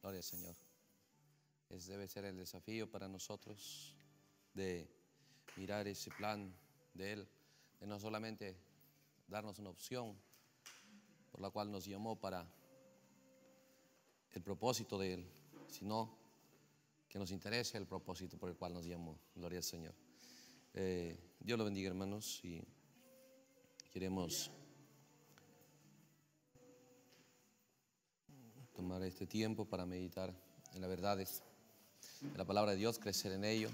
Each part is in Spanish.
Gloria al Señor. Ese debe ser el desafío para nosotros de mirar ese plan de Él, de no solamente darnos una opción por la cual nos llamó para el propósito de Él, sino que nos interese el propósito por el cual nos llamó. Gloria al Señor. Eh, Dios lo bendiga, hermanos, y queremos... tomar este tiempo para meditar en las verdades de la palabra de Dios, crecer en ello,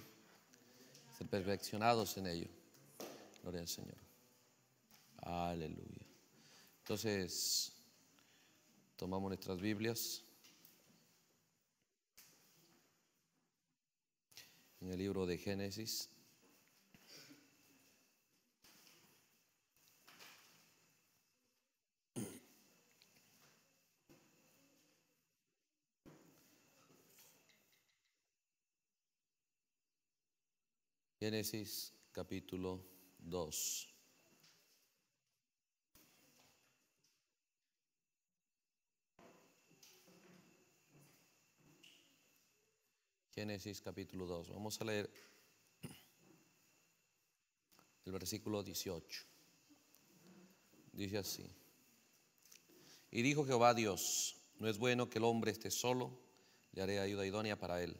ser perfeccionados en ello. Gloria al Señor. Aleluya. Entonces, tomamos nuestras Biblias. En el libro de Génesis, Génesis capítulo 2. Génesis capítulo 2. Vamos a leer el versículo 18. Dice así. Y dijo Jehová Dios, no es bueno que el hombre esté solo, le haré ayuda idónea para él.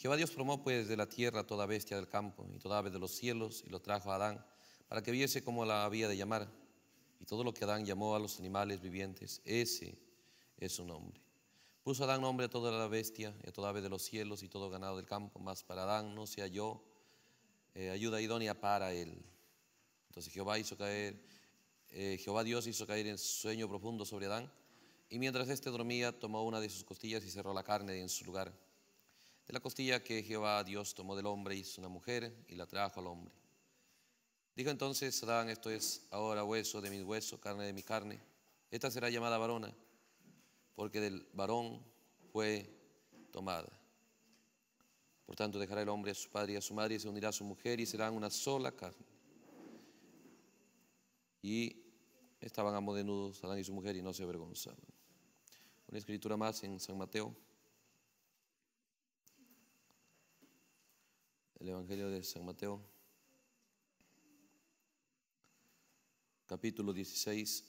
Jehová Dios formó pues de la tierra toda bestia del campo y toda ave de los cielos y lo trajo a Adán para que viese cómo la había de llamar. Y todo lo que Adán llamó a los animales vivientes, ese es su nombre. Puso Adán nombre a toda la bestia y a toda ave de los cielos y todo ganado del campo, mas para Adán no se halló eh, ayuda idónea para él. Entonces Jehová hizo caer, eh, Jehová Dios hizo caer en sueño profundo sobre Adán, y mientras éste dormía, tomó una de sus costillas y cerró la carne en su lugar de la costilla que Jehová Dios tomó del hombre, hizo una mujer y la trajo al hombre. Dijo entonces Adán, esto es ahora hueso de mi hueso, carne de mi carne. Esta será llamada varona, porque del varón fue tomada. Por tanto, dejará el hombre a su padre y a su madre y se unirá a su mujer y serán una sola carne. Y estaban ambos desnudos, Adán y su mujer, y no se avergonzaban. Una escritura más en San Mateo el Evangelio de San Mateo, capítulo 16.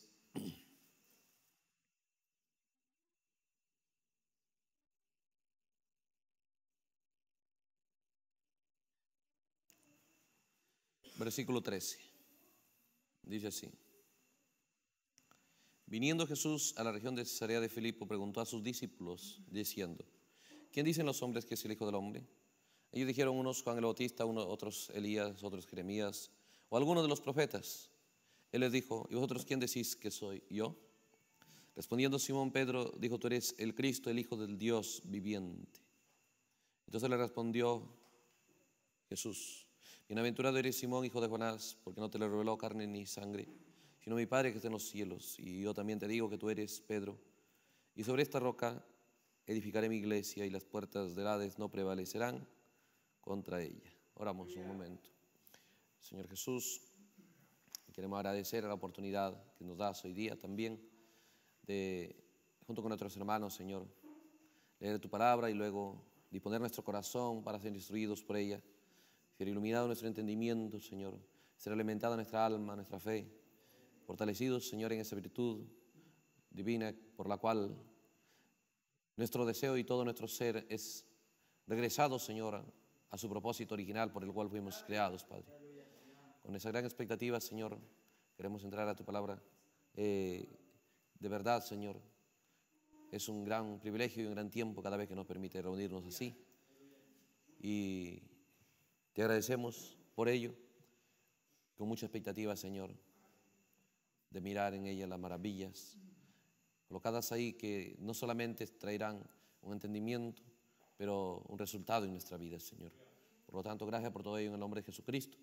Versículo 13. Dice así. Viniendo Jesús a la región de Cesarea de Filipo, preguntó a sus discípulos, diciendo, ¿quién dicen los hombres que es el Hijo del Hombre? Ellos dijeron unos Juan el Bautista, unos, otros Elías, otros Jeremías o algunos de los profetas. Él les dijo, ¿y vosotros quién decís que soy yo? Respondiendo Simón Pedro, dijo, tú eres el Cristo, el Hijo del Dios viviente. Entonces le respondió Jesús, bienaventurado eres Simón, hijo de Jonás, porque no te le reveló carne ni sangre, sino mi Padre que está en los cielos. Y yo también te digo que tú eres Pedro. Y sobre esta roca edificaré mi iglesia y las puertas del Hades no prevalecerán contra ella. Oramos un momento. Señor Jesús, queremos agradecer la oportunidad que nos das hoy día también de, junto con nuestros hermanos, Señor, leer tu palabra y luego disponer nuestro corazón para ser instruidos por ella, ser iluminado nuestro entendimiento, Señor, ser alimentada nuestra alma, nuestra fe, fortalecidos, Señor, en esa virtud divina por la cual nuestro deseo y todo nuestro ser es regresado, Señor, a su propósito original por el cual fuimos creados, Padre. Con esa gran expectativa, Señor, queremos entrar a tu palabra. Eh, de verdad, Señor, es un gran privilegio y un gran tiempo cada vez que nos permite reunirnos así. Y te agradecemos por ello, con mucha expectativa, Señor, de mirar en ella las maravillas colocadas ahí que no solamente traerán un entendimiento, pero un resultado en nuestra vida, Señor. Por lo tanto, gracias por todo ello en el nombre de Jesucristo,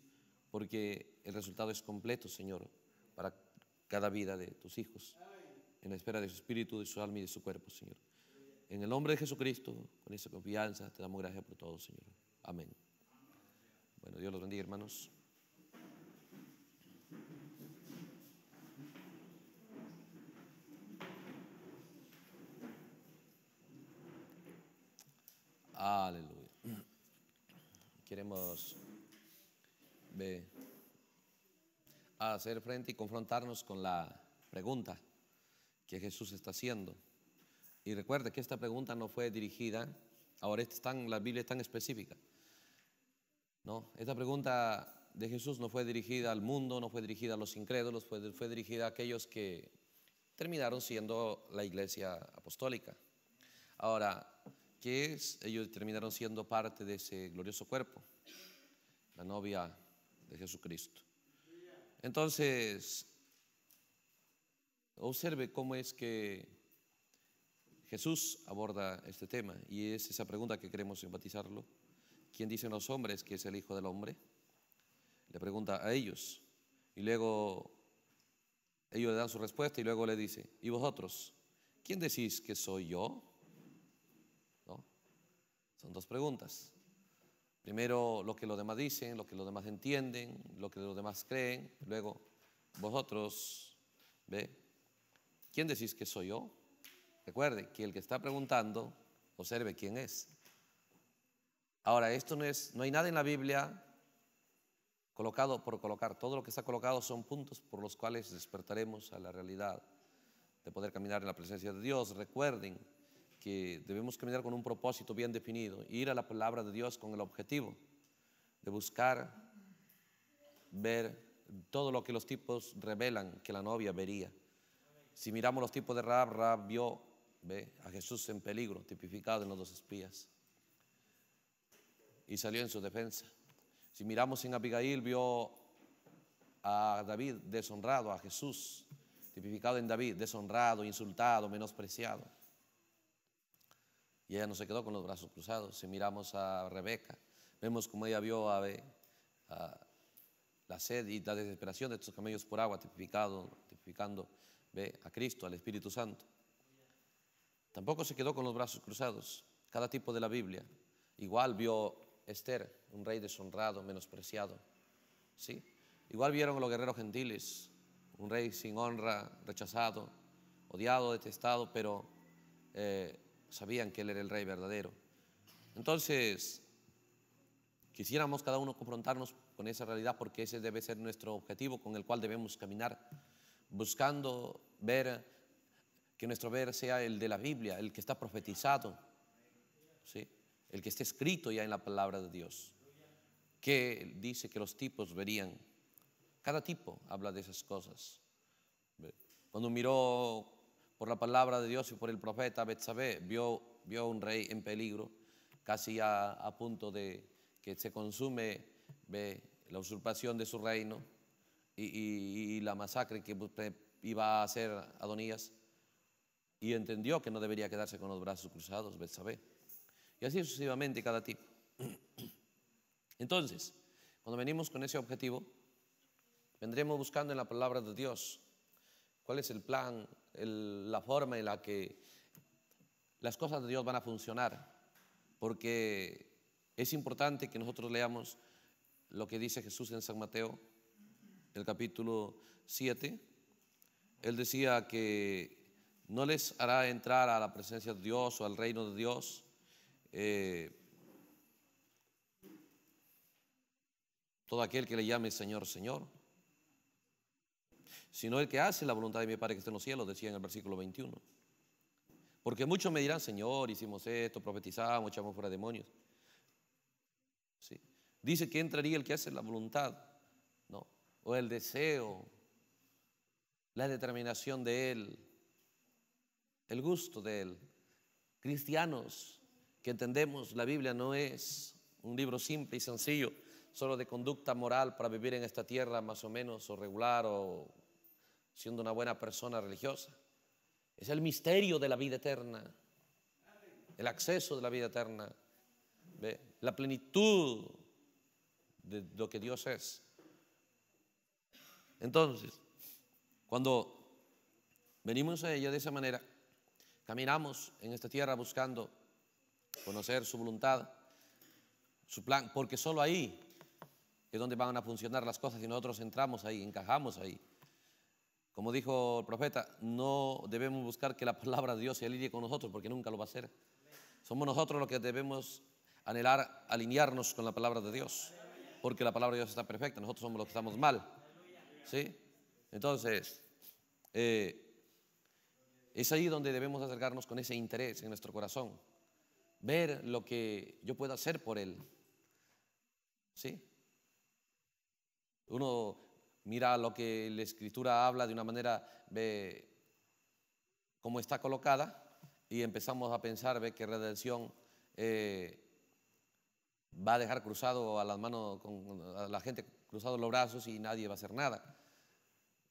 porque el resultado es completo, Señor, para cada vida de tus hijos, en la espera de su espíritu, de su alma y de su cuerpo, Señor. En el nombre de Jesucristo, con esa confianza, te damos gracias por todo, Señor. Amén. Bueno, Dios los bendiga, hermanos. Aleluya. Queremos hacer frente y confrontarnos con la pregunta que Jesús está haciendo. Y recuerde que esta pregunta no fue dirigida, ahora están, la Biblia es tan específica. No, esta pregunta de Jesús no fue dirigida al mundo, no fue dirigida a los incrédulos, fue, fue dirigida a aquellos que terminaron siendo la iglesia apostólica. Ahora, que es, ellos terminaron siendo parte de ese glorioso cuerpo, la novia de Jesucristo. Entonces, observe cómo es que Jesús aborda este tema y es esa pregunta que queremos enfatizarlo. ¿Quién dicen los hombres que es el Hijo del Hombre? Le pregunta a ellos y luego ellos le dan su respuesta y luego le dice, ¿y vosotros? ¿Quién decís que soy yo? Son dos preguntas. Primero lo que los demás dicen, lo que los demás entienden, lo que los demás creen. Luego, vosotros, ¿ve? ¿Quién decís que soy yo? Recuerde que el que está preguntando, observe quién es. Ahora, esto no es, no hay nada en la Biblia colocado por colocar. Todo lo que está colocado son puntos por los cuales despertaremos a la realidad de poder caminar en la presencia de Dios. Recuerden, que debemos caminar con un propósito bien definido, ir a la palabra de Dios con el objetivo de buscar ver todo lo que los tipos revelan que la novia vería. Si miramos los tipos de Rab Rab vio a Jesús en peligro, tipificado en los dos espías, y salió en su defensa. Si miramos en Abigail, vio a David deshonrado, a Jesús, tipificado en David, deshonrado, insultado, menospreciado. Y ella no se quedó con los brazos cruzados. Si miramos a Rebeca, vemos como ella vio eh, a, la sed y la desesperación de estos camellos por agua, tipificando ¿ve? a Cristo, al Espíritu Santo. Tampoco se quedó con los brazos cruzados. Cada tipo de la Biblia. Igual vio Esther, un rey deshonrado, menospreciado. ¿sí? Igual vieron a los guerreros gentiles, un rey sin honra, rechazado, odiado, detestado, pero eh, sabían que Él era el Rey verdadero. Entonces, quisiéramos cada uno confrontarnos con esa realidad porque ese debe ser nuestro objetivo con el cual debemos caminar, buscando ver que nuestro ver sea el de la Biblia, el que está profetizado, ¿sí? el que está escrito ya en la palabra de Dios, que dice que los tipos verían. Cada tipo habla de esas cosas. Cuando miró por la palabra de Dios y por el profeta Betsabé, vio, vio un rey en peligro, casi a, punto de que se consume la usurpación de su reino y, la masacre que iba a hacer Adonías, y entendió que no debería quedarse con los brazos cruzados, Betsabé. Y así sucesivamente cada tipo. Entonces, cuando venimos con ese objetivo, vendremos buscando en la palabra de Dios cuál es el plan, la forma en la que las cosas de Dios van a funcionar, porque es importante que nosotros leamos lo que dice Jesús en San Mateo, el capítulo 7. Él decía que no les hará entrar a la presencia de Dios o al reino de Dios. Eh, todo aquel que le llame Señor, Señor sino el que hace la voluntad de mi Padre que está en los cielos, decía en el versículo 21. Porque muchos me dirán, Señor, hicimos esto, profetizamos, echamos fuera demonios. Dice que entraría el que hace la voluntad, no, o el deseo, la determinación de Él, el gusto de Él. Cristianos que entendemos la Biblia no es un libro simple y sencillo, solo de conducta moral para vivir en esta tierra más o menos, o regular, o siendo una buena persona religiosa. Es el misterio de la vida eterna, el acceso de la vida eterna, la plenitud de lo que Dios es. Entonces, cuando venimos a ella de esa manera, caminamos en esta tierra buscando conocer su voluntad, su plan, porque solo ahí es donde van a funcionar las cosas y nosotros entramos ahí, encajamos ahí. Como dijo el profeta, no debemos buscar que la palabra de Dios se alinee con nosotros porque nunca lo va a hacer. Somos nosotros los que debemos anhelar alinearnos con la palabra de Dios porque la palabra de Dios está perfecta, nosotros somos los que estamos mal. ¿Sí? Entonces, eh, es ahí donde debemos acercarnos con ese interés en nuestro corazón, ver lo que yo pueda hacer por Él. ¿Sí? Uno Mira lo que la escritura habla de una manera, ve cómo está colocada y empezamos a pensar, ve que redención eh, va a dejar cruzado a las manos, con, a la gente cruzado los brazos y nadie va a hacer nada.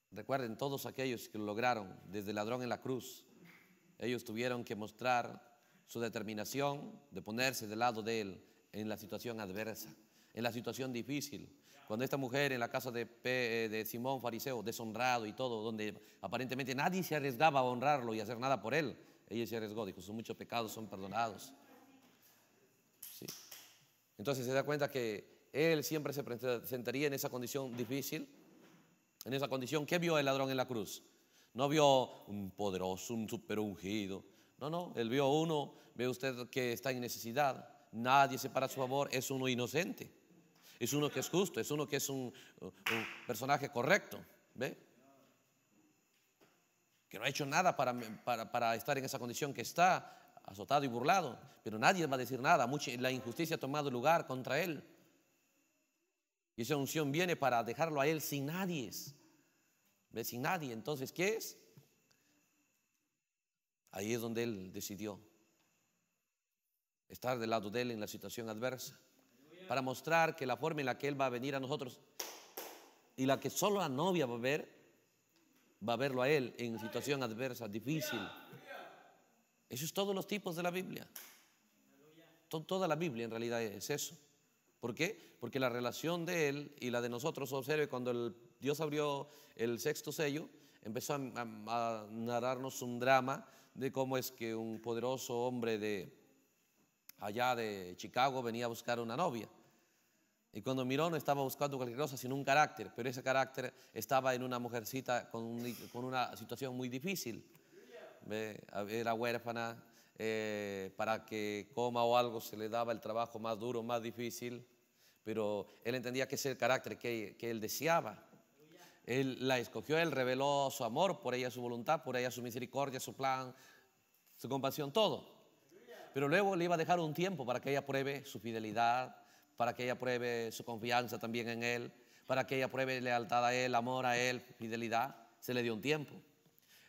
Recuerden, todos aquellos que lo lograron, desde el ladrón en la cruz, ellos tuvieron que mostrar su determinación de ponerse del lado de él en la situación adversa, en la situación difícil, cuando esta mujer en la casa de, eh, de Simón Fariseo, deshonrado y todo, donde aparentemente nadie se arriesgaba a honrarlo y hacer nada por él, ella se arriesgó, dijo, sus muchos pecados son perdonados. Entonces se da cuenta que él siempre se presentaría en esa condición difícil, en esa condición. ¿Qué vio el ladrón en la cruz? No vio un poderoso, un super ungido. No, no, él vio uno, ve usted que está en necesidad, nadie se para a su favor, es uno inocente es uno que es justo, es uno que es un, personaje correcto. ¿Ve? Que no ha hecho nada para, estar en esa condición que está, azotado y burlado. Pero nadie va a decir nada. Mucha, la injusticia ha tomado lugar contra él. Y esa unción viene para dejarlo a él sin nadie. ¿Ve? Sin nadie. Entonces, ¿qué es? Ahí es donde él decidió estar del lado de él en la situación adversa para mostrar que la forma en la que Él va a venir a nosotros y la que solo la novia va a ver, va a verlo a Él en situación adversa, difícil. Eso es todos los tipos de la Biblia. Toda la Biblia en realidad es eso. ¿Por qué? Porque la relación de Él y la de nosotros, observe, cuando el Dios abrió el sexto sello, empezó a narrarnos un drama de cómo es que un poderoso hombre de allá de Chicago, venía a buscar una novia. Y cuando miró no estaba buscando cualquier cosa, sino un carácter, pero ese carácter estaba en una mujercita con, una situación muy difícil. Era huérfana, eh, para que coma o algo se le daba el trabajo más duro, más difícil, pero él entendía que ese el carácter que él deseaba. Él la escogió, él reveló su amor por ella, su voluntad, por ella su misericordia, su plan, su compasión, todo. Pero luego le iba a dejar un tiempo para que ella pruebe su fidelidad, para que ella pruebe su confianza también en Él, para que ella pruebe lealtad a Él, amor a Él, fidelidad. Se le dio un tiempo.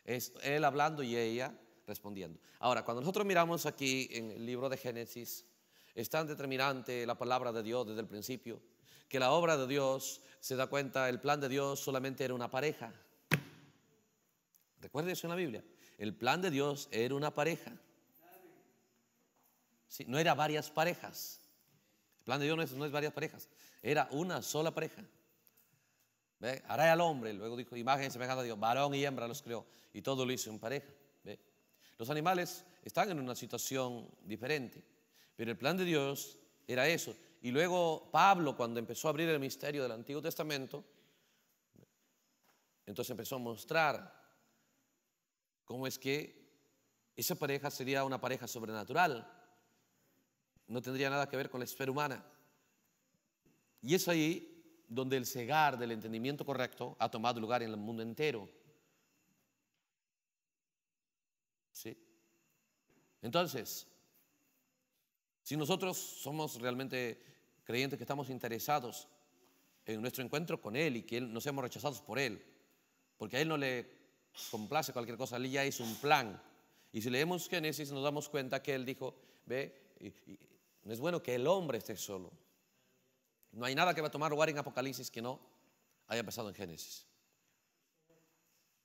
Es Él hablando y ella respondiendo. Ahora, cuando nosotros miramos aquí en el libro de Génesis, es tan determinante la palabra de Dios desde el principio, que la obra de Dios, se da cuenta, el plan de Dios solamente era una pareja. Recuerde eso en la Biblia. El plan de Dios era una pareja no era varias parejas. El plan de Dios no es, varias parejas, era una sola pareja. ¿Ve? Hará al hombre, luego dijo, imagen semejante a Dios, varón y hembra los creó, y todo lo hizo en pareja. Los animales están en una situación diferente, pero el plan de Dios era eso. Y luego Pablo, cuando empezó a abrir el misterio del Antiguo Testamento, entonces empezó a mostrar cómo es que esa pareja sería una pareja sobrenatural, no tendría nada que ver con la esfera humana. Y es ahí donde el cegar del entendimiento correcto ha tomado lugar en el mundo entero. ¿Sí? Entonces, si nosotros somos realmente creyentes que estamos interesados en nuestro encuentro con Él y que él, nos hemos rechazados por Él, porque a Él no le complace cualquier cosa, Él ya hizo un plan. Y si leemos Génesis nos damos cuenta que Él dijo, ve, no es bueno que el hombre esté solo. No hay nada que va a tomar lugar en Apocalipsis que no haya pasado en Génesis.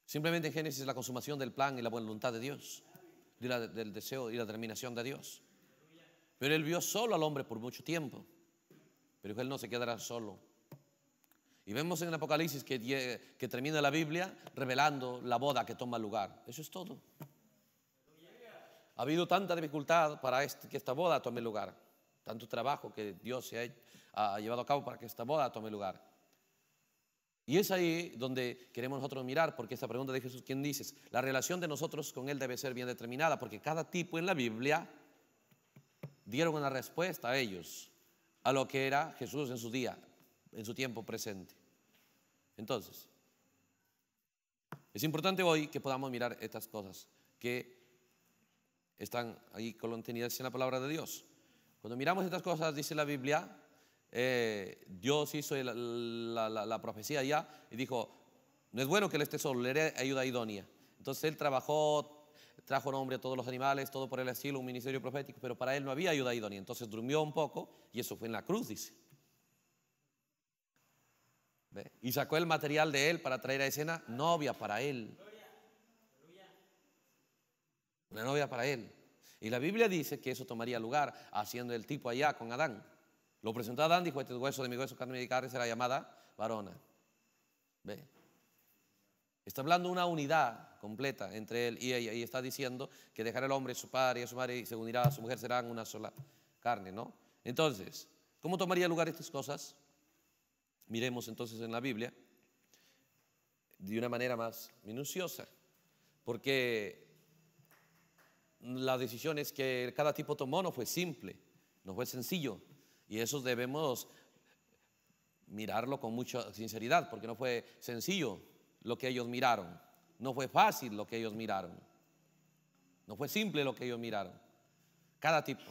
Simplemente en Génesis la consumación del plan y la voluntad de Dios, del deseo y la determinación de Dios. Pero él vio solo al hombre por mucho tiempo, pero él no se quedará solo. Y vemos en el Apocalipsis que, termina la Biblia revelando la boda que toma lugar. Eso es todo. Ha habido tanta dificultad para este, que esta boda tome lugar tanto trabajo que Dios se ha, llevado a cabo para que esta boda tome lugar. Y es ahí donde queremos nosotros mirar, porque esta pregunta de Jesús, ¿quién dices? La relación de nosotros con Él debe ser bien determinada, porque cada tipo en la Biblia dieron una respuesta a ellos, a lo que era Jesús en su día, en su tiempo presente. Entonces, es importante hoy que podamos mirar estas cosas que están ahí con contenidas en la palabra de Dios. Cuando miramos estas cosas, dice la Biblia, eh, Dios hizo la, profecía ya y dijo, no es bueno que él esté solo, le haré ayuda idónea. Entonces él trabajó, trajo nombre a todos los animales, todo por el asilo, un ministerio profético, pero para él no había ayuda idónea. Entonces durmió un poco y eso fue en la cruz, dice. Y sacó el material de él para traer a escena novia para él. Una novia para él. Y la Biblia dice que eso tomaría lugar haciendo el tipo allá con Adán. Lo presentó Adán, dijo, este hueso de mi hueso, carne de carne, será llamada varona. ¿Ve? Está hablando una unidad completa entre él y ella y está diciendo que dejará el hombre a su padre y a su madre y se unirá a su mujer, serán una sola carne, ¿no? Entonces, ¿cómo tomaría lugar estas cosas? Miremos entonces en la Biblia de una manera más minuciosa, porque las decisiones que cada tipo tomó no fue simple, no fue sencillo. Y eso debemos mirarlo con mucha sinceridad, porque no fue sencillo lo que ellos miraron, no fue fácil lo que ellos miraron, no fue simple lo que ellos miraron, cada tipo.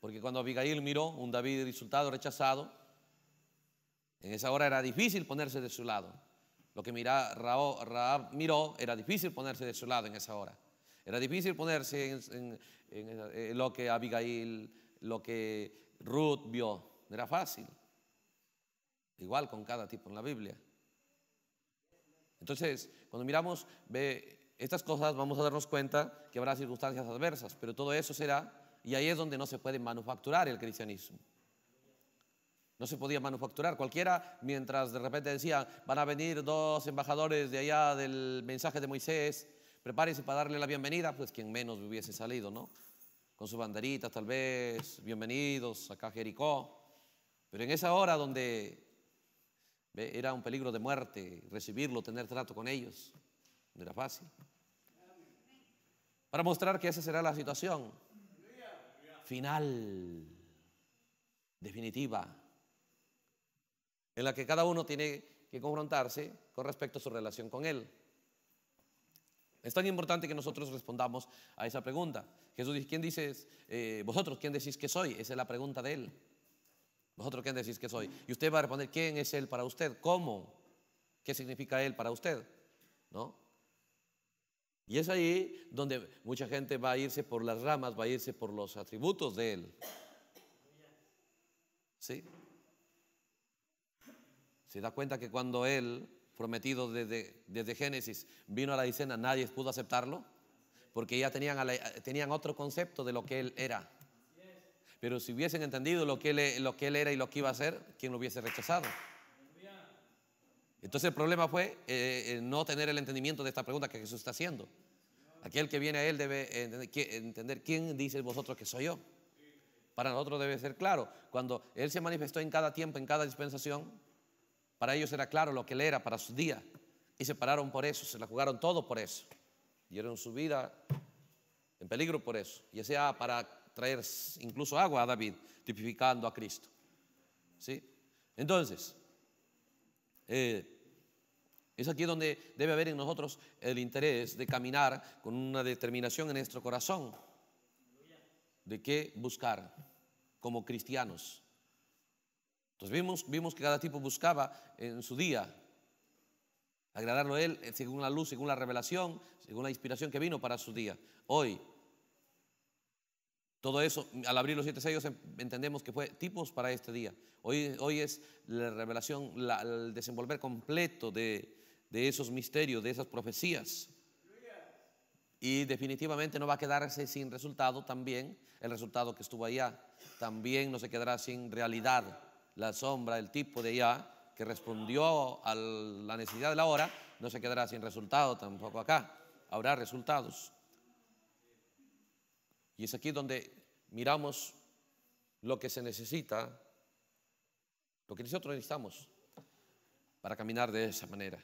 Porque cuando Abigail miró un David resultado rechazado, en esa hora era difícil ponerse de su lado. Lo que Raab miró era difícil ponerse de su lado en esa hora. Era difícil ponerse en, eh, lo que Abigail, lo que Ruth vio. No era fácil. Igual con cada tipo en la Biblia. Entonces, cuando miramos ve, estas cosas, vamos a darnos cuenta que habrá circunstancias adversas, pero todo eso será, y ahí es donde no se puede manufacturar el cristianismo. No se podía manufacturar. Cualquiera, mientras de repente decía, van a venir dos embajadores de allá del mensaje de Moisés, Prepárense para darle la bienvenida, pues quien menos hubiese salido, ¿no? Con su banderita tal vez, bienvenidos acá Jericó. Pero en esa hora donde era un peligro de muerte recibirlo, tener trato con ellos, no era fácil. Para mostrar que esa será la situación final, definitiva, en la que cada uno tiene que confrontarse con respecto a su relación con Él. Es tan importante que nosotros respondamos a esa pregunta. Jesús dice, ¿quién dices, eh, vosotros, quién decís que soy? Esa es la pregunta de él. ¿Vosotros quién decís que soy? Y usted va a responder, ¿quién es él para usted? ¿Cómo? ¿Qué significa él para usted? ¿No? Y es ahí donde mucha gente va a irse por las ramas, va a irse por los atributos de él. ¿Sí? Se da cuenta que cuando él prometido desde, Génesis vino a la escena, nadie pudo aceptarlo, porque ya tenían, tenían otro concepto de lo que él era. Pero si hubiesen entendido lo que, él, lo que él era y lo que iba a hacer, ¿quién lo hubiese rechazado? Entonces el problema fue eh, no tener el entendimiento de esta pregunta que Jesús está haciendo. Aquel que viene a él debe entender quién dice vosotros que soy yo. Para nosotros debe ser claro. Cuando Él se manifestó en cada tiempo, en cada dispensación, para ellos era claro lo que él era para su día. Y se pararon por eso, se la jugaron todo por eso. Dieron su vida en peligro por eso. y sea ah, para traer incluso agua a David, tipificando a Cristo. ¿Sí? Entonces, eh, es aquí donde debe haber en nosotros el interés de caminar con una determinación en nuestro corazón de qué buscar como cristianos entonces vimos, que cada tipo buscaba en su día agradarlo a Él eh, según la luz, según la revelación, según la inspiración que vino para su día. Hoy, todo eso, al abrir los siete sellos, em, entendemos que fue tipos para este día. Hoy, hoy es la revelación, el desenvolver completo de esos misterios, de esas profecías. Y definitivamente no va a quedarse sin resultado también el resultado que estuvo allá. También no se quedará sin realidad la sombra, el tipo de ya, que respondió a la necesidad de la hora, no se quedará sin resultado tampoco acá. Habrá resultados. Y es aquí donde miramos lo que se necesita, lo que nosotros necesitamos para caminar de esa manera.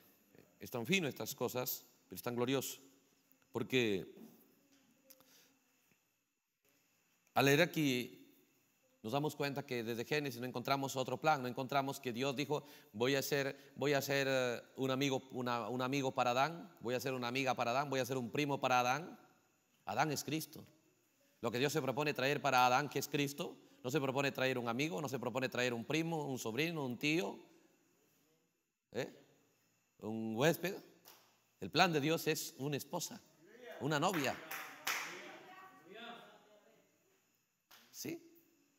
están tan fino estas cosas, pero están tan glorioso, porque al leer aquí nos damos cuenta que desde Génesis no encontramos otro plan, no encontramos que Dios dijo, voy a ser, voy a eh, un, amigo, un amigo para Adán, voy a ser una amiga para Adán, voy a ser un primo para Adán. Adán es Cristo. Lo que Dios se propone traer para Adán, que es Cristo, no se propone traer un amigo, no se propone traer un primo, un sobrino, un tío, ¿eh? un huésped. El plan de Dios es una esposa, una novia.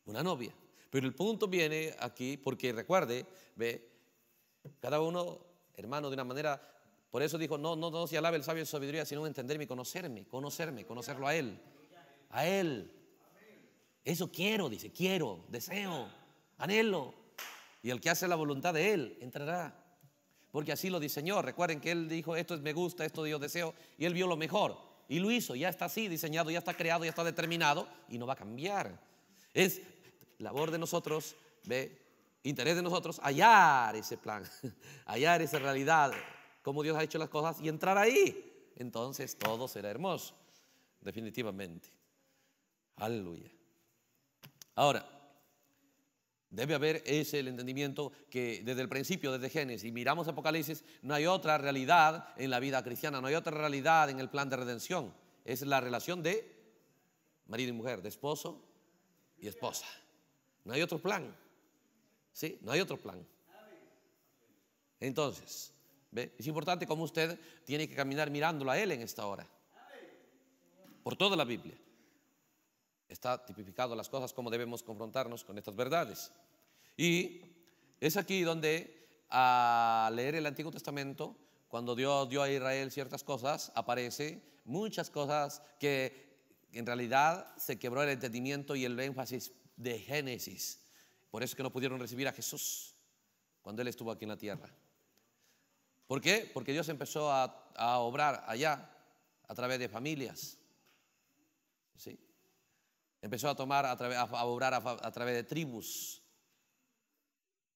una novia. Pero el punto viene aquí porque recuerde, ve, cada uno, hermano, de una manera, por eso dijo, no, no, no se alabe el sabio de sabiduría, sino entenderme y conocerme, conocerme, conocerlo a él, a él. Eso quiero, dice, quiero, deseo, anhelo. Y el que hace la voluntad de él entrará. Porque así lo diseñó. Recuerden que él dijo, esto es me gusta, esto Dios deseo. Y él vio lo mejor. Y lo hizo, ya está así diseñado, ya está creado, ya está determinado y no va a cambiar. Es labor de nosotros, ve, interés de nosotros, hallar ese plan, hallar esa realidad, como Dios ha hecho las cosas y entrar ahí. Entonces todo será hermoso, definitivamente. Aleluya. Ahora, debe haber ese el entendimiento que desde el principio, desde Génesis, y miramos Apocalipsis, no hay otra realidad en la vida cristiana, no hay otra realidad en el plan de redención. Es la relación de marido y mujer, de esposo y esposa. No hay otro plan. ¿Sí? No hay otro plan. Entonces, es importante cómo usted tiene que caminar mirándolo a Él en esta hora. Por toda la Biblia. Está tipificado las cosas, cómo debemos confrontarnos con estas verdades. Y es aquí donde al leer el Antiguo Testamento, cuando Dios dio a Israel ciertas cosas, aparece muchas cosas que en realidad se quebró el entendimiento y el énfasis de Génesis. Por eso que no pudieron recibir a Jesús cuando Él estuvo aquí en la tierra. ¿Por qué? Porque Dios empezó a, obrar allá a través de familias. ¿Sí? Empezó a tomar a, obrar a, través de tribus.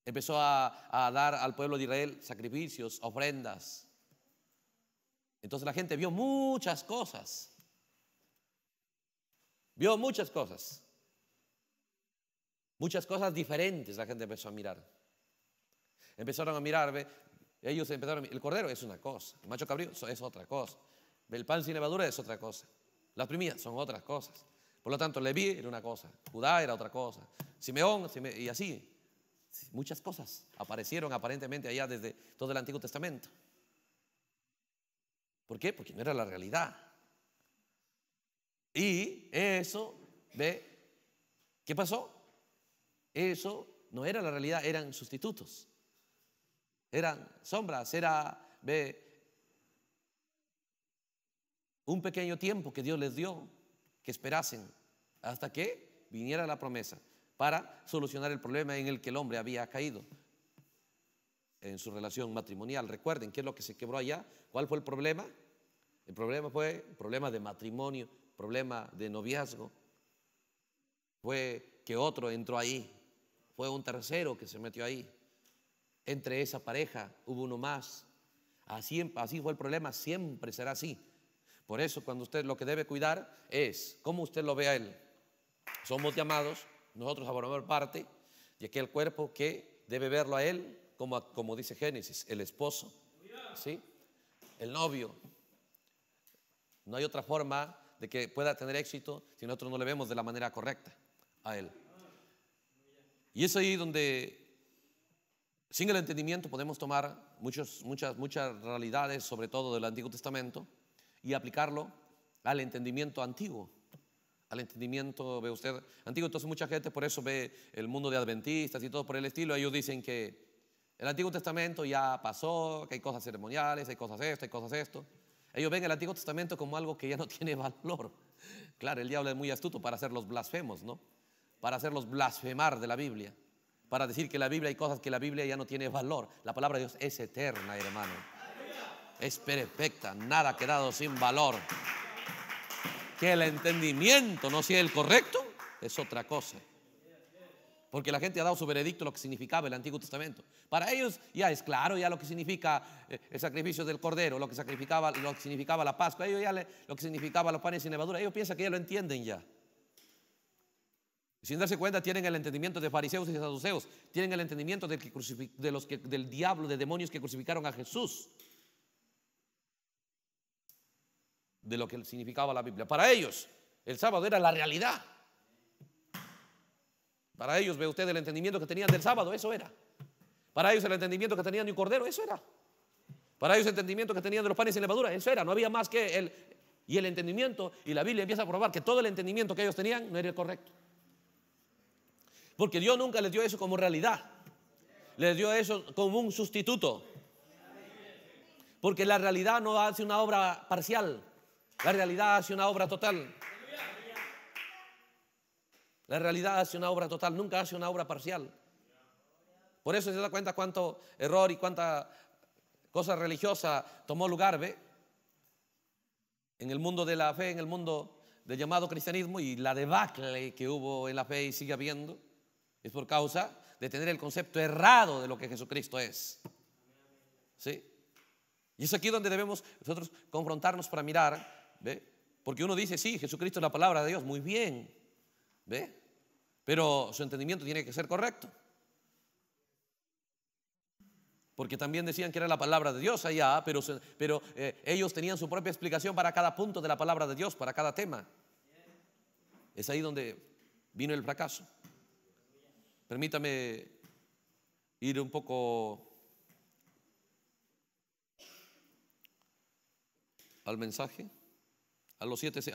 Empezó a dar al pueblo de Israel sacrificios, ofrendas. Entonces la gente vio muchas cosas. Vio muchas cosas. Muchas cosas diferentes la gente empezó a mirar. Empezaron a mirar, ellos empezaron a El cordero es una cosa, el macho cabrío es otra cosa, el pan sin levadura es otra cosa, las primillas son otras cosas. Por lo tanto, Leví era una cosa, Judá era otra cosa, Simeón y así. Muchas cosas aparecieron aparentemente allá desde todo el Antiguo Testamento. ¿Por qué? Porque no era la realidad. Y eso, ¿ve? ¿Qué pasó? Eso no era la realidad, eran sustitutos. Eran sombras, era un pequeño tiempo que Dios les dio que esperasen hasta que viniera la promesa para solucionar el problema en el que el hombre había caído en su relación matrimonial. Recuerden qué es lo que se quebró allá, cuál fue el problema. El problema fue problema de matrimonio, problema de noviazgo. Fue que otro entró ahí fue un tercero que se metió ahí. Entre esa pareja hubo uno más. Así, fue el problema, siempre será así. Por eso cuando usted lo que debe cuidar es cómo usted lo ve a él. Somos llamados, nosotros a formar parte de aquel cuerpo que debe verlo a él como, como dice Génesis, el esposo, ¿sí? el novio. No hay otra forma de que pueda tener éxito si nosotros no le vemos de la manera correcta a él. Y es ahí donde, sin el entendimiento, podemos tomar muchas, muchas realidades, sobre todo del Antiguo Testamento, y aplicarlo al entendimiento antiguo. Al entendimiento, ve usted, antiguo. Entonces, mucha gente por eso ve el mundo de adventistas y todo por el estilo. Ellos dicen que el Antiguo Testamento ya pasó, que hay cosas ceremoniales, hay cosas esto, hay cosas esto. Ellos ven el Antiguo Testamento como algo que ya no tiene valor. Claro, el diablo es muy astuto para hacer los blasfemos, ¿no? para hacerlos blasfemar de la Biblia, para decir que la Biblia hay cosas que la Biblia ya no tiene valor. La palabra de Dios es eterna, hermano. Es perfecta, nada ha quedado sin valor. Que el entendimiento no sea el correcto es otra cosa. Porque la gente ha dado su veredicto lo que significaba el Antiguo Testamento. Para ellos ya es claro ya lo que significa eh, el sacrificio del cordero, lo que, sacrificaba, lo que significaba la Pascua, ellos ya lo que significaba los panes sin levadura. Ellos piensan que ya lo entienden ya. Sin darse cuenta, tienen el entendimiento de fariseos y saduceos, tienen el entendimiento del, de los que, del diablo, de demonios que crucificaron a Jesús, de lo que significaba la Biblia. Para ellos, el sábado era la realidad. Para ellos, ve usted el entendimiento que tenían del sábado, eso era. Para ellos, el entendimiento que tenían de un cordero, eso era. Para ellos, el entendimiento que tenían de los panes y levadura, eso era. No había más que el. Y el entendimiento, y la Biblia empieza a probar que todo el entendimiento que ellos tenían no era el correcto. Porque Dios nunca les dio eso como realidad. Les dio eso como un sustituto. Porque la realidad no hace una obra parcial. La realidad hace una obra total. La realidad hace una obra total, nunca hace una obra parcial. Por eso se da cuenta cuánto error y cuánta cosa religiosa tomó lugar, ¿ve? En el mundo de la fe, en el mundo del llamado cristianismo y la debacle que hubo en la fe y sigue habiendo. Es por causa de tener el concepto errado de lo que Jesucristo es. ¿Sí? Y es aquí donde debemos nosotros confrontarnos para mirar, ¿ve? Porque uno dice, sí, Jesucristo es la palabra de Dios, muy bien, ¿ve? Pero su entendimiento tiene que ser correcto. Porque también decían que era la palabra de Dios allá, pero, pero eh, ellos tenían su propia explicación para cada punto de la palabra de Dios, para cada tema. Es ahí donde vino el fracaso. Permítame ir un poco al mensaje, al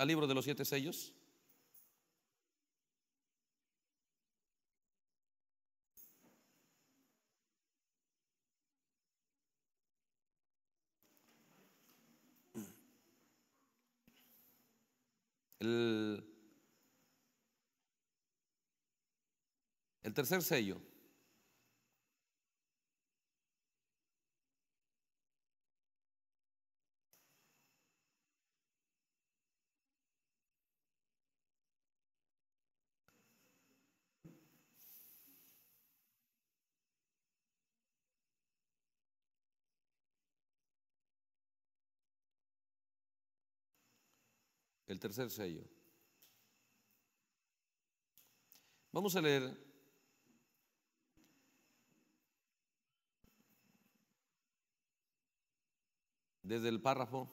libro de los siete sellos. El El tercer sello. El tercer sello. Vamos a leer desde el párrafo.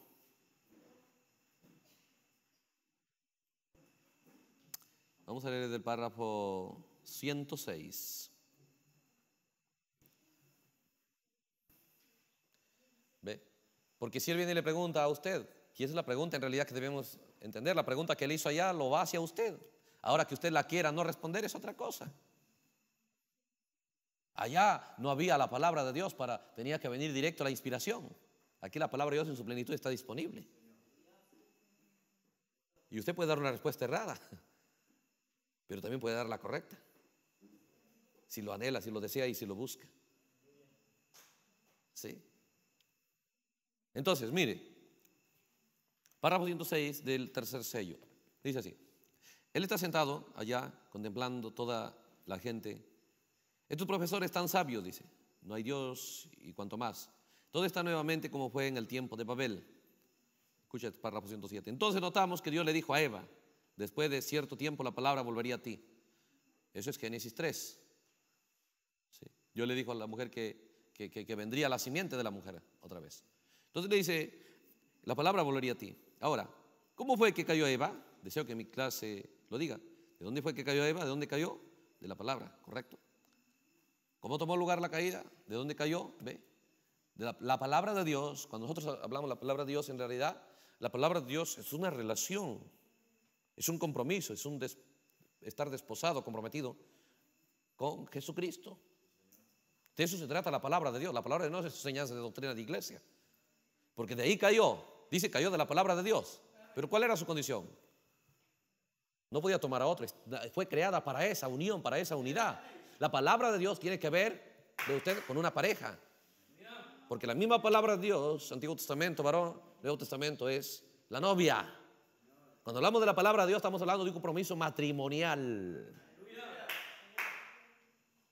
Vamos a leer desde el párrafo 106. ¿Ve? Porque si él viene y le pregunta a usted, y esa es la pregunta en realidad que debemos entender, la pregunta que le hizo allá lo va hacia usted. Ahora que usted la quiera no responder es otra cosa. Allá no había la palabra de Dios para, tenía que venir directo a la inspiración. Aquí la palabra de Dios en su plenitud está disponible. Y usted puede dar una respuesta errada, pero también puede dar la correcta. Si lo anhela, si lo desea y si lo busca. ¿Sí? Entonces, mire, párrafo 106 del tercer sello. Dice así. Él está sentado allá contemplando toda la gente. Estos profesores tan sabios, dice. No hay Dios y cuanto más. Todo está nuevamente como fue en el tiempo de Babel? Escucha el este párrafo 107. Entonces notamos que Dios le dijo a Eva, después de cierto tiempo la palabra volvería a ti. Eso es Génesis 3. Sí. Dios le dijo a la mujer que, que vendría la simiente de la mujer otra vez. Entonces le dice, la palabra volvería a ti. Ahora, ¿cómo fue que cayó Eva? Deseo que mi clase lo diga. ¿De dónde fue que cayó Eva? ¿De dónde cayó? De la palabra, ¿correcto? ¿Cómo tomó lugar la caída? ¿De dónde cayó? ¿Ve? la, palabra de Dios, cuando nosotros hablamos de la palabra de Dios, en realidad la palabra de Dios es una relación, es un compromiso, es un estar desposado, comprometido con Jesucristo. De eso se trata la palabra de Dios. La palabra de Dios es enseñanza de doctrina de iglesia. Porque de ahí cayó. Dice, cayó de la palabra de Dios. Pero ¿cuál era su condición? No podía tomar a otra. Fue creada para esa unión, para esa unidad. La palabra de Dios tiene que ver de usted con una pareja. Porque la misma palabra de Dios, Antiguo Testamento, varón, Nuevo Testamento es la novia. Cuando hablamos de la palabra de Dios estamos hablando de un compromiso matrimonial.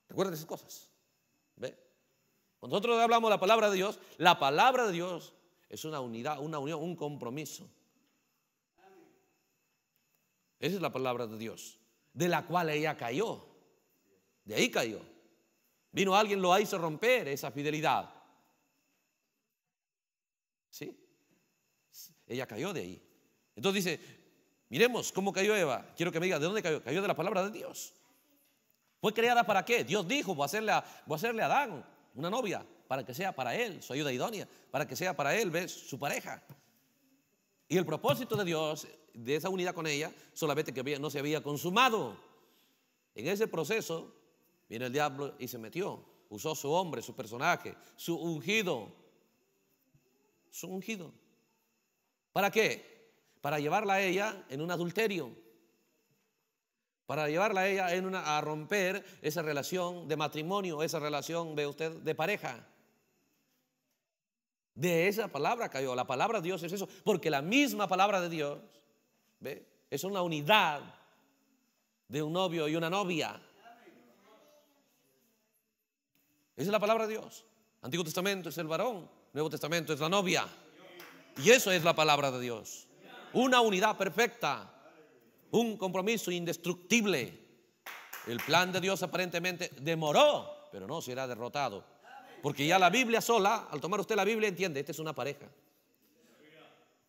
Recuerden esas cosas. ¿Ve? Cuando nosotros hablamos de la palabra de Dios, la palabra de Dios es una unidad, una unión, un compromiso. Esa es la palabra de Dios, de la cual ella cayó. De ahí cayó. Vino alguien, lo hizo romper esa fidelidad ¿Sí? Ella cayó de ahí. Entonces dice, miremos cómo cayó Eva. Quiero que me diga, ¿de dónde cayó? Cayó de la palabra de Dios. ¿Fue creada para qué? Dios dijo, voy a hacerle a, voy a, hacerle a Adán una novia para que sea para él, su ayuda idónea, para que sea para él, ¿ves? Su pareja. Y el propósito de Dios, de esa unidad con ella, solamente que no se había consumado. En ese proceso, viene el diablo y se metió. Usó su hombre, su personaje, su ungido, ungido. ¿Para qué? Para llevarla a ella en un adulterio. Para llevarla a ella en una, a romper esa relación de matrimonio, esa relación ve usted de pareja. De esa palabra cayó. La palabra de Dios es eso. Porque la misma palabra de Dios ¿ve? es una unidad de un novio y una novia. Esa es la palabra de Dios. Antiguo Testamento es el varón, Nuevo Testamento es la novia. Y eso es la palabra de Dios. Una unidad perfecta. Un compromiso indestructible. El plan de Dios aparentemente demoró, pero no será derrotado. Porque ya la Biblia sola, al tomar usted la Biblia, entiende, esta es una pareja.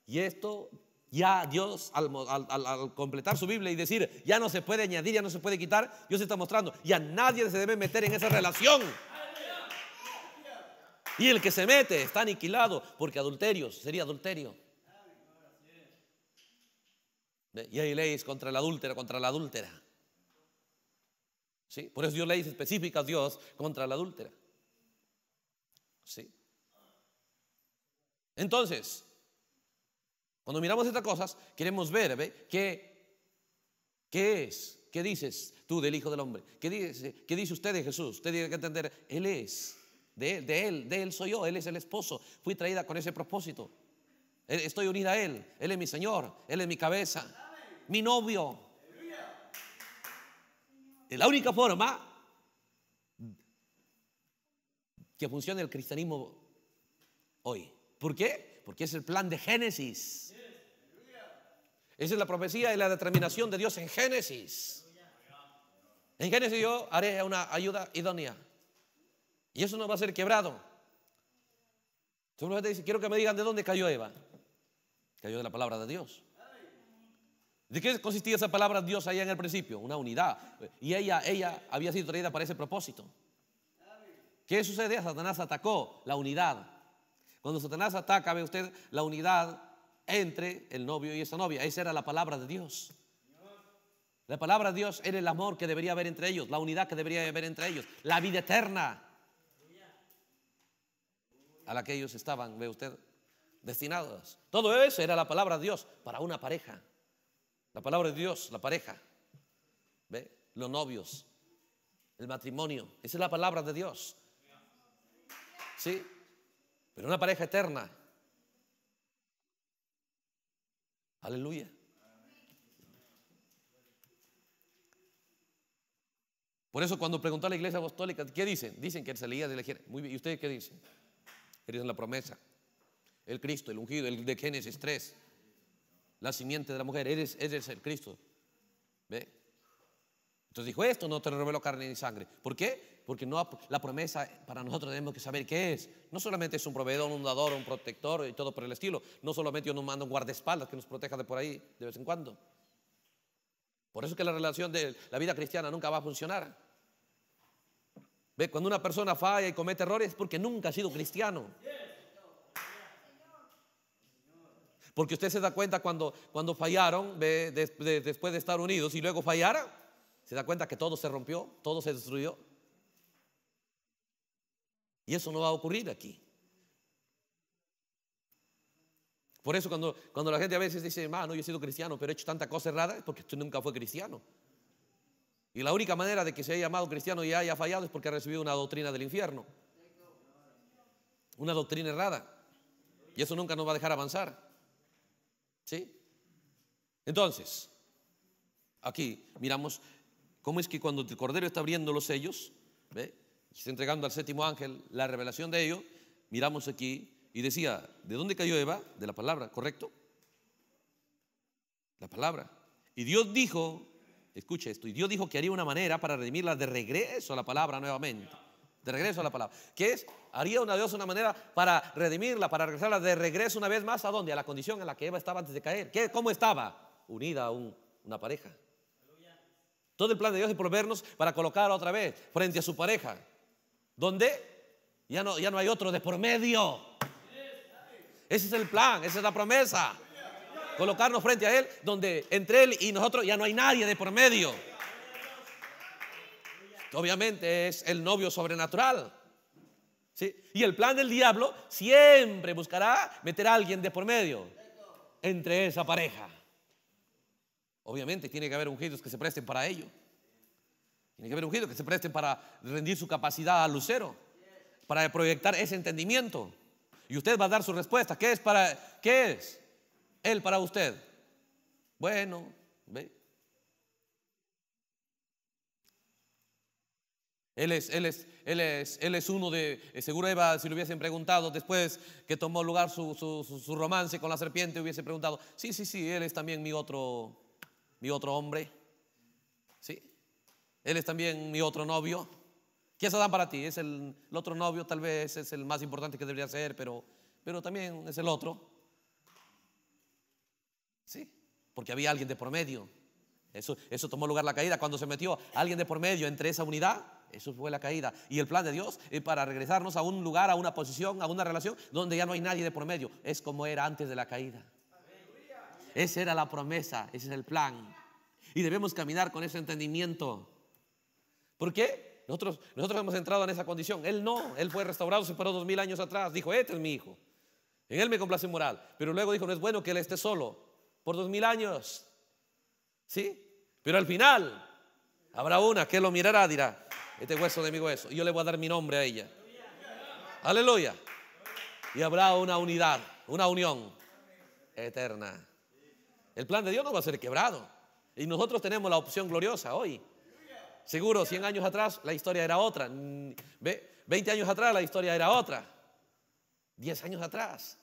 Y esto ya Dios, al, completar su Biblia y decir, ya no se puede añadir, ya no se puede quitar, Dios está mostrando, y a nadie se debe meter en esa relación. Y el que se mete está aniquilado porque adulterio sería adulterio. Y hay leyes contra la adúltera, contra la adúltera. ¿Sí? Por eso dio leyes específicas Dios contra la adúltera. ¿Sí? Entonces, cuando miramos estas cosas, queremos ver ¿Qué, qué es, qué dices tú del Hijo del Hombre, qué dice, qué dice usted de Jesús. Usted tiene que entender, Él es de Él, de Él, soy yo, Él es el esposo, fui traída con ese propósito. E, estoy unida a Él, Él es mi Señor, Él es mi cabeza, mi novio. Es la única forma que funcione el cristianismo hoy. ¿Por qué? Porque es el plan de Génesis. Esa es la profecía y la determinación de Dios en Génesis. En Génesis yo haré una ayuda idónea. Y eso no va a ser quebrado. te dice, quiero que me digan de dónde cayó Eva. Cayó de la palabra de Dios. ¿De qué consistía esa palabra de Dios allá en el principio? Una unidad. Y ella, ella había sido traída para ese propósito. ¿Qué sucede? Satanás atacó la unidad. Cuando Satanás ataca, ve usted la unidad entre el novio y esa novia. Esa era la palabra de Dios. La palabra de Dios era el amor que debería haber entre ellos, la unidad que debería haber entre ellos, la vida eterna a la que ellos estaban, ve usted, destinados. Todo eso era la palabra de Dios para una pareja. La palabra de Dios, la pareja. ¿Ve? Los novios, el matrimonio. Esa es la palabra de Dios. ¿Sí? Pero una pareja eterna. Aleluya. Por eso cuando preguntó a la iglesia apostólica, ¿qué dicen? Dicen que el salía de la Muy bien, ¿y ustedes qué dicen? Eres la promesa. El Cristo, el ungido, el de Génesis 3. La simiente de la mujer. Eres, eres el Cristo. ¿Ve? Entonces dijo, esto no te reveló carne ni sangre. ¿Por qué? Porque no, la promesa para nosotros tenemos que saber qué es. No solamente es un proveedor, un dador, un protector y todo por el estilo. No solamente yo nos mando un guardaespaldas que nos proteja de por ahí de vez en cuando. Por eso es que la relación de la vida cristiana nunca va a funcionar cuando una persona falla y comete errores es porque nunca ha sido cristiano. Porque usted se da cuenta cuando, cuando fallaron, después de estar unidos y luego fallara se da cuenta que todo se rompió, todo se destruyó. Y eso no va a ocurrir aquí. Por eso cuando, la gente a veces dice, hermano, yo he sido cristiano, pero he hecho tanta cosa errada, es porque usted nunca fue cristiano. Y la única manera de que se haya llamado cristiano y haya fallado es porque ha recibido una doctrina del infierno. Una doctrina errada. Y eso nunca nos va a dejar avanzar. ¿Sí? Entonces, aquí miramos cómo es que cuando el Cordero está abriendo los sellos, ¿ve? está entregando al séptimo ángel la revelación de ello, miramos aquí y decía, ¿de dónde cayó Eva? De la palabra, ¿correcto? La palabra. Y Dios dijo, Escuche esto. Y Dios dijo que haría una manera para redimirla de regreso a la palabra nuevamente. De regreso a la palabra. que es? Haría una Dios una manera para redimirla, para regresarla de regreso una vez más a donde A la condición en la que Eva estaba antes de caer. que ¿Cómo estaba? Unida a una pareja. Todo el plan de Dios es proveernos para colocarla otra vez frente a su pareja. ¿Dónde? Ya no, ya no hay otro de por medio. Ese es el plan, esa es la promesa. Colocarnos frente a Él, donde entre Él y nosotros ya no hay nadie de por medio. Obviamente es el novio sobrenatural. Y el plan del diablo siempre buscará meter a alguien de por medio entre esa pareja. Obviamente tiene que haber ungidos que se presten para ello. Tiene que haber ungidos que se presten para rendir su capacidad al lucero, para proyectar ese entendimiento. Y usted va a dar su respuesta. ¿Qué es para qué es? Él para usted? Bueno, Él es, él es, él es, él es uno de, eh, seguro Eva, si le hubiesen preguntado después que tomó lugar su, romance con la serpiente, hubiese preguntado, sí, sí, sí, él es también mi otro, mi otro hombre, ¿sí? Él es también mi otro novio. ¿Qué es Adán para ti? Es el, el otro novio, tal vez es el más importante que debería ser, pero, pero también es el otro. Sí, porque había alguien de por medio. Eso, eso tomó lugar la caída. Cuando se metió alguien de por medio entre esa unidad, eso fue la caída. Y el plan de Dios es para regresarnos a un lugar, a una posición, a una relación donde ya no hay nadie de por medio. Es como era antes de la caída. Esa era la promesa, ese es el plan. Y debemos caminar con ese entendimiento. ¿Por qué? Nosotros, nosotros hemos entrado en esa condición. Él no, él fue restaurado, se paró dos mil años atrás. Dijo, este es mi hijo. En él me complace moral. Pero luego dijo, no es bueno que él esté solo por dos mil años. ¿Sí? Pero al final habrá una que lo mirará, dirá, este hueso de mi hueso, y yo le voy a dar mi nombre a ella. Aleluya. Y habrá una unidad, una unión eterna. El plan de Dios no va a ser quebrado. Y nosotros tenemos la opción gloriosa hoy. Seguro, 100 años atrás la historia era otra. 20 años atrás la historia era otra. Diez años atrás.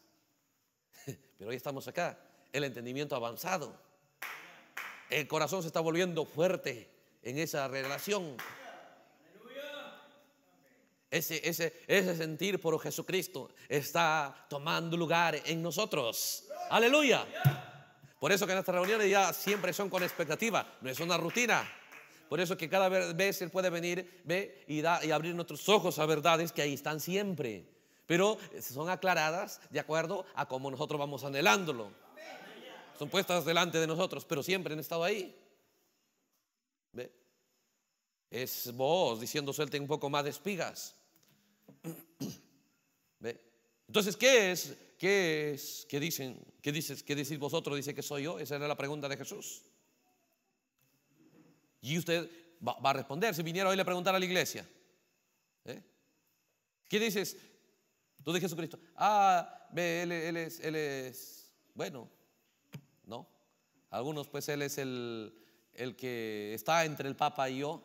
Pero hoy estamos acá el entendimiento avanzado. El corazón se está volviendo fuerte en esa relación. Ese, ese, ese sentir por Jesucristo está tomando lugar en nosotros. Aleluya. Por eso que nuestras reuniones ya siempre son con expectativa, no es una rutina. Por eso que cada vez Él puede venir ve, y, da, y abrir nuestros ojos a verdades que ahí están siempre. Pero son aclaradas de acuerdo a cómo nosotros vamos anhelándolo son puestas delante de nosotros, pero siempre han estado ahí. Es vos diciendo suelten un poco más de espigas. Entonces, ¿qué es? ¿Qué es? ¿Qué dicen? ¿Qué dices? vosotros? Dice que soy yo. Esa era la pregunta de Jesús. Y usted va, a responder si viniera hoy a preguntar a la iglesia. ¿Qué dices? Tú de Jesucristo. Ah, ve él, es, él es, bueno, ¿no? Algunos, pues él es el, el que está entre el Papa y yo,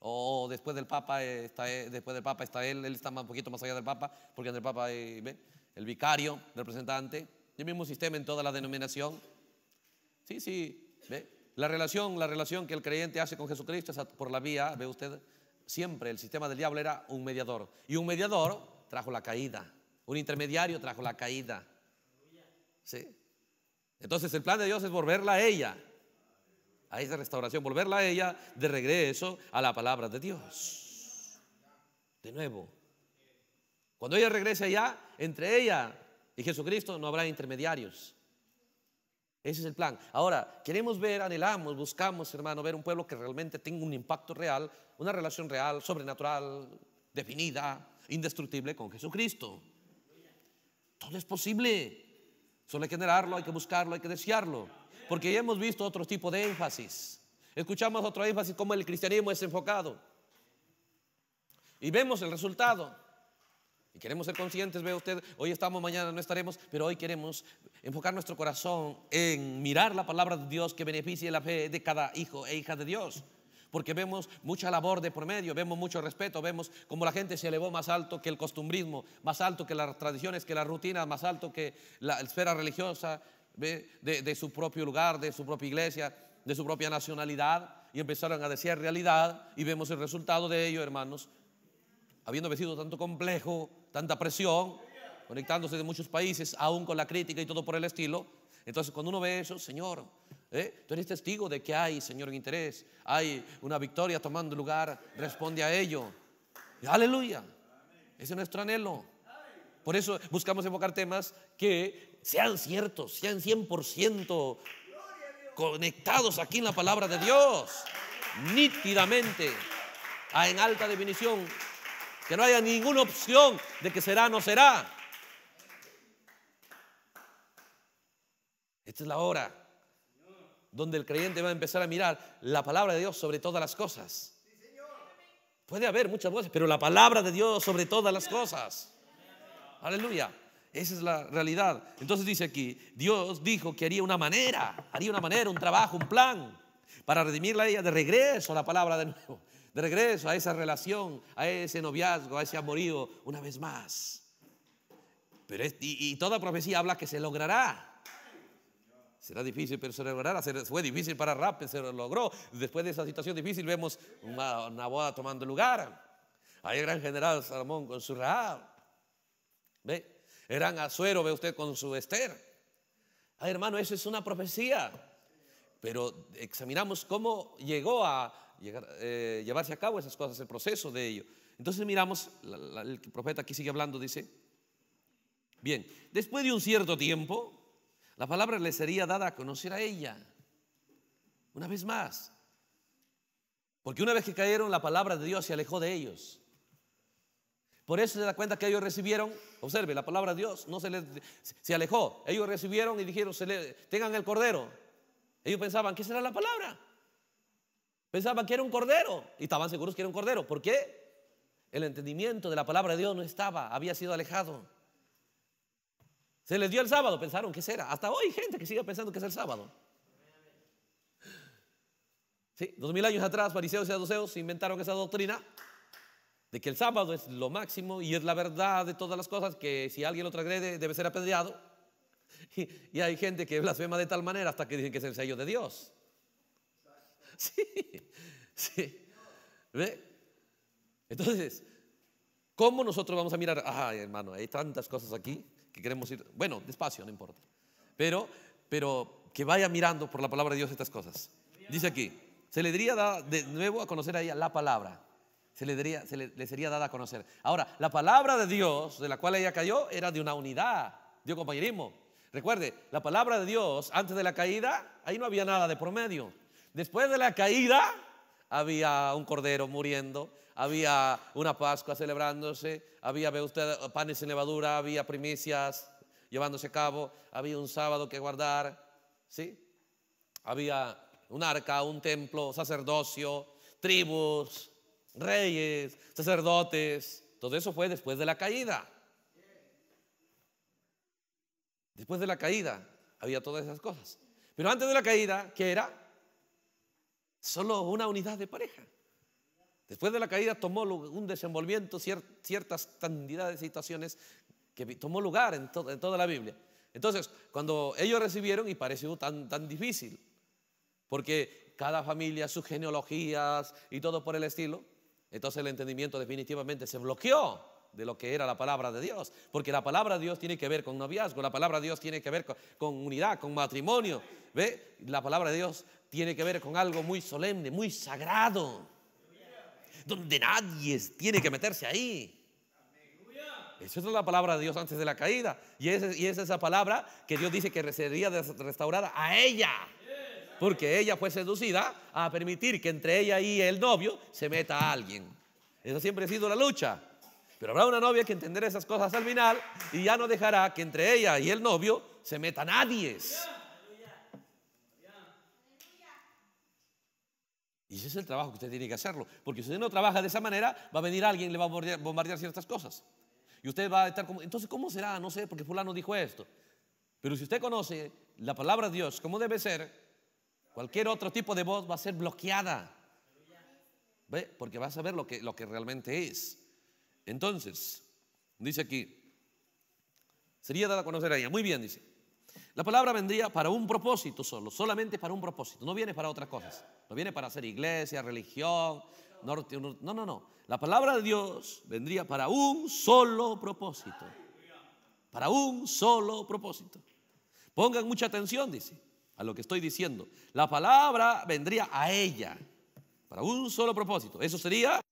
o después del Papa está, eh, después del Papa está él, él está un poquito más allá del Papa, porque entre el Papa ¿ve? el vicario, representante, el mismo sistema en toda la denominación. Sí, sí, La relación, la relación que el creyente hace con Jesucristo es por la vía, ve usted, siempre el sistema del diablo era un mediador. Y un mediador trajo la caída, un intermediario trajo la caída. ¿Sí? Entonces el plan de Dios es volverla a ella, a esa restauración, volverla a ella de regreso a la palabra de Dios. De nuevo. Cuando ella regrese allá, entre ella y Jesucristo no habrá intermediarios. Ese es el plan. Ahora, queremos ver, anhelamos, buscamos, hermano, ver un pueblo que realmente tenga un impacto real, una relación real, sobrenatural, definida, indestructible con Jesucristo. Todo es posible. Solo hay que hay que buscarlo, hay que desearlo. Porque ya hemos visto otro tipo de énfasis. Escuchamos otro énfasis como el cristianismo es enfocado. Y vemos el resultado. Y queremos ser conscientes, ve usted, hoy estamos, mañana no estaremos, pero hoy queremos enfocar nuestro corazón en mirar la palabra de Dios que beneficie la fe de cada hijo e hija de Dios porque vemos mucha labor de promedio, vemos mucho respeto, vemos como la gente se elevó más alto que el costumbrismo, más alto que las tradiciones, que la rutina más alto que la esfera religiosa de, su propio lugar, de su propia iglesia, de su propia nacionalidad, y empezaron a decir realidad, y vemos el resultado de ello, hermanos, habiendo vencido tanto complejo, tanta presión, conectándose de muchos países, aún con la crítica y todo por el estilo. Entonces, cuando uno ve eso, Señor, ¿Eh? Tú eres testigo de que hay, Señor, interés. Hay una victoria tomando lugar. Responde a ello. Aleluya. Ese es nuestro anhelo. Por eso buscamos enfocar temas que sean ciertos, sean 100% conectados aquí en la palabra de Dios, nítidamente, en alta definición, que no haya ninguna opción de que será o no será. Esta es la hora donde el creyente va a empezar a mirar la palabra de Dios sobre todas las cosas. Puede haber muchas voces, pero la palabra de Dios sobre todas las cosas. Aleluya. Esa es la realidad. Entonces dice aquí, Dios dijo que haría una manera, haría una manera, un trabajo, un plan, para redimirla a ella de regreso a la palabra de nuevo, de regreso a esa relación, a ese noviazgo, a ese amorío, una vez más. Pero y toda profecía habla que se logrará. Será difícil, pero se logrará. Fue difícil para Rappen, se logró. Después de esa situación difícil vemos una, boda tomando lugar. Ahí el gran general Salomón con su Raab, ¿Ve? El Azuero, ve usted, con su Esther. Ay, hermano, eso es una profecía. Pero examinamos cómo llegó a eh, llevarse a cabo esas cosas, el proceso de ello. Entonces miramos, el profeta aquí sigue hablando, dice, bien, después de un cierto tiempo, la palabra le sería dada a conocer a ella. Una vez más. Porque una vez que cayeron, la palabra de Dios se alejó de ellos. Por eso se da cuenta que ellos recibieron, observe, la palabra de Dios no se les se alejó. Ellos recibieron y dijeron, tengan el cordero. Ellos pensaban, ¿qué será la palabra? Pensaban que era un cordero y estaban seguros que era un cordero. ¿Por qué? El entendimiento de la palabra de Dios no estaba, había sido alejado. Se les dio el sábado, pensaron que será. Hasta hoy hay gente que sigue pensando que es el sábado. Sí, dos mil años atrás, fariseos y saduceos inventaron esa doctrina de que el sábado es lo máximo y es la verdad de todas las cosas, que si alguien lo transgrede debe ser apedreado. Y, hay gente que blasfema de tal manera hasta que dicen que es el sello de Dios. Sí, sí. ¿Ve? Entonces, ¿cómo nosotros vamos a mirar? Ay, hermano, hay tantas cosas aquí queremos ir, bueno, despacio, no importa. Pero, pero que vaya mirando por la palabra de Dios estas cosas. Dice aquí, se le diría de nuevo a conocer a ella la palabra. Se, le, diría, se le, sería dada a conocer. Ahora, la palabra de Dios de la cual ella cayó era de una unidad, dio compañerismo. Recuerde, la palabra de Dios antes de la caída, ahí no había nada de promedio. Después de la caída, había un cordero muriendo, había una Pascua celebrándose, había usted, panes en levadura, había primicias llevándose a cabo, había un sábado que guardar, ¿sí? Había un arca, un templo, sacerdocio, tribus, reyes, sacerdotes. Todo eso fue después de la caída. Después de la caída había todas esas cosas. Pero antes de la caída, ¿qué era? Solo una unidad de pareja. Después de la caída tomó un desenvolvimiento, ciertas cantidades de situaciones que tomó lugar en, toda la Biblia. Entonces, cuando ellos recibieron, y pareció tan, difícil, porque cada familia, sus genealogías y todo por el estilo, entonces el entendimiento definitivamente se bloqueó de lo que era la palabra de Dios, porque la palabra de Dios tiene que ver con noviazgo, la palabra de Dios tiene que ver con, unidad, con matrimonio, ¿ve? La palabra de Dios tiene que ver con algo muy solemne, muy sagrado donde nadie tiene que meterse ahí. Esa es la palabra de Dios antes de la caída. Y es, es esa palabra que Dios dice que sería restaurada a ella. Porque ella fue seducida a permitir que entre ella y el novio se meta a alguien. Esa siempre ha sido la lucha. Pero habrá una novia que entenderá esas cosas al final y ya no dejará que entre ella y el novio se meta nadie. Y ese es el trabajo que usted tiene que hacerlo. Porque si usted no trabaja de esa manera, va a venir alguien y le va a bombardear, ciertas cosas. Y usted va a estar como, entonces, ¿cómo será? No sé, porque fulano dijo esto. Pero si usted conoce la palabra de Dios como debe ser, cualquier otro tipo de voz va a ser bloqueada. ¿Ve? Porque va a saber lo que, lo que realmente es. Entonces, dice aquí, sería dada a conocer a ella. Muy bien, dice. La palabra vendría para un propósito solo, solamente para un propósito, no viene para otras cosas, no viene para hacer iglesia, religión, no, no, no. La palabra de Dios vendría para un solo propósito, para un solo propósito. Pongan mucha atención, dice, a lo que estoy diciendo. La palabra vendría a ella, para un solo propósito. Eso sería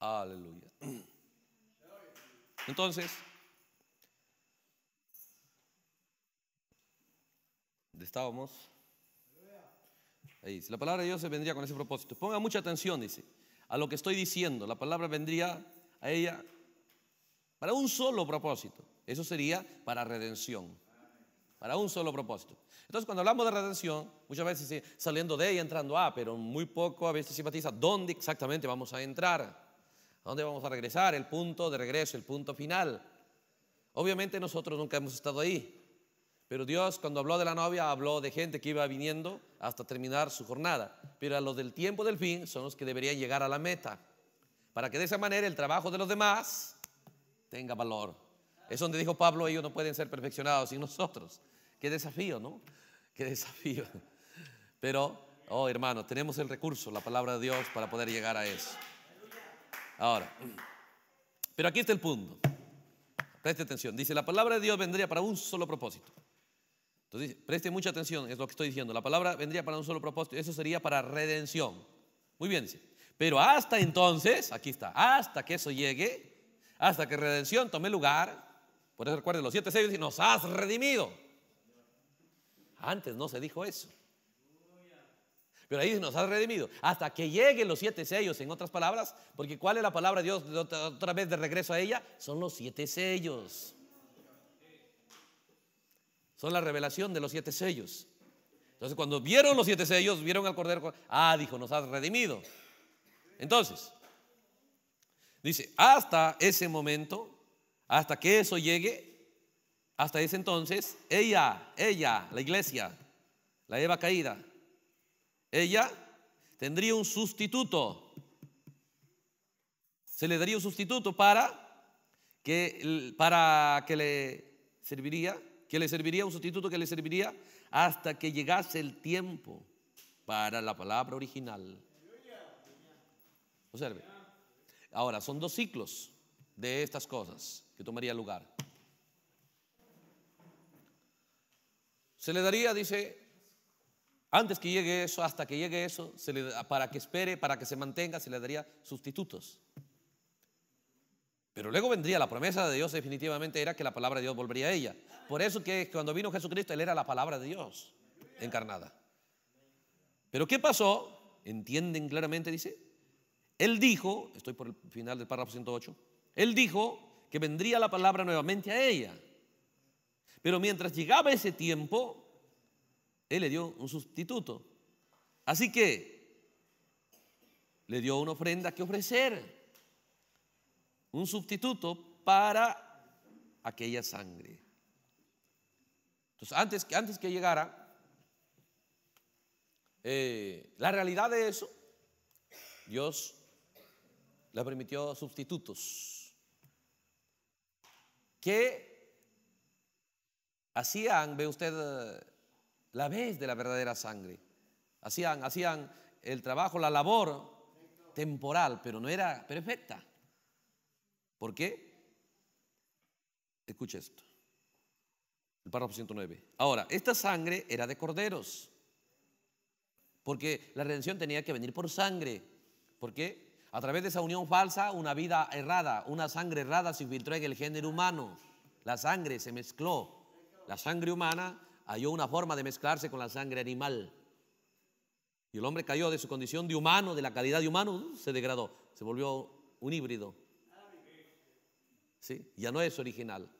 Aleluya. Entonces, estábamos. Ahí, la palabra de Dios se vendría con ese propósito. Ponga mucha atención, dice, a lo que estoy diciendo. La palabra vendría a ella para un solo propósito. Eso sería para redención. Para un solo propósito. Entonces, cuando hablamos de redención, muchas veces saliendo de ella entrando a, ah, pero muy poco a veces se dónde exactamente vamos a entrar dónde vamos a regresar? El punto de regreso, el punto final. Obviamente nosotros nunca hemos estado ahí, pero Dios cuando habló de la novia habló de gente que iba viniendo hasta terminar su jornada. Pero a los del tiempo del fin son los que deberían llegar a la meta, para que de esa manera el trabajo de los demás tenga valor. Es donde dijo Pablo, ellos no pueden ser perfeccionados sin nosotros. Qué desafío, ¿no? Qué desafío. Pero, oh hermano, tenemos el recurso, la palabra de Dios, para poder llegar a eso. Ahora, pero aquí está el punto. Preste atención. Dice, la palabra de Dios vendría para un solo propósito. Entonces, preste mucha atención, es lo que estoy diciendo. La palabra vendría para un solo propósito. Eso sería para redención. Muy bien, Pero hasta entonces, aquí está, hasta que eso llegue, hasta que redención tome lugar. Por eso recuerden los siete seis y nos has redimido. Antes no se dijo eso. Pero ahí nos has redimido. Hasta que lleguen los siete sellos, en otras palabras, porque ¿cuál es la palabra de Dios otra vez de regreso a ella? Son los siete sellos. Son la revelación de los siete sellos. Entonces, cuando vieron los siete sellos, vieron al Cordero, ah, dijo, nos has redimido. Entonces, dice, hasta ese momento, hasta que eso llegue, hasta ese entonces, ella, ella, la iglesia, la Eva caída, ella tendría un sustituto. Se le daría un sustituto para que, para que le serviría, que le serviría un sustituto que le serviría hasta que llegase el tiempo para la palabra original. Observe. Ahora, son dos ciclos de estas cosas que tomaría lugar. Se le daría, dice, antes que llegue eso, hasta que llegue eso, para que espere, para que se mantenga, se le daría sustitutos. Pero luego vendría la promesa de Dios, definitivamente era que la palabra de Dios volvería a ella. Por eso que cuando vino Jesucristo, Él era la palabra de Dios encarnada. Pero ¿qué pasó? Entienden claramente, dice. Él dijo, estoy por el final del párrafo 108, Él dijo que vendría la palabra nuevamente a ella. Pero mientras llegaba ese tiempo, él le dio un sustituto. Así que le dio una ofrenda que ofrecer, un sustituto para aquella sangre. Entonces, antes, antes que llegara, eh, la realidad de eso, Dios le permitió sustitutos que hacían, ve usted, eh, la vez de la verdadera sangre. Hacían, hacían el trabajo, la labor temporal, pero no era perfecta. ¿Por qué? Escucha esto. El párrafo 109. Ahora, esta sangre era de corderos, porque la redención tenía que venir por sangre. ¿Por qué? A través de esa unión falsa, una vida errada, una sangre errada se infiltró en el género humano. La sangre se mezcló. La sangre humana halló una forma de mezclarse con la sangre animal. Y el hombre cayó de su condición de humano, de la calidad de humano, uh, se degradó, se volvió un híbrido. ¿Sí? Ya no es original.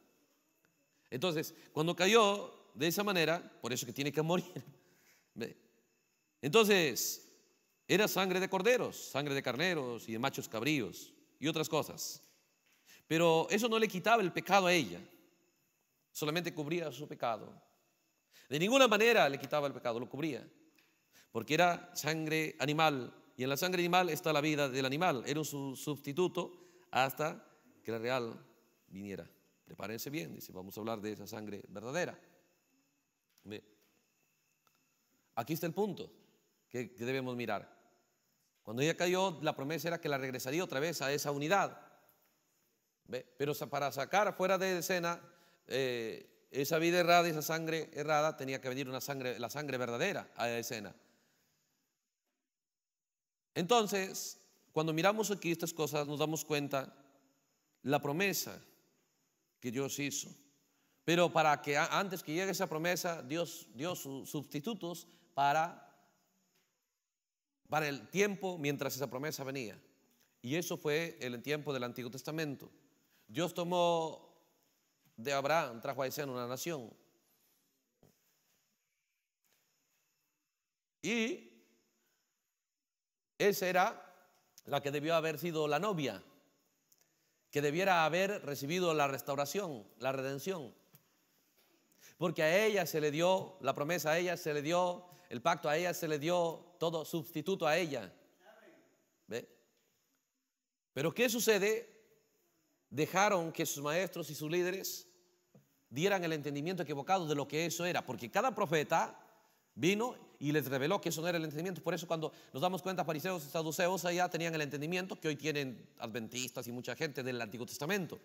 Entonces, cuando cayó de esa manera, por eso que tiene que morir. Entonces, era sangre de corderos, sangre de carneros y de machos cabríos y otras cosas. Pero eso no le quitaba el pecado a ella, solamente cubría su pecado. De ninguna manera le quitaba el pecado, lo cubría, porque era sangre animal y en la sangre animal está la vida del animal. Era un sustituto hasta que la real viniera. Prepárense bien, dice, vamos a hablar de esa sangre verdadera. Aquí está el punto que debemos mirar. Cuando ella cayó, la promesa era que la regresaría otra vez a esa unidad. Pero para sacar fuera de escena eh, esa vida errada y esa sangre errada tenía que venir una sangre, la sangre verdadera a la escena. Entonces, cuando miramos aquí estas cosas, nos damos cuenta la promesa que Dios hizo. Pero para que antes que llegue esa promesa, Dios dio sus sustitutos para, para el tiempo mientras esa promesa venía. Y eso fue el tiempo del Antiguo Testamento. Dios tomó de Abraham trajo a escena una nación. Y esa era la que debió haber sido la novia, que debiera haber recibido la restauración, la redención. Porque a ella se le dio la promesa, a ella se le dio el pacto, a ella se le dio todo sustituto a ella. ¿Ve? Pero ¿qué sucede? Dejaron que sus maestros y sus líderes dieran el entendimiento equivocado de lo que eso era, porque cada profeta vino y les reveló que eso no era el entendimiento. Por eso cuando nos damos cuenta, fariseos y saduceos allá tenían el entendimiento que hoy tienen adventistas y mucha gente del Antiguo Testamento.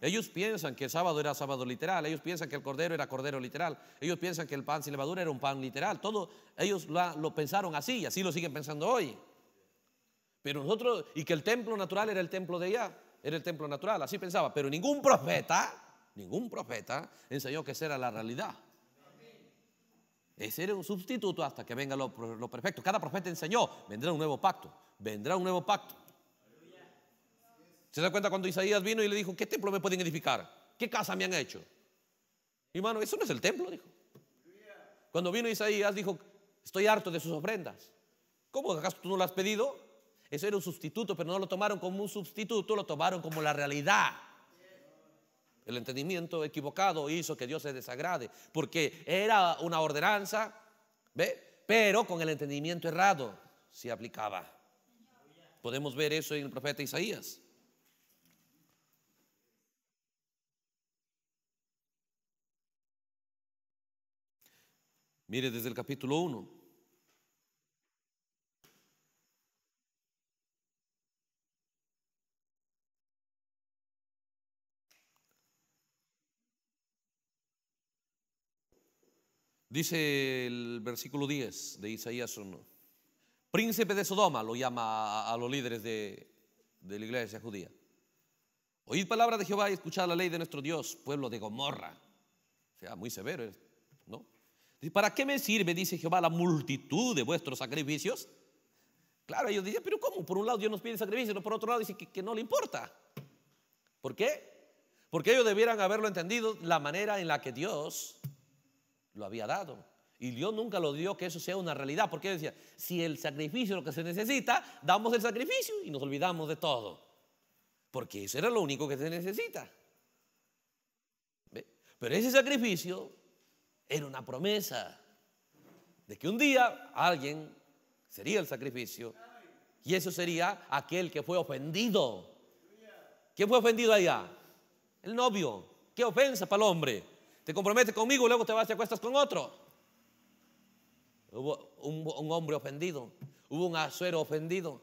Ellos piensan que el sábado era sábado literal, ellos piensan que el cordero era cordero literal, ellos piensan que el pan sin levadura era un pan literal. Todo ellos lo, pensaron así y así lo siguen pensando hoy. Pero nosotros, y que el templo natural era el templo de allá, era el templo natural, así pensaba. Pero ningún profeta ningún profeta enseñó que esa era la realidad. Ese era un sustituto hasta que venga lo, perfecto. Cada profeta enseñó, vendrá un nuevo pacto, vendrá un nuevo pacto. ¿Se da cuenta cuando Isaías vino y le dijo, ¿qué templo me pueden edificar? ¿Qué casa me han hecho? Y hermano, eso no es el templo, dijo. Cuando vino Isaías dijo, estoy harto de sus ofrendas. ¿Cómo acaso tú no lo has pedido? Eso era un sustituto, pero no lo tomaron como un sustituto, lo tomaron como la realidad. El entendimiento equivocado hizo que Dios se desagrade, porque era una ordenanza, ¿ve? pero con el entendimiento errado se aplicaba. Podemos ver eso en el profeta Isaías. Mire desde el capítulo 1. Dice el versículo 10 de Isaías 1. Príncipe de Sodoma lo llama a, los líderes de, la iglesia judía. Oíd palabra de Jehová y escuchad la ley de nuestro Dios, pueblo de Gomorra. O sea, muy severo, ¿eh? ¿no? ¿para qué me sirve, dice Jehová, la multitud de vuestros sacrificios? Claro, ellos dicen, pero ¿cómo? Por un lado Dios nos pide sacrificios, pero por otro lado dice que, que no le importa. ¿Por qué? Porque ellos debieran haberlo entendido la manera en la que Dios lo había dado. Y Dios nunca lo dio que eso sea una realidad, porque decía, si el sacrificio es lo que se necesita, damos el sacrificio y nos olvidamos de todo. Porque eso era lo único que se necesita. Pero ese sacrificio era una promesa de que un día alguien sería el sacrificio y eso sería aquel que fue ofendido. ¿Quién fue ofendido allá? El novio. ¿Qué ofensa para el hombre? Te comprometes conmigo y luego te vas y acuestas con otro. Hubo un, hombre ofendido. Hubo un azuero ofendido.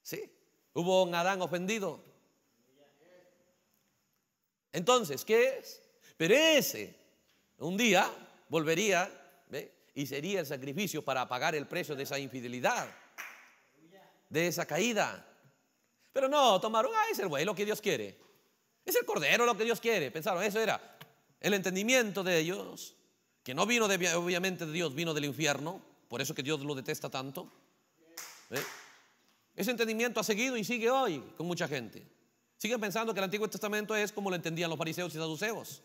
¿Sí? Hubo un Adán ofendido. Entonces, ¿qué es? Pero ese, Un día volvería y sería el sacrificio para pagar el precio de esa infidelidad, de esa caída. Pero no, tomaron, ah, es el güey lo que Dios quiere. Es el cordero lo que Dios quiere. Pensaron, eso era el entendimiento de ellos, que no vino obviamente de Dios, vino del infierno, por eso que Dios lo detesta tanto. ¿eh? Ese entendimiento ha seguido y sigue hoy con mucha gente. Siguen pensando que el Antiguo Testamento es como lo entendían los fariseos y saduceos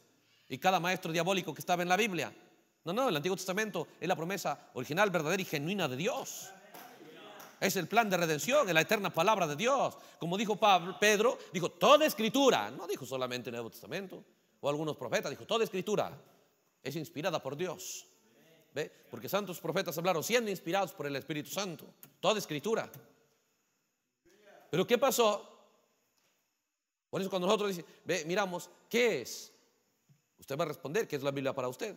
y cada maestro diabólico que estaba en la Biblia. No, no, el Antiguo Testamento es la promesa original, verdadera y genuina de Dios. Es el plan de redención, es la eterna palabra de Dios. Como dijo Pablo, Pedro, dijo toda escritura, no dijo solamente el Nuevo Testamento, o algunos profetas, dijo, toda escritura es inspirada por Dios. ¿Ve? Porque santos profetas hablaron siendo inspirados por el Espíritu Santo, toda escritura. Pero ¿qué pasó? Por eso cuando nosotros dice, miramos, ¿qué es? Usted va a responder, ¿qué es la Biblia para usted?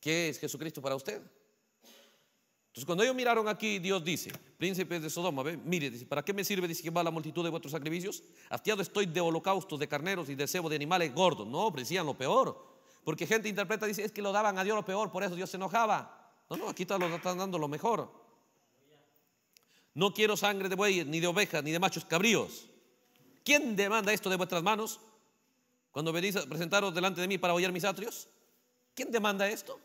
¿Qué es Jesucristo para usted? Entonces cuando ellos miraron aquí, Dios dice, príncipes de Sodoma, mire, dice, ¿para qué me sirve? Dice que va la multitud de vuestros sacrificios. Hastiado estoy de holocaustos, de carneros y de cebo de animales gordos. No, decían lo peor. Porque gente interpreta, dice, es que lo daban a Dios lo peor, por eso Dios se enojaba. No, no, aquí están dando lo mejor. No quiero sangre de bueyes, ni de ovejas, ni de machos cabríos. ¿Quién demanda esto de vuestras manos? Cuando venís a presentaros delante de mí para hollar mis atrios. ¿Quién demanda esto?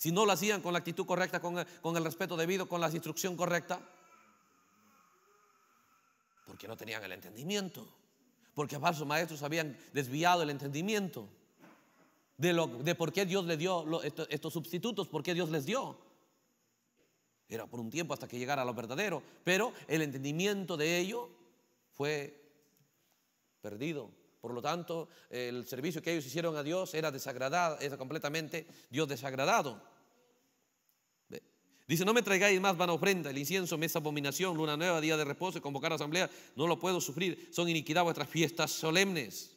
si no lo hacían con la actitud correcta, con el, respeto debido, con la instrucción correcta? Porque no tenían el entendimiento. Porque falsos maestros habían desviado el entendimiento de, lo, de por qué Dios le dio estos, estos sustitutos, por qué Dios les dio. Era por un tiempo hasta que llegara a lo verdadero, pero el entendimiento de ello fue perdido. Por lo tanto, el servicio que ellos hicieron a Dios era desagradado, era completamente Dios desagradado. Dice, no me traigáis más vana ofrenda, el incienso me abominación, luna nueva, día de reposo, convocar asamblea, no lo puedo sufrir, son iniquidad vuestras fiestas solemnes,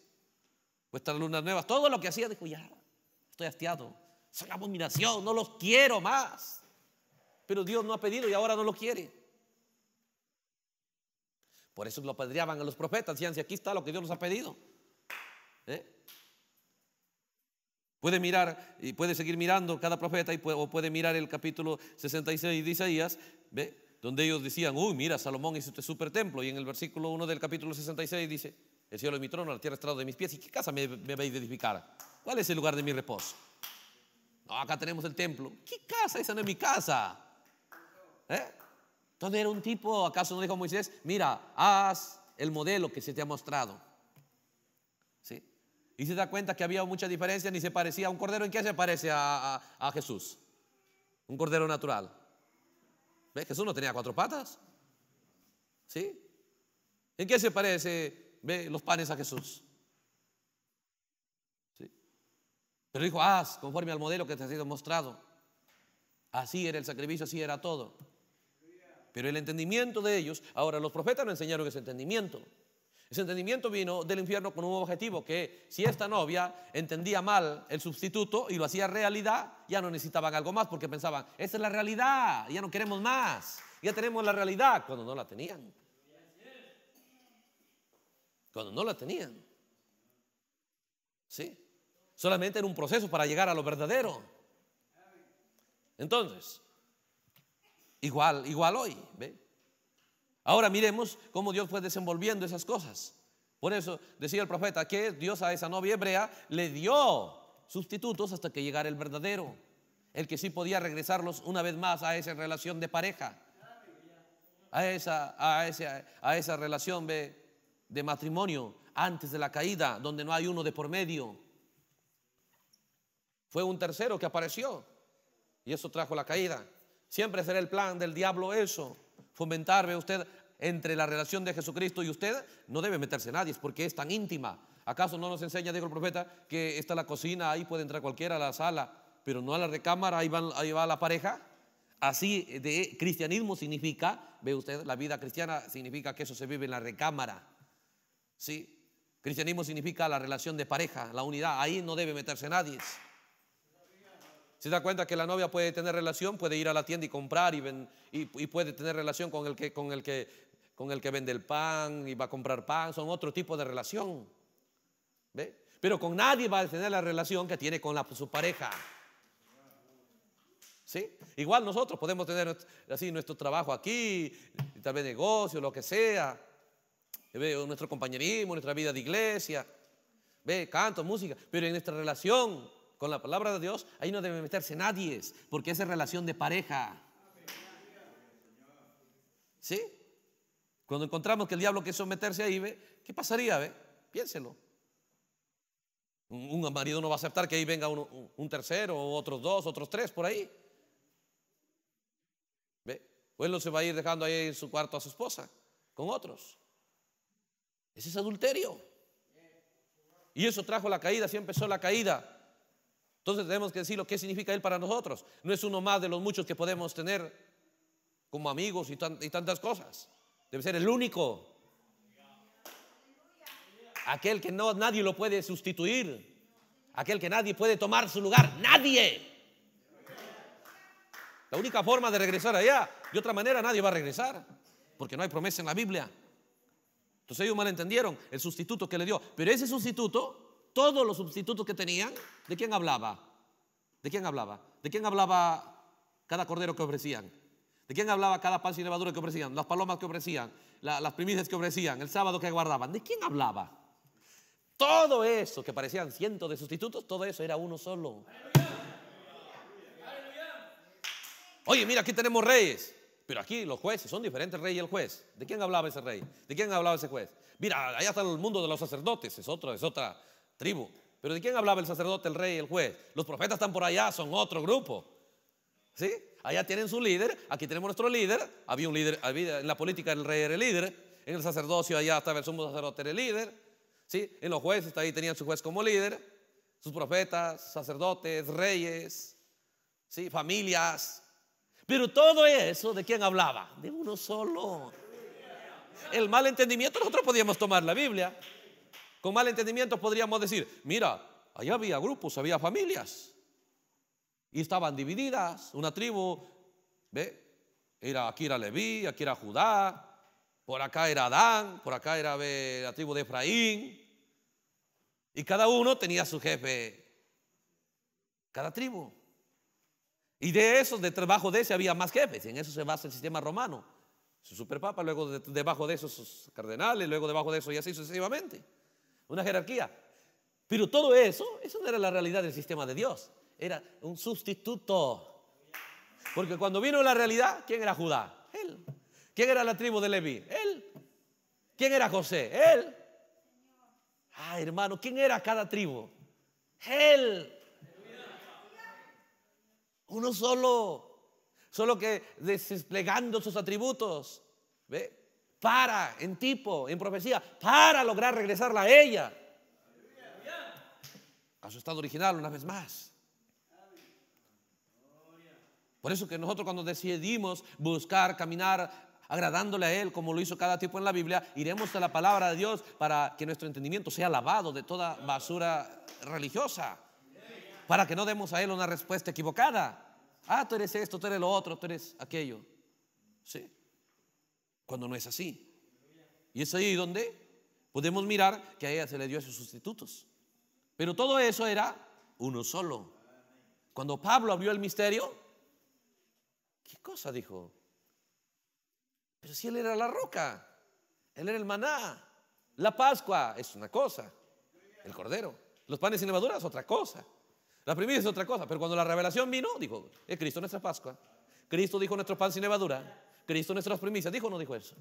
vuestras lunas nuevas, todo lo que hacía dijo, ya, estoy hastiado, son abominación, no los quiero más. Pero Dios no ha pedido y ahora no lo quiere. Por eso lo apedreaban a los profetas, decían, aquí está lo que Dios nos ha pedido. ¿Eh? Puede mirar y puede seguir mirando cada profeta y puede, o puede mirar el capítulo 66 de Isaías, donde ellos decían, uy, mira, Salomón hizo este super templo. Y en el versículo 1 del capítulo 66 dice, el cielo es mi trono, la tierra es estrado de mis pies. ¿Y qué casa me, me vais a edificar? ¿Cuál es el lugar de mi reposo? acá tenemos el templo. ¿Qué casa? Esa no es mi casa. ¿Eh? Entonces era un tipo, ¿acaso no dijo Moisés? Mira, haz el modelo que se te ha mostrado. ¿Sí? Y se da cuenta que había mucha diferencia, ni se parecía a un cordero. ¿En qué se parece a, Jesús? Un cordero natural. ¿Ve? Jesús no tenía cuatro patas. ¿Sí? ¿En qué se parece ve, los panes a Jesús? Pero dijo, haz conforme al modelo que te ha sido mostrado. Así era el sacrificio, así era todo. Pero el entendimiento de ellos, ahora los profetas no enseñaron ese entendimiento. Ese entendimiento vino del infierno con un objetivo, que si esta novia entendía mal el sustituto y lo hacía realidad, ya no necesitaban algo más porque pensaban, esa es la realidad, ya no queremos más, ya tenemos la realidad, cuando no la tenían. Cuando no la tenían. ¿Sí? Solamente era un proceso para llegar a lo verdadero. Entonces, igual, igual hoy, ¿ve? Ahora miremos cómo Dios fue desenvolviendo esas cosas. Por eso decía el profeta que Dios a esa novia hebrea le dio sustitutos hasta que llegara el verdadero, el que sí podía regresarlos una vez más a esa relación de pareja, a esa, relación de, de matrimonio antes de la caída, donde no hay uno de por medio. Fue un tercero que apareció y eso trajo la caída. Siempre será el plan del diablo eso fomentar, ve usted, entre la relación de Jesucristo y usted, no debe meterse nadie, es porque es tan íntima. ¿Acaso no nos enseña, dijo el profeta, que está la cocina, ahí puede entrar cualquiera a la sala, pero no a la recámara, ahí, van, ahí va la pareja? Así de cristianismo significa, ve usted, la vida cristiana significa que eso se vive en la recámara. ¿Sí? Cristianismo significa la relación de pareja, la unidad, ahí no debe meterse nadie. ¿Se da cuenta que la novia puede tener relación? Puede ir a la tienda y comprar y, puede tener relación con el, que, con, el que, con el que vende el pan y va a comprar pan. Son otro tipo de relación. Pero con nadie va a tener la relación que tiene con su pareja. ¿Sí? Igual nosotros podemos tener así nuestro trabajo aquí, tal vez negocio, lo que sea. Nuestro compañerismo, nuestra vida de iglesia. ¿Ve? Canto, música. Pero en nuestra relación con la palabra de Dios, ahí no debe meterse nadie, porque esa es relación de pareja. ¿Sí? Cuando encontramos que el diablo quiso meterse ahí, ¿qué pasaría? ¿ve? Piénselo. Un, marido no va a aceptar que ahí venga un tercero, otros dos, otros tres por ahí. ¿Ve? O él no se va a ir dejando ahí en su cuarto a su esposa con otros. Ese es adulterio. Y eso trajo la caída, así empezó la caída. Entonces tenemos que decir lo que significa Él para nosotros. No es uno más de los muchos que podemos tener como amigos y, tantas cosas. Debe ser el único. Aquel que no, nadie lo puede sustituir. Aquel que nadie puede tomar su lugar. Nadie. La única forma de regresar allá. De otra manera nadie va a regresar. Porque no hay promesa en la Biblia. Entonces ellos malentendieron el sustituto que le dio. Pero ese sustituto todos los sustitutos que tenían, ¿de quién hablaba? ¿De quién hablaba? ¿De quién hablaba cada cordero que ofrecían? ¿De quién hablaba cada pan y levadura que ofrecían? Las palomas que ofrecían, las primicias que ofrecían, el sábado que guardaban. ¿De quién hablaba? Todo eso, que parecían cientos de sustitutos, todo eso era uno solo. Oye, mira, aquí tenemos reyes. Pero aquí los jueces son diferentes, el rey y el juez. ¿De quién hablaba ese rey? ¿De quién hablaba ese juez? Mira, allá está el mundo de los sacerdotes, es otra, es otra, tribu. Pero ¿de quién hablaba el sacerdote, el rey, el juez? Los profetas están por allá, son otro grupo. ¿Sí? Allá tienen su líder, aquí tenemos nuestro líder. Había un líder, había, en la política el rey era el líder, en el sacerdocio allá estaba el sumo sacerdote era el líder. ¿Sí? En los jueces ahí tenían su juez como líder, sus profetas, sacerdotes, reyes, ¿sí? familias. Pero todo eso, ¿de quién hablaba? De uno solo. El mal entendimiento nosotros podíamos tomar la Biblia. Con mal entendimiento podríamos decir, mira, allá había grupos, había familias. Y estaban divididas, una tribu, ¿ve? Era, aquí era Leví, aquí era Judá, por acá era Adán, por acá era la tribu de Efraín. Y cada uno tenía su jefe, cada tribu. Y de esos, de trabajo de ese, había más jefes. Y en eso se basa el sistema romano. Su superpapa, luego debajo de esos sus cardenales, luego debajo de eso y así sucesivamente una jerarquía. Pero todo eso, eso no era la realidad del sistema de Dios, era un sustituto. Porque cuando vino la realidad, ¿quién era Judá? Él. ¿Quién era la tribu de Leví? Él. ¿Quién era José? Él. Ah, hermano, ¿quién era cada tribu? Él. Uno solo. Solo que desplegando sus atributos. ¿Ve? para, en tipo, en profecía, para lograr regresarla a ella. A su estado original una vez más. Por eso que nosotros cuando decidimos buscar, caminar agradándole a Él, como lo hizo cada tipo en la Biblia, iremos a la palabra de Dios para que nuestro entendimiento sea lavado de toda basura religiosa, para que no demos a Él una respuesta equivocada. Ah, tú eres esto, tú eres lo otro, tú eres aquello. Sí cuando no es así. Y es ahí donde podemos mirar que a ella se le dio a sus sustitutos. Pero todo eso era uno solo. Cuando Pablo abrió el misterio, ¿qué cosa dijo? Pero si él era la roca, él era el maná, la Pascua es una cosa, el cordero, los panes sin levadura es otra cosa, la primicia es otra cosa, pero cuando la revelación vino, dijo, es Cristo nuestra Pascua, Cristo dijo nuestro pan sin levadura, Cristo nuestras primicias. ¿Dijo o no dijo eso?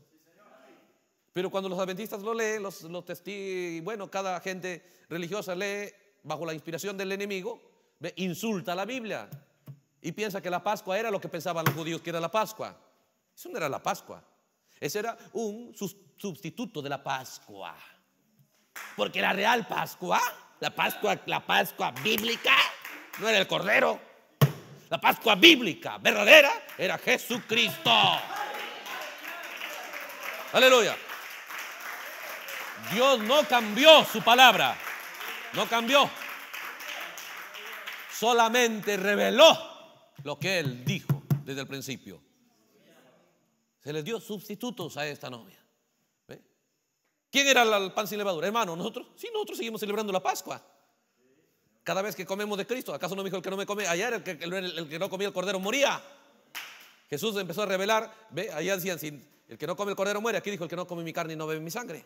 Pero cuando los adventistas lo leen, los, los testigos, bueno, cada gente religiosa lee bajo la inspiración del enemigo, insulta la Biblia y piensa que la Pascua era lo que pensaban los judíos que era la Pascua. Eso no era la Pascua. Ese era un sustituto de la Pascua. Porque la real Pascua, la Pascua, la Pascua bíblica, no era el Cordero. La Pascua bíblica verdadera era Jesucristo. Aleluya. Dios no cambió su palabra. No cambió. Solamente reveló lo que él dijo desde el principio. Se les dio sustitutos a esta novia. ¿Quién era el pan sin levadura? Hermano, nosotros, sí, nosotros seguimos celebrando la Pascua. Cada vez que comemos de Cristo, ¿acaso no me dijo el que no me comía? Ayer el que, no comía el cordero moría. Jesús empezó a revelar, ¿ve? Allá decían, sin... El que no come el cordero muere. Aquí dijo, el que no come mi carne y no bebe mi sangre.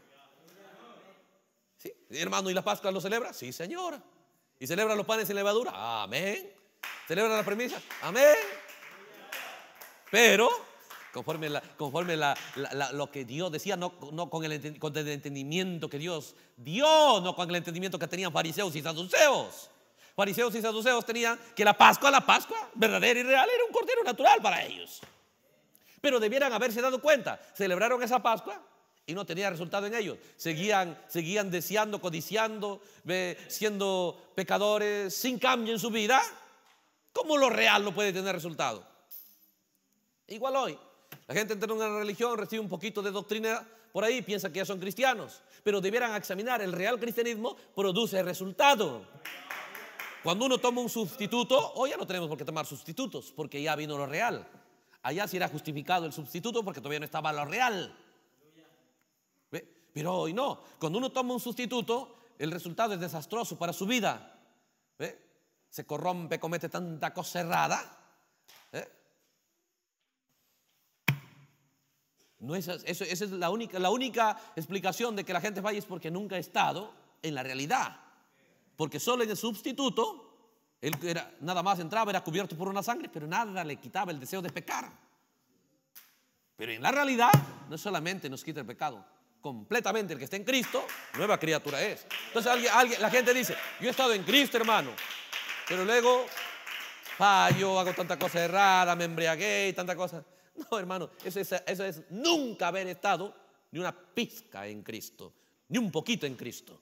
¿Sí? Hermano, ¿y la Pascua lo celebra? Sí, señor. ¿Y celebra los panes sin levadura? Amén. ¿Celebra la premisa? Amén. Pero, conforme, la, conforme la, lo que Dios decía, no, no con, el, con, el, entendimiento que Dios dio, no con el entendimiento que tenían fariseos y saduceos. Fariseos y saduceos tenían que la Pascua, la Pascua verdadera y real, era un cordero natural para ellos pero debieran haberse dado cuenta. Celebraron esa Pascua y no tenía resultado en ellos. Seguían, seguían deseando, codiciando, siendo pecadores, sin cambio en su vida. ¿Cómo lo real no puede tener resultado? Igual hoy. La gente entra en una religión, recibe un poquito de doctrina por ahí, piensa que ya son cristianos, pero debieran examinar, el real cristianismo produce resultado. Cuando uno toma un sustituto, hoy ya no tenemos por qué tomar sustitutos, porque ya vino lo real. Allá sí era justificado el sustituto porque todavía no estaba lo real. Pero hoy no. Cuando uno toma un sustituto, el resultado es desastroso para su vida. Se corrompe, comete tanta cosa errada. No es, esa es la única, la única explicación de que la gente vaya es porque nunca ha estado en la realidad. Porque solo en el sustituto él era, nada más entraba, era cubierto por una sangre, pero nada le quitaba el deseo de pecar. Pero en la realidad, no solamente nos quita el pecado, completamente el que está en Cristo, nueva criatura es. Entonces alguien, la gente dice, yo he estado en Cristo, hermano, pero luego Yo hago tanta cosa errada, me embriagué y tanta cosa. No, hermano, eso es, eso es nunca haber estado ni una pizca en Cristo, ni un poquito en Cristo.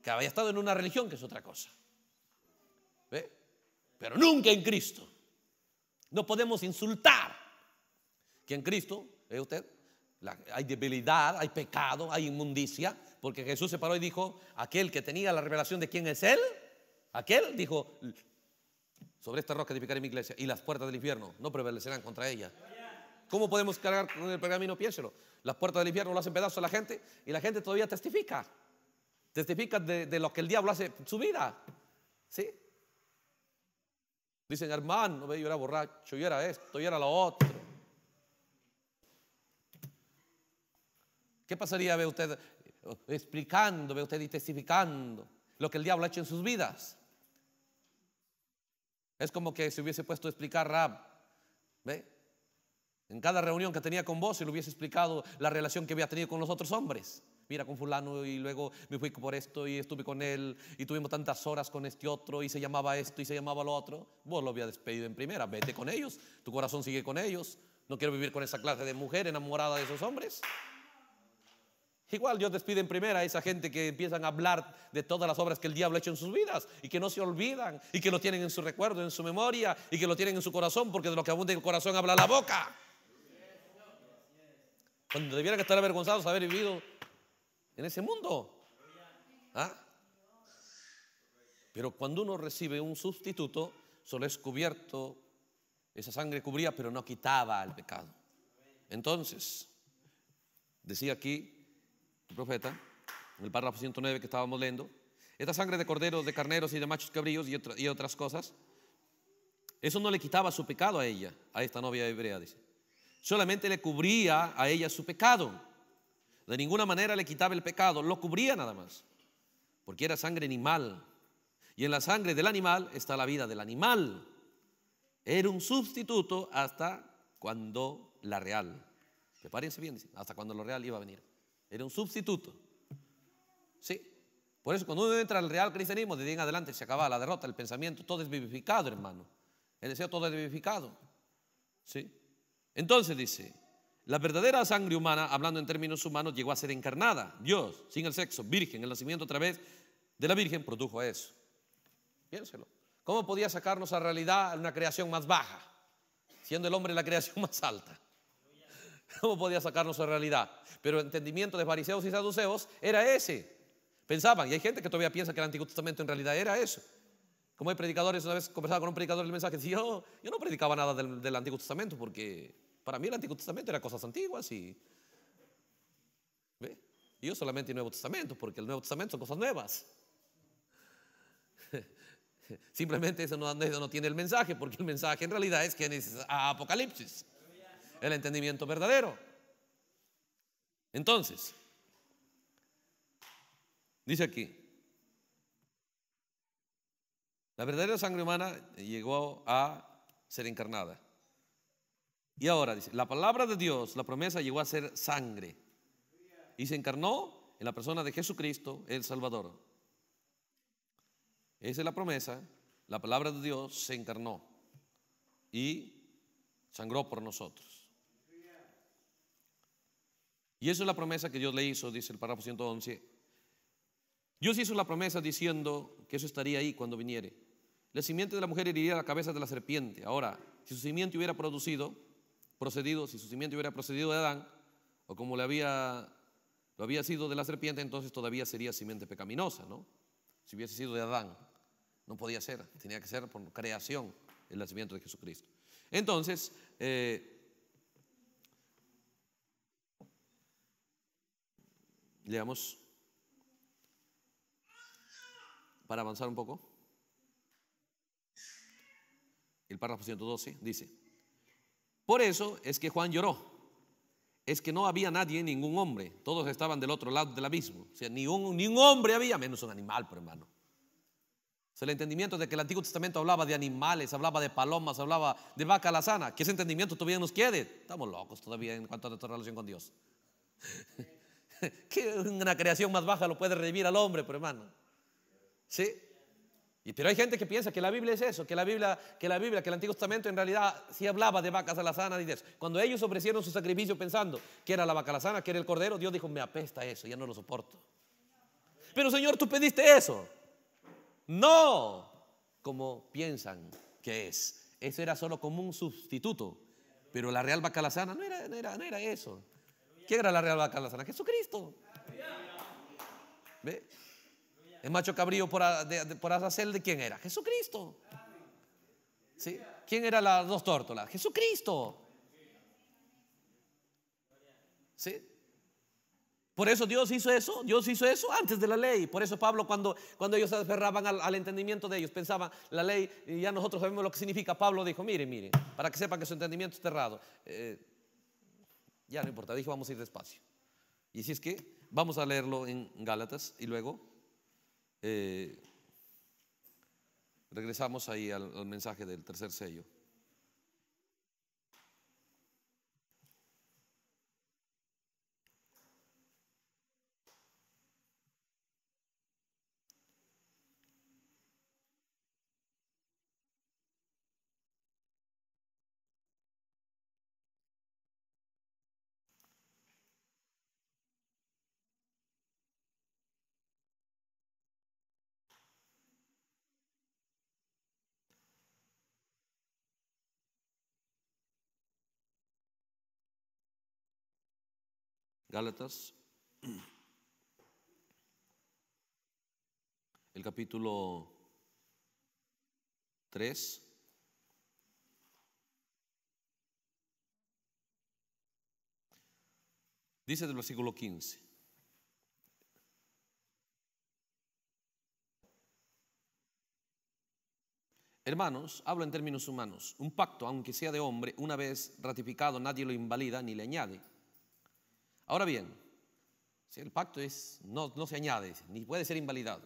Que había estado en una religión, que es otra cosa pero nunca en Cristo. No podemos insultar que en Cristo, ¿ve ¿eh usted? hay debilidad, hay pecado, hay inmundicia, porque Jesús se paró y dijo, aquel que tenía la revelación de quién es Él, aquel dijo, sobre esta roca edificaré mi iglesia y las puertas del infierno no prevalecerán contra ella. ¿Cómo podemos cargar con el pergamino? Piénselo. Las puertas del infierno lo hacen pedazos a la gente y la gente todavía testifica. Testifica de, lo que el diablo hace en su vida. ¿Sí? Dicen, hermano, yo era borracho, yo era esto, yo era lo otro. ¿Qué pasaría, ve usted, explicando, ve usted y testificando lo que el diablo ha hecho en sus vidas? Es como que se hubiese puesto a explicar Rab, ¿ve? En cada reunión que tenía con vos, y le hubiese explicado la relación que había tenido con los otros hombres mira con fulano y luego me fui por esto y estuve con él y tuvimos tantas horas con este otro y se llamaba esto y se llamaba lo otro, vos lo había despedido en primera, vete con ellos, tu corazón sigue con ellos, no quiero vivir con esa clase de mujer enamorada de esos hombres. Igual Dios despide en primera a esa gente que empiezan a hablar de todas las obras que el diablo ha hecho en sus vidas y que no se olvidan y que lo tienen en su recuerdo, en su memoria y que lo tienen en su corazón porque de lo que abunda el corazón habla la boca. Cuando debieran estar avergonzados de haber vivido en ese mundo. ¿Ah? Pero cuando uno recibe un sustituto, solo es cubierto, esa sangre cubría, pero no quitaba el pecado. Entonces, decía aquí el profeta, en el párrafo 109 que estábamos leyendo, esta sangre de corderos, de carneros y de machos cabríos y, y otras cosas, eso no le quitaba su pecado a ella, a esta novia hebrea, dice. Solamente le cubría a ella su pecado. De ninguna manera le quitaba el pecado, lo cubría nada más, porque era sangre animal. Y en la sangre del animal está la vida del animal. Era un sustituto hasta cuando la real, prepárense bien, hasta cuando lo real iba a venir. Era un sustituto. Sí, por eso cuando uno entra al real cristianismo, de día en adelante se acaba la derrota, el pensamiento, todo es vivificado, hermano. El deseo todo es vivificado. ¿Sí? Entonces dice, la verdadera sangre humana, hablando en términos humanos, llegó a ser encarnada. Dios, sin el sexo, virgen, el nacimiento a través de la virgen produjo eso. Piénselo. ¿Cómo podía sacarnos a realidad una creación más baja, siendo el hombre la creación más alta? ¿Cómo podía sacarnos a realidad? Pero el entendimiento de fariseos y saduceos era ese. Pensaban, y hay gente que todavía piensa que el Antiguo Testamento en realidad era eso. Como hay predicadores, una vez conversaba con un predicador el mensaje, decía, oh, yo, no predicaba nada del Antiguo Testamento porque para mí el Antiguo Testamento era cosas antiguas y... Yo solamente el Nuevo Testamento, porque el Nuevo Testamento son cosas nuevas. Simplemente eso no, tiene el mensaje, porque el mensaje en realidad es que es Apocalipsis, el entendimiento verdadero. Entonces, dice aquí, la verdadera sangre humana llegó a ser encarnada. Y ahora dice, la palabra de Dios, la promesa llegó a ser sangre. Y se encarnó en la persona de Jesucristo, el Salvador. Esa es la promesa. La palabra de Dios se encarnó y sangró por nosotros. Y eso es la promesa que Dios le hizo, dice el párrafo 111. Dios hizo la promesa diciendo que eso estaría ahí cuando viniere. La simiente de la mujer heriría la cabeza de la serpiente. Ahora, si su simiente hubiera producido, procedido, si su simiente hubiera procedido de Adán, o como le había, lo había sido de la serpiente, entonces todavía sería simiente pecaminosa, ¿no? Si hubiese sido de Adán, no podía ser, tenía que ser por creación el nacimiento de Jesucristo. Entonces, eh, leamos para avanzar un poco. El párrafo 112 dice, por eso es que Juan lloró. Es que no había nadie, ningún hombre. Todos estaban del otro lado del abismo. O sea, ni un, hombre había, menos un animal, por hermano. el entendimiento de que el Antiguo Testamento hablaba de animales, hablaba de palomas, hablaba de vaca la sana. Que ese entendimiento todavía nos quede. Estamos locos todavía en cuanto a nuestra relación con Dios. que una creación más baja lo puede revivir al hombre, por hermano. ¿Sí? pero hay gente que piensa que la Biblia es eso, que la Biblia, que la Biblia, que el Antiguo Testamento en realidad sí hablaba de vacas alazanas y de eso. Cuando ellos ofrecieron su sacrificio pensando que era la vaca alazana, que era el cordero, Dios dijo, me apesta eso, ya no lo soporto. Pero Señor, tú pediste eso. No, como piensan que es. Eso era solo como un sustituto. Pero la real vaca alazana no era, no era, eso. ¿Quién era la real vaca sana Jesucristo. ¿Ve? El macho cabrío por, hacer de, quién era? Jesucristo. ¿Sí? ¿Quién era las dos tórtolas? Jesucristo. ¿Sí? Por eso Dios hizo eso, Dios hizo eso antes de la ley. Por eso Pablo cuando, cuando ellos se aferraban al, entendimiento de ellos, pensaban, la ley, y ya nosotros sabemos lo que significa, Pablo dijo, miren, miren, para que sepan que su entendimiento está errado. Eh, ya no importa, dijo, vamos a ir despacio. Y si es que, vamos a leerlo en Gálatas y luego eh, regresamos ahí al mensaje del tercer sello. el capítulo 3. Dice del versículo 15. Hermanos, hablo en términos humanos. Un pacto, aunque sea de hombre, una vez ratificado nadie lo invalida ni le añade Ahora bien, si el pacto es, no, se añade, ni puede ser invalidado.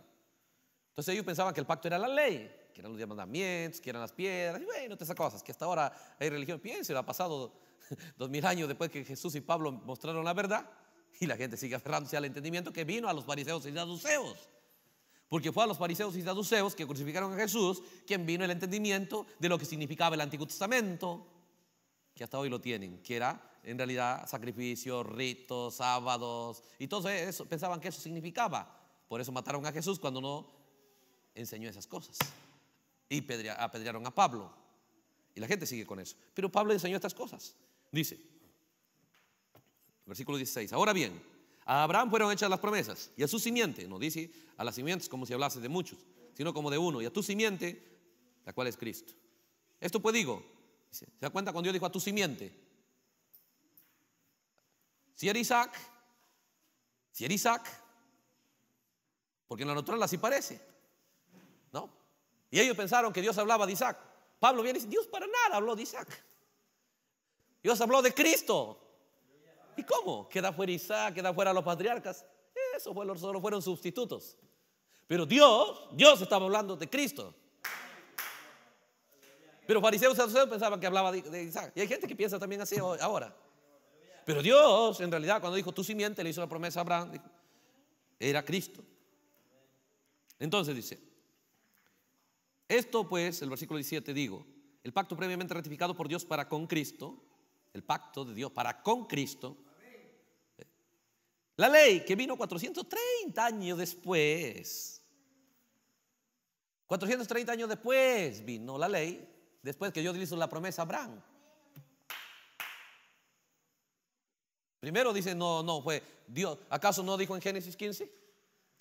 Entonces ellos pensaban que el pacto era la ley, que eran los mandamientos, que eran las piedras, y bueno, todas esas cosas, que hasta ahora hay religión. Piensen, ha pasado dos mil años después que Jesús y Pablo mostraron la verdad, y la gente sigue aferrándose al entendimiento que vino a los fariseos y saduceos. Porque fue a los fariseos y saduceos que crucificaron a Jesús quien vino el entendimiento de lo que significaba el Antiguo Testamento, que hasta hoy lo tienen, que era en realidad sacrificios, ritos, sábados, y todo eso, pensaban que eso significaba. Por eso mataron a Jesús cuando no enseñó esas cosas. Y apedrearon a Pablo. Y la gente sigue con eso. Pero Pablo enseñó estas cosas. Dice, versículo 16, ahora bien, a Abraham fueron hechas las promesas y a su simiente, no dice a las simientes como si hablase de muchos, sino como de uno, y a tu simiente, la cual es Cristo. Esto pues digo, ¿Se da cuenta cuando Dios dijo a tu simiente? Si era Isaac, si era Isaac, porque en la naturaleza así parece, ¿no? Y ellos pensaron que Dios hablaba de Isaac. Pablo viene y dice, Dios para nada habló de Isaac. Dios habló de Cristo. ¿Y cómo? Queda fuera Isaac, queda fuera los patriarcas. Eso solo fueron sustitutos. Pero Dios, Dios estaba hablando de Cristo. Pero fariseos pensaban que hablaba de, Isaac. Y hay gente que piensa también así ahora. Pero Dios, en realidad, cuando dijo tu simiente, le hizo la promesa a Abraham, era Cristo. Entonces dice, esto pues, el versículo 17 digo, el pacto previamente ratificado por Dios para con Cristo, el pacto de Dios para con Cristo, eh, la ley que vino 430 años después, 430 años después vino la ley, Después que yo le hizo la promesa a Abraham. Primero dice, no, no, fue Dios. ¿Acaso no dijo en Génesis 15?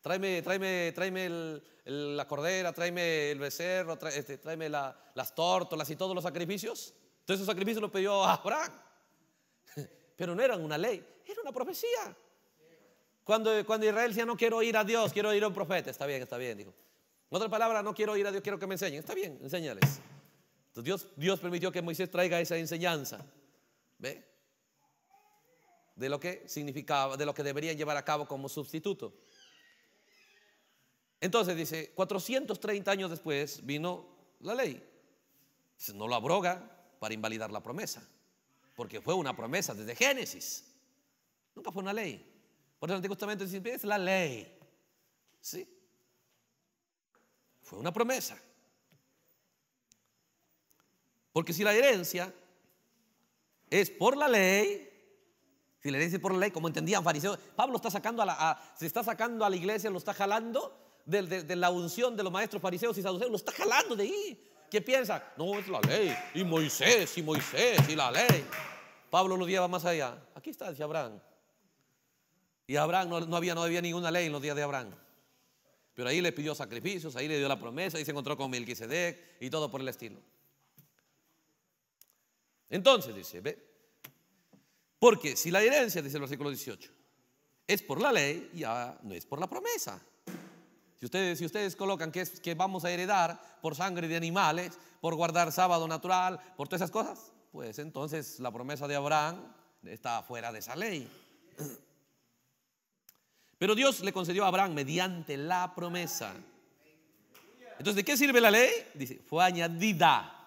Tráeme, tráeme, tráeme la cordera, tráeme el becerro, este, tráeme, las tórtolas y todos los sacrificios. Entonces esos sacrificios los pidió Abraham. Pero no eran una ley, era una profecía. Cuando, cuando Israel decía, no quiero ir a Dios, quiero ir a un profeta, está bien, está bien, dijo. En otra palabra, no quiero ir a Dios, quiero que me enseñen. Está bien, enséñales. Entonces Dios, Dios permitió que Moisés traiga esa enseñanza. ¿Ve? De lo que significaba, de lo que debería llevar a cabo como sustituto. Entonces dice, 430 años después vino la ley. Dice, no lo abroga para invalidar la promesa, porque fue una promesa desde Génesis. Nunca fue una ley. Por eso el Antiguo Testamento dice, es la ley. ¿Sí? Fue una promesa. Porque si la herencia es por la ley, si la herencia es por la ley, como entendían fariseos, Pablo está sacando a la, se está sacando a la iglesia, lo está jalando de, la unción de los maestros fariseos y saduceos, lo está jalando de ahí. ¿Qué piensa? No, es la ley, y Moisés, y Moisés, y la ley. Pablo lo lleva más allá. Aquí está, dice Abraham. Y Abraham había, no había ninguna ley en los días de Abraham. Pero ahí le pidió sacrificios, ahí le dio la promesa, ahí se encontró con Melquisedec y todo por el estilo. Entonces dice, ve, porque si la herencia, dice el versículo 18, es por la ley, ya no es por la promesa. Si ustedes, si ustedes colocan que, que vamos a heredar por sangre de animales, por guardar sábado natural, por todas esas cosas, pues entonces la promesa de Abraham está fuera de esa ley. Pero Dios le concedió a Abraham mediante la promesa. Entonces, ¿de qué sirve la ley? Dice, fue añadida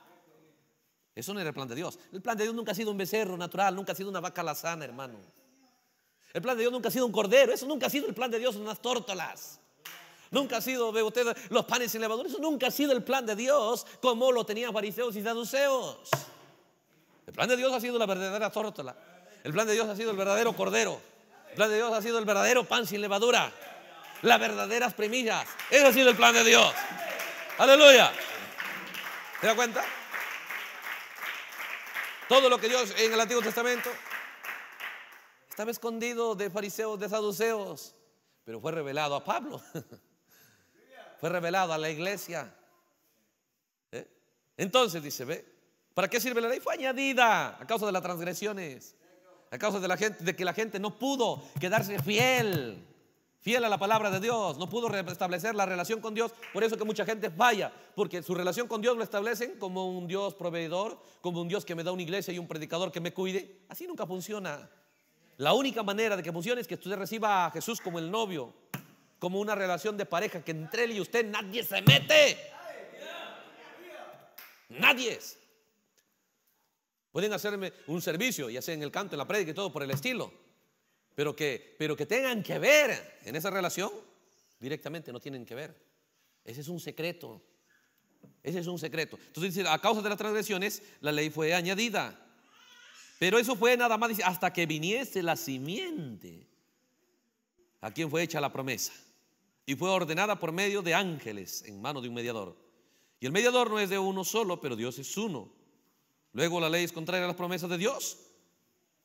eso no era el plan de Dios. El plan de Dios nunca ha sido un becerro natural, nunca ha sido una vaca lazana, hermano. El plan de Dios nunca ha sido un cordero, eso nunca ha sido el plan de Dios, unas tórtolas. Nunca ha sido, ve usted, los panes sin levadura, eso nunca ha sido el plan de Dios como lo tenían fariseos y saduceos. El plan de Dios ha sido la verdadera tórtola. El plan de Dios ha sido el verdadero cordero. El plan de Dios ha sido el verdadero pan sin levadura. Las verdaderas premillas. Ese ha sido el plan de Dios. Aleluya. ¿Te da cuenta? Todo lo que Dios en el Antiguo Testamento estaba escondido de fariseos, de saduceos, pero fue revelado a Pablo. fue revelado a la iglesia. ¿Eh? Entonces dice, ve, ¿para qué sirve la ley? Fue añadida a causa de las transgresiones, a causa de, la gente, de que la gente no pudo quedarse fiel fiel a la palabra de Dios, no pudo restablecer la relación con Dios. Por eso que mucha gente vaya porque su relación con Dios lo establecen como un Dios proveedor, como un Dios que me da una iglesia y un predicador que me cuide. Así nunca funciona. La única manera de que funcione es que usted reciba a Jesús como el novio, como una relación de pareja, que entre él y usted nadie se mete. Nadie. es Pueden hacerme un servicio, ya sea en el canto, en la predica y todo por el estilo pero que, pero que tengan que ver en esa relación, directamente no tienen que ver. Ese es un secreto. Ese es un secreto. Entonces dice, a causa de las transgresiones, la ley fue añadida. Pero eso fue nada más, hasta que viniese la simiente, a quien fue hecha la promesa. Y fue ordenada por medio de ángeles en mano de un mediador. Y el mediador no es de uno solo, pero Dios es uno. Luego la ley es contraria a las promesas de Dios,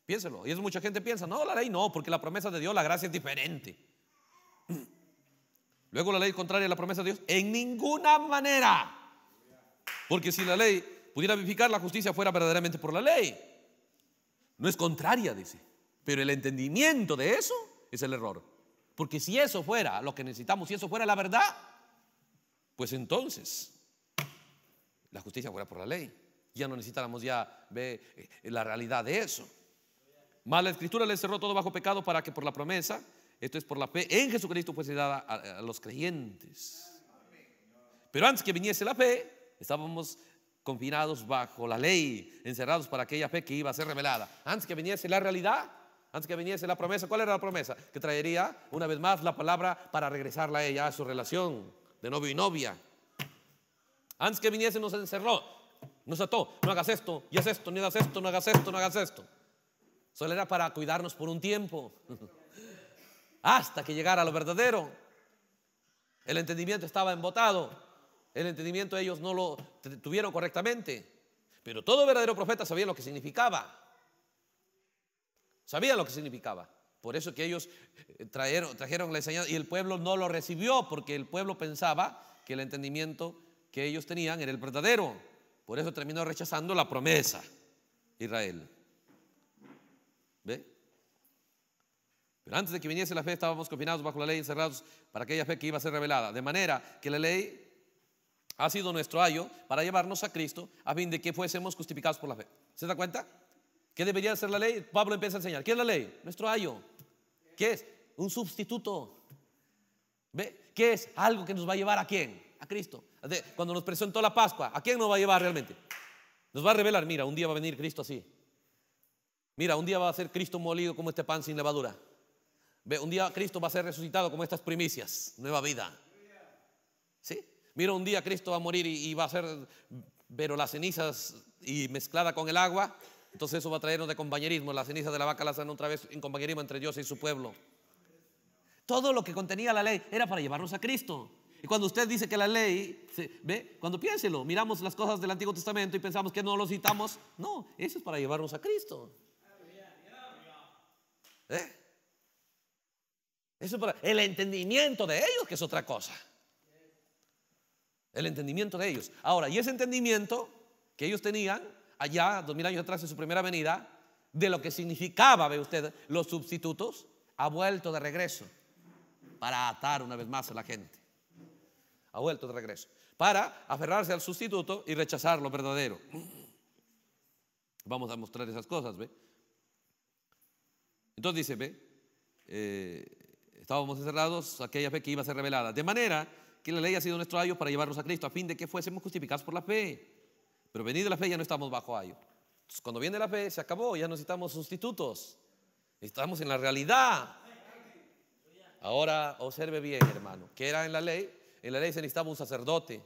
Piénselo. Y eso mucha gente piensa, no, la ley no, porque la promesa de Dios, la gracia es diferente. Luego la ley contraria a la promesa de Dios, en ninguna manera. Porque si la ley pudiera verificar la justicia fuera verdaderamente por la ley. No es contraria, dice. Pero el entendimiento de eso es el error. Porque si eso fuera lo que necesitamos, si eso fuera la verdad, pues entonces la justicia fuera por la ley. Ya no necesitáramos ya ver eh, la realidad de eso. Más la escritura le cerró todo bajo pecado para que por la promesa, esto es por la fe en Jesucristo, fuese dada a, los creyentes. Pero antes que viniese la fe, estábamos confinados bajo la ley, encerrados para aquella fe que iba a ser revelada. Antes que viniese la realidad, antes que viniese la promesa, ¿cuál era la promesa? Que traería una vez más la palabra para regresarla a ella, a su relación de novio y novia. Antes que viniese nos encerró, nos ató, no hagas esto, y haz esto, ni hagas esto, no hagas esto, no hagas esto. Solo era para cuidarnos por un tiempo. Hasta que llegara lo verdadero. El entendimiento estaba embotado. El entendimiento ellos no lo tuvieron correctamente. Pero todo verdadero profeta sabía lo que significaba. sabía lo que significaba. Por eso que ellos eh, trajeron la enseñanza y el pueblo no lo recibió porque el pueblo pensaba que el entendimiento que ellos tenían era el verdadero. Por eso terminó rechazando la promesa Israel. Pero antes de que viniese la fe estábamos confinados bajo la ley, encerrados para aquella fe que iba a ser revelada. De manera que la ley ha sido nuestro ayo para llevarnos a Cristo a fin de que fuésemos justificados por la fe. ¿Se da cuenta? ¿Qué debería ser la ley? Pablo empieza a enseñar. ¿Qué es la ley? Nuestro ayo. ¿Qué es? Un sustituto. ¿Ve? ¿Qué es? Algo que nos va a llevar a quién? A Cristo. Cuando nos presentó la Pascua, ¿a quién nos va a llevar realmente? Nos va a revelar, mira, un día va a venir Cristo así. Mira, un día va a ser Cristo molido como este pan sin levadura un día Cristo va a ser resucitado como estas primicias, nueva vida. ¿Sí? Mira, un día Cristo va a morir y, va a ser, pero las cenizas y mezclada con el agua, entonces eso va a traernos de compañerismo. Las cenizas de la vaca las dan otra vez en compañerismo entre Dios y su pueblo. Todo lo que contenía la ley era para llevarnos a Cristo. Y cuando usted dice que la ley, ve, cuando piénselo, miramos las cosas del Antiguo Testamento y pensamos que no lo citamos, no, eso es para llevarnos a Cristo. ¿Eh? el entendimiento de ellos, que es otra cosa. El entendimiento de ellos. Ahora, y ese entendimiento que ellos tenían allá, dos mil años atrás, en su primera venida, de lo que significaba, ve usted, los sustitutos, ha vuelto de regreso para atar una vez más a la gente. Ha vuelto de regreso para aferrarse al sustituto y rechazar lo verdadero. Vamos a mostrar esas cosas, ¿ve? Entonces dice, ¿ve? Eh, estábamos encerrados, aquella fe que iba a ser revelada. De manera que la ley ha sido nuestro ayo para llevarnos a Cristo, a fin de que fuésemos justificados por la fe. Pero venido la fe ya no estamos bajo ayo. cuando viene la fe, se acabó, ya no necesitamos sustitutos. Estamos en la realidad. Ahora observe bien, hermano, que era en la ley. En la ley se necesitaba un sacerdote,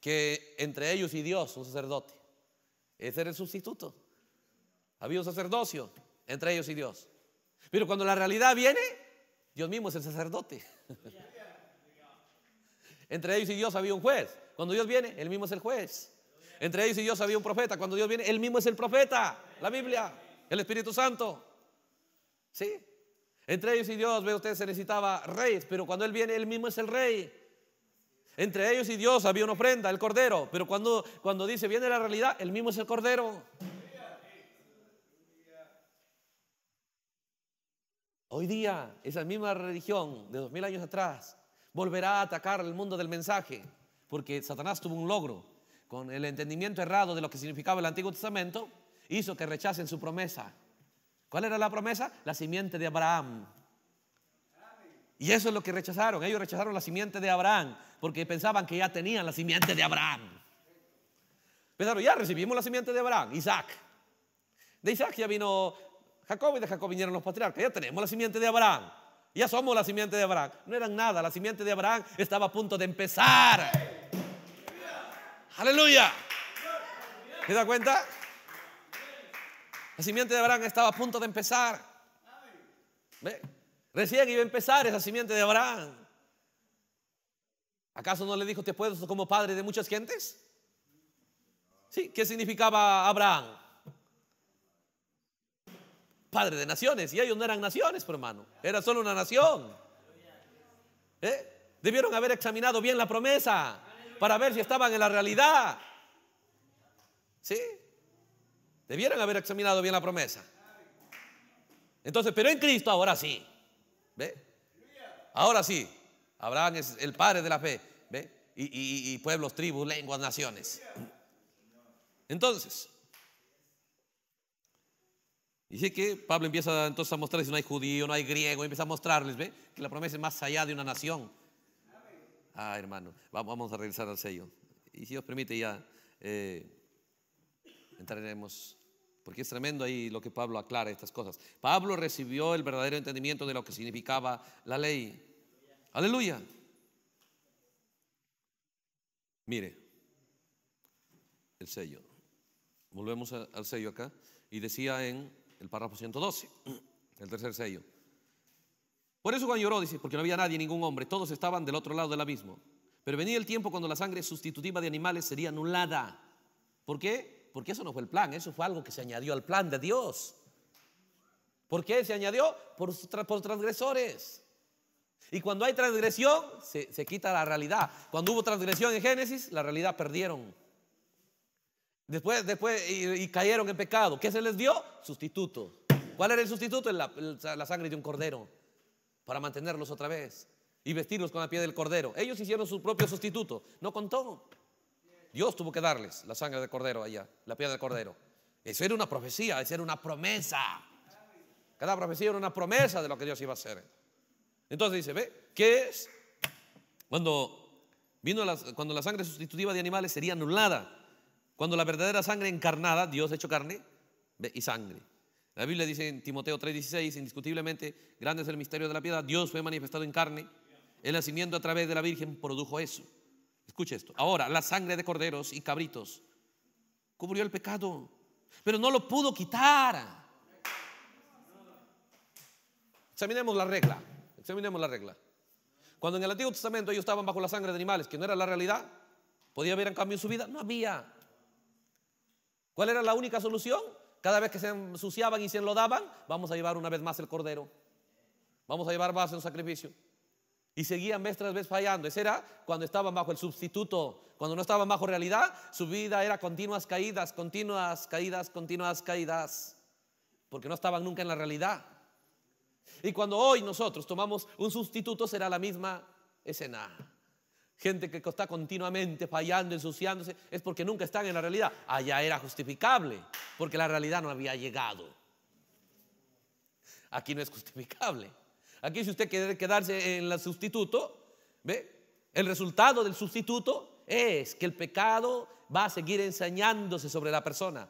que entre ellos y Dios, un sacerdote. Ese era el sustituto. Había un sacerdocio entre ellos y Dios. Pero cuando la realidad viene, Dios mismo es el sacerdote. Entre ellos y Dios había un juez. Cuando Dios viene, Él mismo es el juez. Entre ellos y Dios había un profeta. Cuando Dios viene, Él mismo es el profeta. La Biblia, el Espíritu Santo. ¿Sí? Entre ellos y Dios, ve usted, se necesitaba reyes, pero cuando Él viene, Él mismo es el rey. Entre ellos y Dios había una ofrenda, el cordero, pero cuando, cuando dice, viene la realidad, Él mismo es el cordero. Hoy día, esa misma religión de dos mil años atrás volverá a atacar el mundo del mensaje, porque Satanás tuvo un logro con el entendimiento errado de lo que significaba el Antiguo Testamento, hizo que rechacen su promesa. ¿Cuál era la promesa? La simiente de Abraham. Y eso es lo que rechazaron. Ellos rechazaron la simiente de Abraham porque pensaban que ya tenían la simiente de Abraham. Pensaron, ya recibimos la simiente de Abraham, Isaac. De Isaac ya vino Jacob y de Jacob vinieron los patriarcas. Ya tenemos la simiente de Abraham. Ya somos la simiente de Abraham. No eran nada. La simiente de Abraham estaba a punto de empezar. Aleluya. ¿Se da cuenta? La simiente de Abraham estaba a punto de empezar. ¿Ve? Recién iba a empezar esa simiente de Abraham. ¿Acaso no le dijo, te puedo como padre de muchas gentes? Sí, ¿qué significaba Abraham? padre de naciones. Y ellos no eran naciones, hermano. Era solo una nación. ¿Eh? Debieron haber examinado bien la promesa para ver si estaban en la realidad. ¿Sí? Debieron haber examinado bien la promesa. Entonces, pero en Cristo ahora sí. Ahora sí. Abraham es el padre de la fe. y pueblos, tribus, lenguas, naciones. Entonces, Dice que Pablo empieza entonces a mostrarles, no hay judío, no hay griego, empieza a mostrarles, ¿ve? Que la promesa es más allá de una nación. Ah, hermano, vamos a regresar al sello. Y si Dios permite ya eh, entraremos, porque es tremendo ahí lo que Pablo aclara estas cosas. Pablo recibió el verdadero entendimiento de lo que significaba la ley. Aleluya. Mire, el sello. Volvemos al sello acá. Y decía en el párrafo 112, el tercer sello. Por eso cuando lloró, dice, porque no había nadie, ningún hombre, todos estaban del otro lado del abismo. Pero venía el tiempo cuando la sangre sustitutiva de animales sería anulada. ¿Por qué? Porque eso no fue el plan, eso fue algo que se añadió al plan de Dios. ¿Por qué se añadió? Por, por transgresores. Y cuando hay transgresión, se, se quita la realidad. Cuando hubo transgresión en Génesis, la realidad perdieron. Después, después y, cayeron en pecado. ¿Qué se les dio? Sustituto. ¿Cuál era el sustituto? La, sangre de un cordero para mantenerlos otra vez y vestirlos con la piel del cordero. Ellos hicieron su propio sustituto. No con todo Dios tuvo que darles la sangre del cordero allá, la piel del cordero. Eso era una profecía, eso era una promesa. Cada profecía era una promesa de lo que Dios iba a hacer. Entonces dice, ¿ve? ¿Qué es? Cuando cuando la sangre sustitutiva de animales sería anulada, cuando la verdadera sangre encarnada, Dios hecho carne y sangre. La Biblia dice en Timoteo 3:16, indiscutiblemente, grande es el misterio de la piedad, Dios fue manifestado en carne, el nacimiento a través de la Virgen produjo eso. Escuche esto. Ahora, la sangre de corderos y cabritos cubrió el pecado, pero no lo pudo quitar. Examinemos la regla. Examinemos la regla. Cuando en el Antiguo Testamento ellos estaban bajo la sangre de animales, que no era la realidad, ¿podía haber un cambio en su vida? No había. ¿Cuál era la única solución? Cada vez que se ensuciaban y se enlodaban, vamos a llevar una vez más el cordero. Vamos a llevar más en sacrificio. Y seguían vez tras vez fallando. Ese era cuando estaban bajo el sustituto, cuando no estaban bajo realidad, su vida era continuas caídas, continuas caídas, continuas caídas, porque no estaban nunca en la realidad. Y cuando hoy nosotros tomamos un sustituto será la misma escena gente que está continuamente fallando, ensuciándose, es porque nunca están en la realidad. Allá era justificable, porque la realidad no había llegado. Aquí no es justificable. Aquí si usted quiere quedarse en el sustituto, ¿ve? El resultado del sustituto es que el pecado va a seguir ensañándose sobre la persona.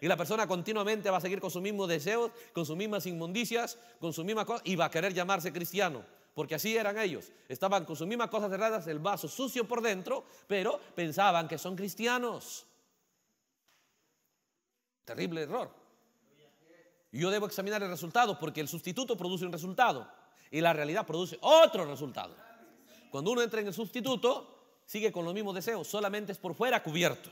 Y la persona continuamente va a seguir con sus mismos deseos, con sus mismas inmundicias, con sus mismas cosas y va a querer llamarse cristiano porque así eran ellos. Estaban con sus mismas cosas cerradas, el vaso sucio por dentro, pero pensaban que son cristianos. Terrible error. Yo debo examinar el resultado porque el sustituto produce un resultado y la realidad produce otro resultado. Cuando uno entra en el sustituto, sigue con los mismos deseos, solamente es por fuera cubierto.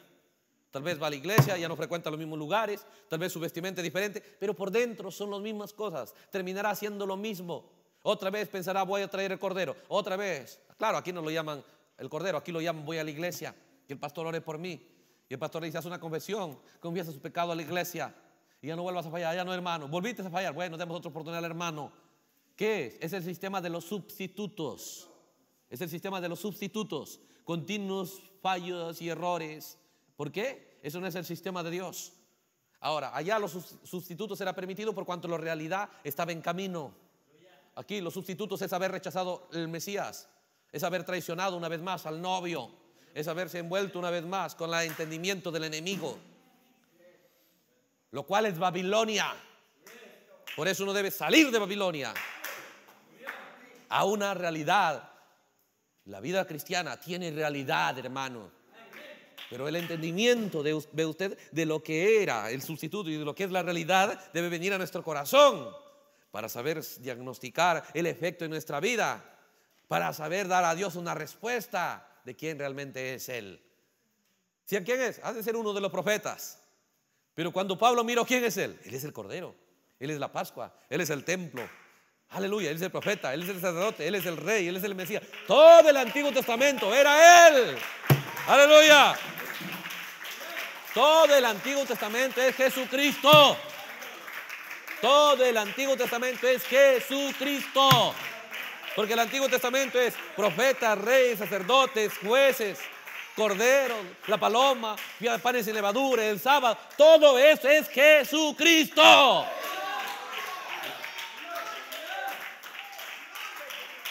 Tal vez va a la iglesia, ya no frecuenta los mismos lugares, tal vez su vestimenta es diferente, pero por dentro son las mismas cosas. Terminará haciendo lo mismo. Otra vez pensará, voy a traer el cordero. Otra vez. Claro, aquí no lo llaman el cordero, aquí lo llaman, voy a la iglesia. Que el pastor ore por mí. Y el pastor le dice, haz una confesión, confiesa su pecado a la iglesia. Y ya no vuelvas a fallar, ya no, hermano. Volviste a fallar. Bueno, demos otra oportunidad al hermano. ¿Qué es? Es el sistema de los sustitutos. Es el sistema de los sustitutos. Continuos fallos y errores. ¿Por qué? Eso no es el sistema de Dios. Ahora, allá los sustitutos era permitido por cuanto la realidad estaba en camino. Aquí los sustitutos es haber rechazado el Mesías, es haber traicionado una vez más al novio, es haberse envuelto una vez más con el entendimiento del enemigo, lo cual es Babilonia. Por eso uno debe salir de Babilonia a una realidad. La vida cristiana tiene realidad, hermano. Pero el entendimiento de, usted de lo que era el sustituto y de lo que es la realidad debe venir a nuestro corazón para saber diagnosticar el efecto en nuestra vida, para saber dar a Dios una respuesta de quién realmente es Él. Si a quién es, ha de ser uno de los profetas. Pero cuando Pablo miró quién es Él, Él es el Cordero, Él es la Pascua, Él es el templo. Aleluya, Él es el profeta, Él es el sacerdote, Él es el rey, Él es el Mesías. Todo el Antiguo Testamento era Él. Aleluya. Todo el Antiguo Testamento es Jesucristo. Todo el Antiguo Testamento es Jesucristo. Porque el Antiguo Testamento es profetas, reyes, sacerdotes, jueces, corderos, la paloma, panes y levadura, el sábado. Todo eso es Jesucristo.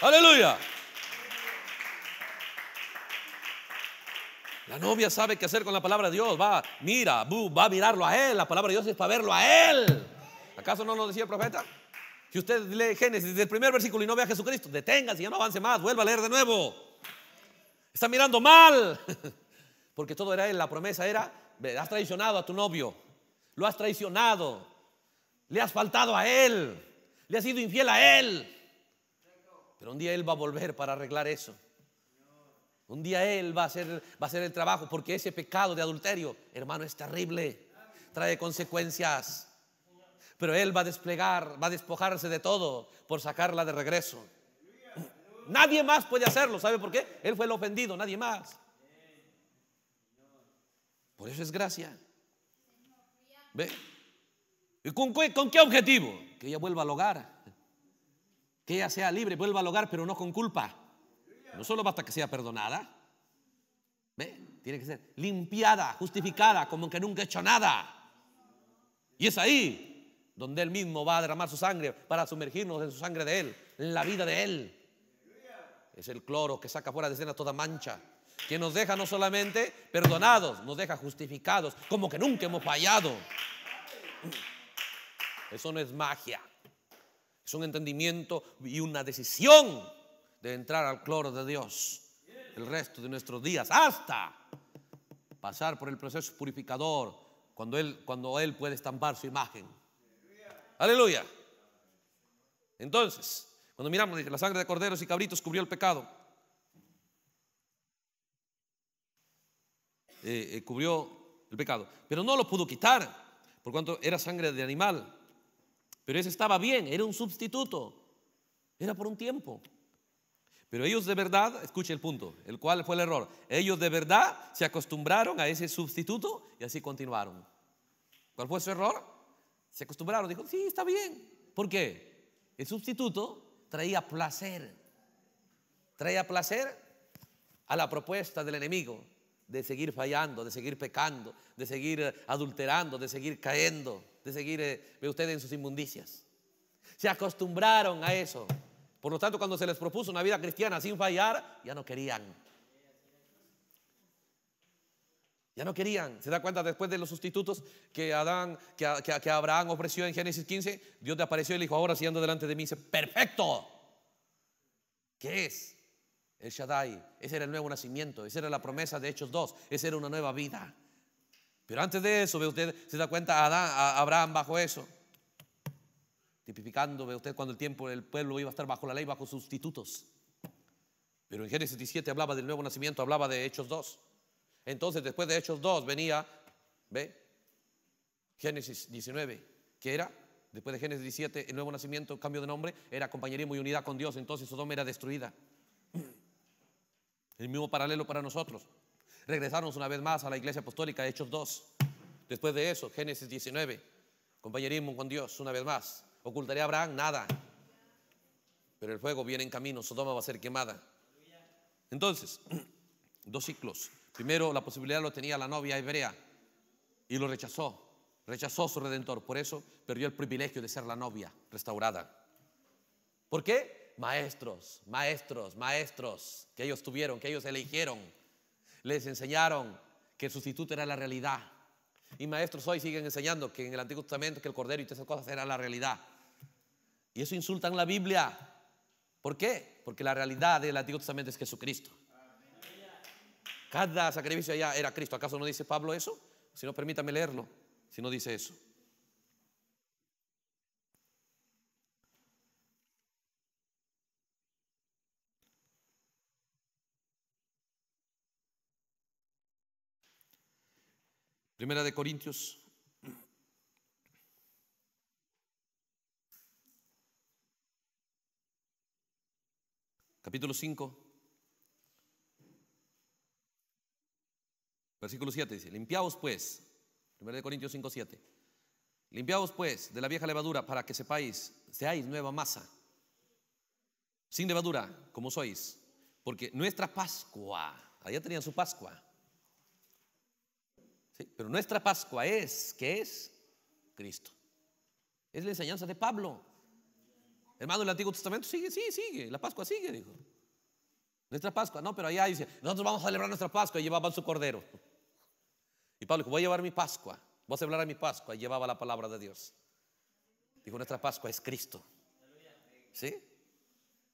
Aleluya. La novia sabe qué hacer con la palabra de Dios. Va, mira, va a mirarlo a él. La palabra de Dios es para verlo a él. ¿Acaso no lo decía el profeta? Si usted lee Génesis desde el primer versículo y no ve a Jesucristo, deténgase, ya no avance más, vuelva a leer de nuevo. Está mirando mal. Porque todo era él, la promesa era, has traicionado a tu novio, lo has traicionado, le has faltado a él, le has sido infiel a él. Pero un día él va a volver para arreglar eso. Un día él va a hacer, va a hacer el trabajo porque ese pecado de adulterio, hermano, es terrible. Trae consecuencias pero Él va a desplegar, va a despojarse de todo por sacarla de regreso. Nadie más puede hacerlo, ¿sabe por qué? Él fue el ofendido, nadie más. Por eso es gracia. ¿Ve? ¿Y con qué, objetivo? Que ella vuelva al hogar. Que ella sea libre, vuelva al hogar, pero no con culpa. No solo basta que sea perdonada. ¿Ve? Tiene que ser limpiada, justificada, como que nunca ha hecho nada. Y es ahí donde Él mismo va a derramar su sangre para sumergirnos en su sangre de Él, en la vida de Él. Es el cloro que saca fuera de escena toda mancha, que nos deja no solamente perdonados, nos deja justificados, como que nunca hemos fallado. Eso no es magia, es un entendimiento y una decisión de entrar al cloro de Dios el resto de nuestros días, hasta pasar por el proceso purificador, cuando Él, cuando él puede estampar su imagen. Aleluya. Entonces, cuando miramos, la sangre de corderos y cabritos cubrió el pecado. Eh, eh, cubrió el pecado, pero no lo pudo quitar, por cuanto era sangre de animal. Pero ese estaba bien, era un sustituto, era por un tiempo. Pero ellos de verdad, escuche el punto, el cual fue el error. Ellos de verdad se acostumbraron a ese sustituto y así continuaron. ¿Cuál fue su error? Se acostumbraron, dijo, sí, está bien. ¿Por qué? El sustituto traía placer. Traía placer a la propuesta del enemigo de seguir fallando, de seguir pecando, de seguir eh, adulterando, de seguir cayendo, de seguir, eh, ve usted, en sus inmundicias. Se acostumbraron a eso. Por lo tanto, cuando se les propuso una vida cristiana sin fallar, ya no querían. Ya no querían. ¿Se da cuenta después de los sustitutos que, Adán, que, que, Abraham ofreció en Génesis 15? Dios te apareció y le dijo, ahora si delante de mí, dice, perfecto. ¿Qué es? El Shaddai. Ese era el nuevo nacimiento. Esa era la promesa de Hechos 2. Esa era una nueva vida. Pero antes de eso, ve usted, se da cuenta Adán, Abraham bajo eso. Tipificando, ve usted, cuando el tiempo el pueblo iba a estar bajo la ley, bajo sustitutos. Pero en Génesis 17 hablaba del nuevo nacimiento, hablaba de Hechos 2. Entonces, después de Hechos 2 venía, ¿ve? Génesis 19, que era, después de Génesis 17, el nuevo nacimiento, cambio de nombre, era compañerismo y unidad con Dios. Entonces, Sodoma era destruida. El mismo paralelo para nosotros. Regresamos una vez más a la iglesia apostólica, Hechos 2. Después de eso, Génesis 19, compañerismo con Dios, una vez más. ¿Ocultaría a Abraham? Nada. Pero el fuego viene en camino, Sodoma va a ser quemada. Entonces, dos ciclos. Primero la posibilidad lo tenía la novia hebrea y lo rechazó. Rechazó su redentor, por eso perdió el privilegio de ser la novia restaurada. ¿Por qué? Maestros, maestros, maestros que ellos tuvieron, que ellos eligieron, les enseñaron que el sustituto era la realidad. Y maestros hoy siguen enseñando que en el Antiguo Testamento que el cordero y todas esas cosas era la realidad. Y eso insultan la Biblia. ¿Por qué? Porque la realidad del Antiguo Testamento es Jesucristo. Cada sacrificio allá era Cristo. ¿Acaso no dice Pablo eso? Si no, permítame leerlo, si no dice eso. Primera de Corintios. Capítulo 5. Versículo 7 dice, limpiaos pues, 1 Corintios 5, 7, limpiaos pues de la vieja levadura para que sepáis, seáis nueva masa, sin levadura, como sois, porque nuestra Pascua, allá tenían su Pascua, pero nuestra Pascua es, ¿qué es? Cristo. Es la enseñanza de Pablo. Hermano, el Antiguo Testamento sigue, sigue, sigue, la Pascua sigue, dijo. Nuestra Pascua, no, pero allá dice, nosotros vamos a celebrar nuestra Pascua y llevaban su cordero. Y Pablo dijo, voy a llevar mi Pascua, voy a celebrar mi Pascua. Y llevaba la palabra de Dios. Dijo, nuestra Pascua es Cristo. ¿Sí?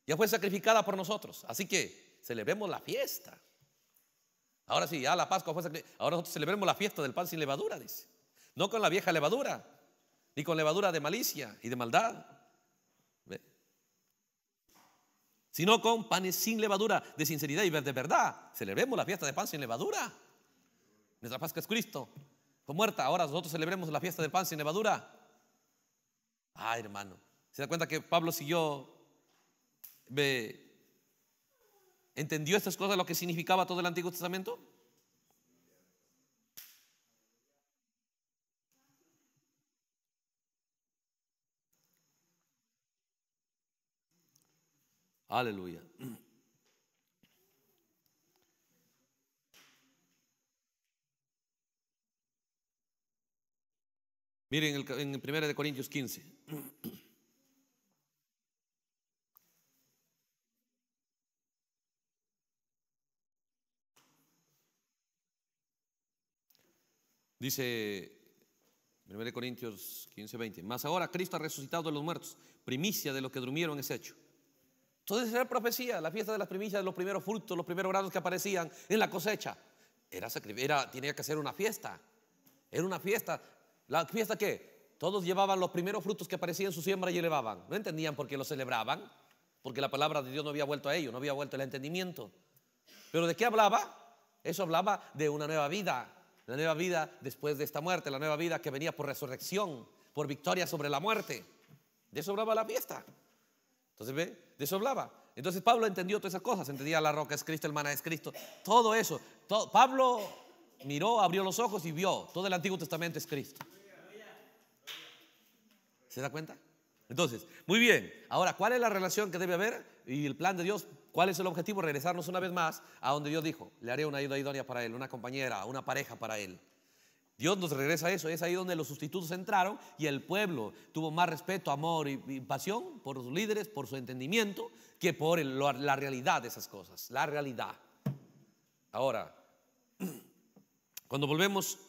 Ya fue sacrificada por nosotros. Así que celebremos la fiesta. Ahora sí, ya la Pascua fue sacrificada. Ahora nosotros celebremos la fiesta del pan sin levadura, dice. No con la vieja levadura, ni con levadura de malicia y de maldad. Sino con panes sin levadura, de sinceridad y de verdad. Celebremos la fiesta de pan sin levadura paz que es Cristo. Fue muerta. Ahora nosotros celebremos la fiesta de pan sin levadura. Ah, hermano. ¿Se da cuenta que Pablo siguió? Me, ¿Entendió estas cosas lo que significaba todo el Antiguo Testamento? Aleluya. Miren el, en 1 Corintios 15. Dice 1 Corintios 15, 20. Mas ahora Cristo ha resucitado de los muertos, primicia de los que durmieron es hecho. Entonces era profecía, la fiesta de las primicias, de los primeros frutos, los primeros granos que aparecían en la cosecha. Era, era tenía que ser una fiesta. Era una fiesta. La fiesta que todos llevaban los primeros frutos que aparecían en su siembra y elevaban. No entendían por qué lo celebraban, porque la palabra de Dios no había vuelto a ellos, no había vuelto el entendimiento. Pero ¿de qué hablaba? Eso hablaba de una nueva vida, la nueva vida después de esta muerte, la nueva vida que venía por resurrección, por victoria sobre la muerte. De eso hablaba la fiesta. Entonces, ¿ve? De eso hablaba. Entonces Pablo entendió todas esas cosas, entendía la roca es Cristo, el maná es Cristo, todo eso. Todo, Pablo miró, abrió los ojos y vio. Todo el Antiguo Testamento es Cristo. ¿Se da cuenta? Entonces, muy bien. Ahora, ¿cuál es la relación que debe haber? Y el plan de Dios, ¿cuál es el objetivo? Regresarnos una vez más a donde Dios dijo, le haré una ayuda idónea para él, una compañera, una pareja para él. Dios nos regresa a eso, es ahí donde los sustitutos entraron y el pueblo tuvo más respeto, amor y, pasión por sus líderes, por su entendimiento, que por la realidad de esas cosas, la realidad. Ahora, cuando volvemos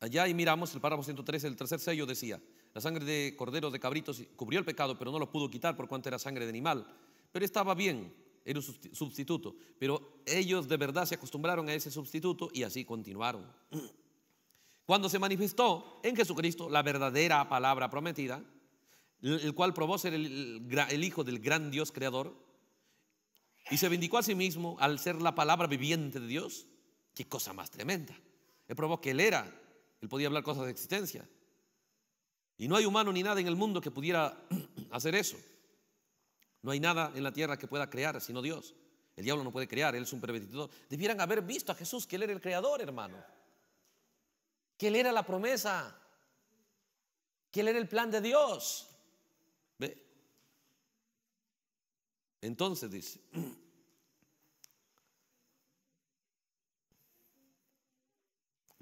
allá y miramos el párrafo 113, el tercer sello decía, la sangre de corderos, de cabritos cubrió el pecado, pero no lo pudo quitar por cuanto era sangre de animal. Pero estaba bien, era un sustituto. Pero ellos de verdad se acostumbraron a ese sustituto y así continuaron. Cuando se manifestó en Jesucristo la verdadera palabra prometida, el cual probó ser el, el Hijo del gran Dios creador, y se vindicó a sí mismo al ser la palabra viviente de Dios, Qué cosa más tremenda. Él probó que él era, él podía hablar cosas de existencia. Y no hay humano ni nada en el mundo que pudiera hacer eso. No hay nada en la tierra que pueda crear sino Dios. El diablo no puede crear, él es un pervertidor. Debieran haber visto a Jesús que él era el creador, hermano. Que él era la promesa. Que él era el plan de Dios. Entonces dice,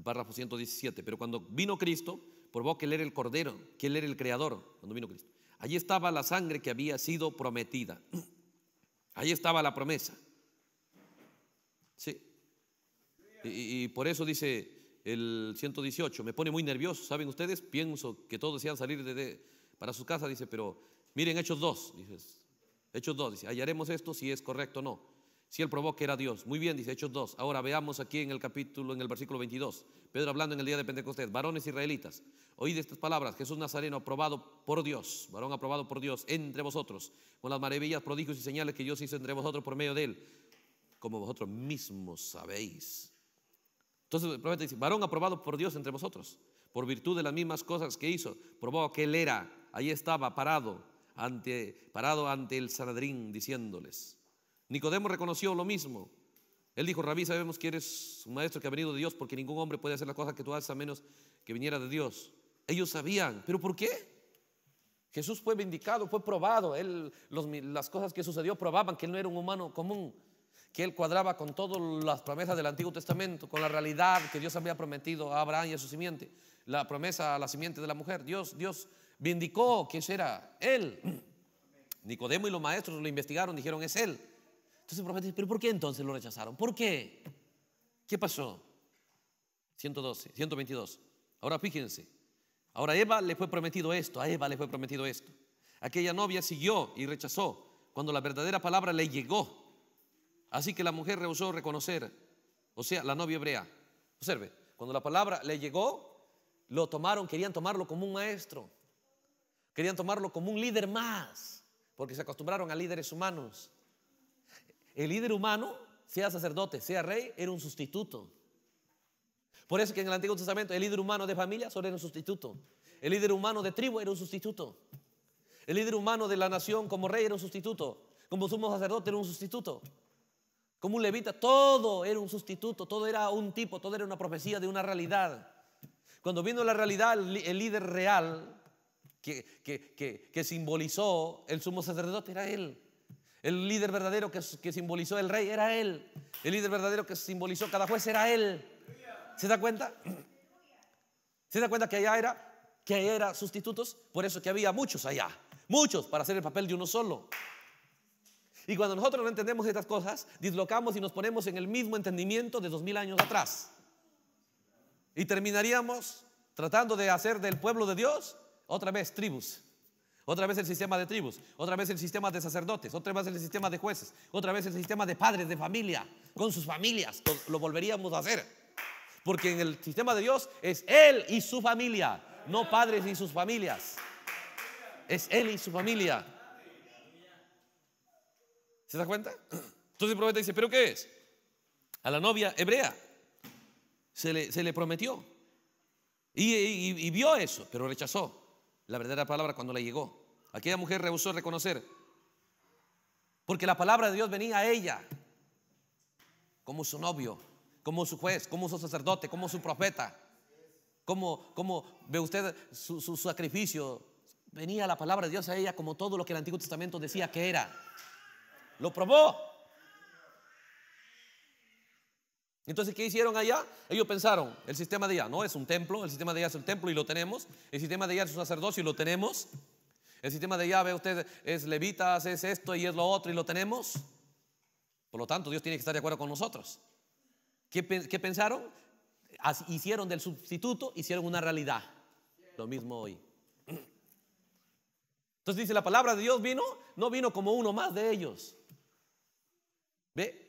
párrafo 117. Pero cuando vino Cristo, probó que Él era el Cordero, que Él era el Creador, cuando vino Cristo. Allí estaba la sangre que había sido prometida. ahí estaba la promesa. Sí. Y, por eso dice el 118, me pone muy nervioso, ¿saben ustedes? Pienso que todos desean salir para su casa dice, pero miren Hechos 2, Hechos 2, dice, hallaremos esto si es correcto o no. Si él probó que era Dios. Muy bien, dice Hechos 2. Ahora veamos aquí en el capítulo, en el versículo 22. Pedro hablando en el día de Pentecostés. Varones israelitas, oíd estas palabras. Jesús Nazareno, aprobado por Dios, varón aprobado por Dios, entre vosotros, con las maravillas, prodigios y señales que Dios hizo entre vosotros por medio de él, como vosotros mismos sabéis. Entonces el profeta dice, varón aprobado por Dios entre vosotros, por virtud de las mismas cosas que hizo, probó que él era, ahí estaba parado ante, parado ante el Sanedrín diciéndoles, Nicodemo reconoció lo mismo. Él dijo, Rabí, sabemos que eres un maestro que ha venido de Dios porque ningún hombre puede hacer las cosas que tú haces a menos que viniera de Dios. Ellos sabían, pero ¿por qué? Jesús fue vindicado, fue probado. Él, las cosas que sucedió probaban que él no era un humano común, que él cuadraba con todas las promesas del Antiguo Testamento, con la realidad que Dios había prometido a Abraham y a su simiente, la promesa a la simiente de la mujer. Dios, Dios vindicó que ese era él. Nicodemo y los maestros lo investigaron, dijeron, es él. Entonces el pero ¿por qué entonces lo rechazaron? ¿Por qué? ¿Qué pasó? 112, 122. Ahora fíjense. Ahora Eva le fue prometido esto, a Eva le fue prometido esto. Aquella novia siguió y rechazó cuando la verdadera palabra le llegó. Así que la mujer rehusó reconocer, o sea, la novia hebrea. Observe, cuando la palabra le llegó, lo tomaron, querían tomarlo como un maestro, querían tomarlo como un líder más, porque se acostumbraron a líderes humanos. El líder humano, sea sacerdote, sea rey, era un sustituto. Por eso que en el Antiguo Testamento el líder humano de familia solo era un sustituto. El líder humano de tribu era un sustituto. El líder humano de la nación como rey era un sustituto. Como sumo sacerdote era un sustituto. Como un levita, todo era un sustituto, todo era un tipo, todo era una profecía de una realidad. Cuando vino la realidad, el líder real que, que, que simbolizó el sumo sacerdote era él. El líder verdadero que, simbolizó el rey era él. El líder verdadero que simbolizó cada juez era él. ¿Se da cuenta? ¿Se da cuenta que allá era que era sustitutos? Por eso que había muchos allá, muchos para hacer el papel de uno solo. Y cuando nosotros no entendemos estas cosas, dislocamos y nos ponemos en el mismo entendimiento de dos mil años atrás. Y terminaríamos tratando de hacer del pueblo de Dios otra vez tribus otra vez el sistema de tribus, otra vez el sistema de sacerdotes, otra vez el sistema de jueces, otra vez el sistema de padres de familia, con sus familias, lo volveríamos a hacer. Porque en el sistema de Dios es Él y su familia, no padres y sus familias. Es Él y su familia. ¿Se da cuenta? Entonces el profeta dice, ¿pero qué es? A la novia hebrea se le, prometió. y, vio eso, pero rechazó la verdadera palabra cuando le llegó. Aquella mujer rehusó reconocer. Porque la palabra de Dios venía a ella como su novio, como su juez, como su sacerdote, como su profeta. Como, como ve usted su, sacrificio. Venía la palabra de Dios a ella como todo lo que el Antiguo Testamento decía que era. Lo probó. Entonces, ¿qué hicieron allá? Ellos pensaron, el sistema de ella no es un templo, el sistema de ella es un templo y lo tenemos, el sistema de ella es un sacerdocio y lo tenemos, el sistema de llave, usted es levitas, es esto y es lo otro y lo tenemos. Por lo tanto, Dios tiene que estar de acuerdo con nosotros. ¿Qué, qué pensaron? Hicieron del sustituto, hicieron una realidad. Lo mismo hoy. Entonces dice, la palabra de Dios vino, no vino como uno más de ellos. ¿Ve?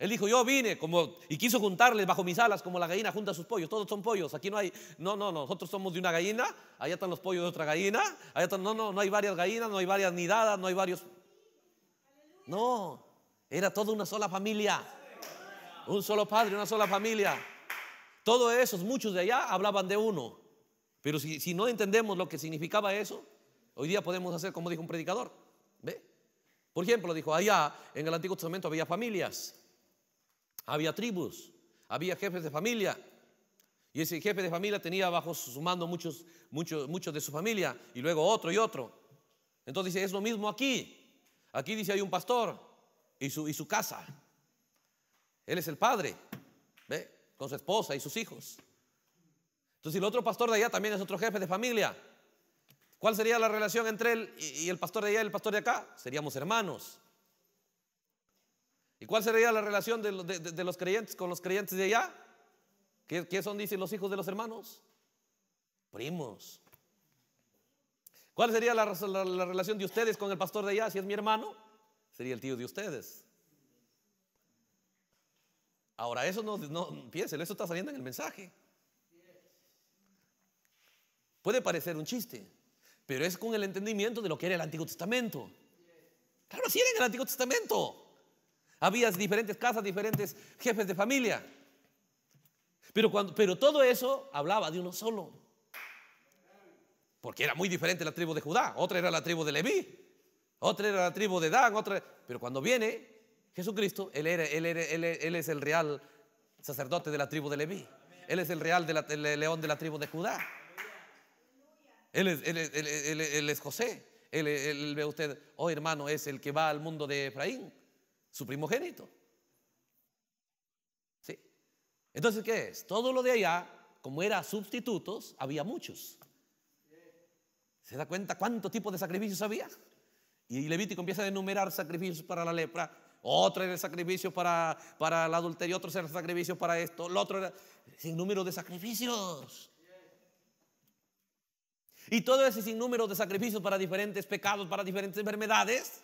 Él dijo, yo vine como, y quiso juntarles bajo mis alas como la gallina junta sus pollos. Todos son pollos, aquí no hay, no, no, nosotros somos de una gallina, allá están los pollos de otra gallina, allá están, no, no, no hay varias gallinas, no hay varias nidadas, no hay varios. No, era toda una sola familia, un solo padre, una sola familia. todos esos muchos de allá hablaban de uno. Pero si, no entendemos lo que significaba eso, hoy día podemos hacer como dijo un predicador. ¿Ve? Por ejemplo, dijo, allá en el Antiguo Testamento había familias. Había tribus, había jefes de familia. Y ese jefe de familia tenía bajo su mando muchos, muchos, muchos de su familia y luego otro y otro. Entonces dice, es lo mismo aquí. Aquí dice hay un pastor y su, y su casa. Él es el padre, ¿ve? Con su esposa y sus hijos. Entonces el otro pastor de allá también es otro jefe de familia. ¿Cuál sería la relación entre él y, y el pastor de allá y el pastor de acá? Seríamos hermanos. ¿Y cuál sería la relación de, los creyentes con los creyentes de allá? ¿Qué, son, dicen los hijos de los hermanos? Primos. ¿Cuál sería la, relación de ustedes con el pastor de allá? Si es mi hermano, sería el tío de ustedes. Ahora, eso no, no piénselo, eso está saliendo en el mensaje. Puede parecer un chiste, pero es con el entendimiento de lo que era el Antiguo Testamento. Claro, sí era en el Antiguo Testamento. Había diferentes casas, diferentes jefes de familia. Pero, cuando, pero todo eso hablaba de uno solo. Porque era muy diferente la tribu de Judá. Otra era la tribu de Leví. Otra era la tribu de Dan. Otra, pero cuando viene Jesucristo, él, era, él, él, él es el real sacerdote de la tribu de Leví. Él es el real de león de la tribu de Judá. Él es, él él él es José. Él, ve usted, oh hermano, es el que va al mundo de Efraín su primogénito. ¿Sí? Entonces, ¿qué es? Todo lo de allá, como era sustitutos, había muchos. ¿Se da cuenta cuánto tipo de sacrificios había? Y Levítico empieza a enumerar sacrificios para la lepra, otro era el sacrificio para, para el adulterio, otro era el sacrificio para esto, el otro era sin número de sacrificios. Y todo ese sin número de sacrificios para diferentes pecados, para diferentes enfermedades,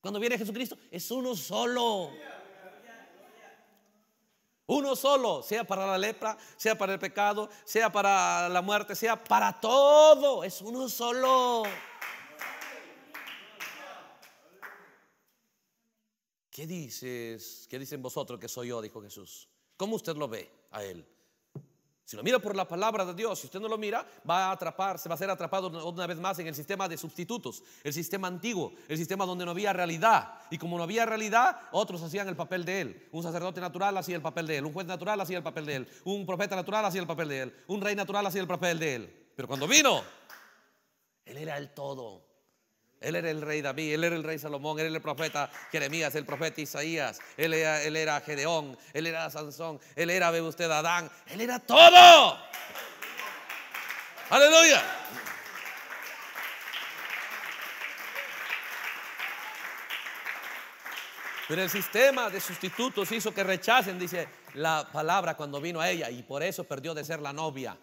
cuando viene Jesucristo es uno solo. Uno solo, sea para la lepra, sea para el pecado, sea para la muerte, sea para todo. Es uno solo. ¿Qué dices? ¿Qué dicen vosotros que soy yo? Dijo Jesús. ¿Cómo usted lo ve a él? Si lo mira por la palabra de Dios, si usted no lo mira, va a atraparse, va a ser atrapado una vez más en el sistema de sustitutos, el sistema antiguo, el sistema donde no había realidad. Y como no había realidad, otros hacían el papel de él. Un sacerdote natural hacía el papel de él, un juez natural hacía el papel de él, un profeta natural hacía el papel de él, un rey natural hacía el papel de él. Pero cuando vino, él era el todo. Él era el rey David, él era el rey Salomón, él era el profeta Jeremías, el profeta Isaías, él era, Gedeón, él era Sansón, él era, ve usted, Adán, él era todo. Aleluya. Pero el sistema de sustitutos hizo que rechacen, dice la palabra, cuando vino a ella y por eso perdió de ser la novia.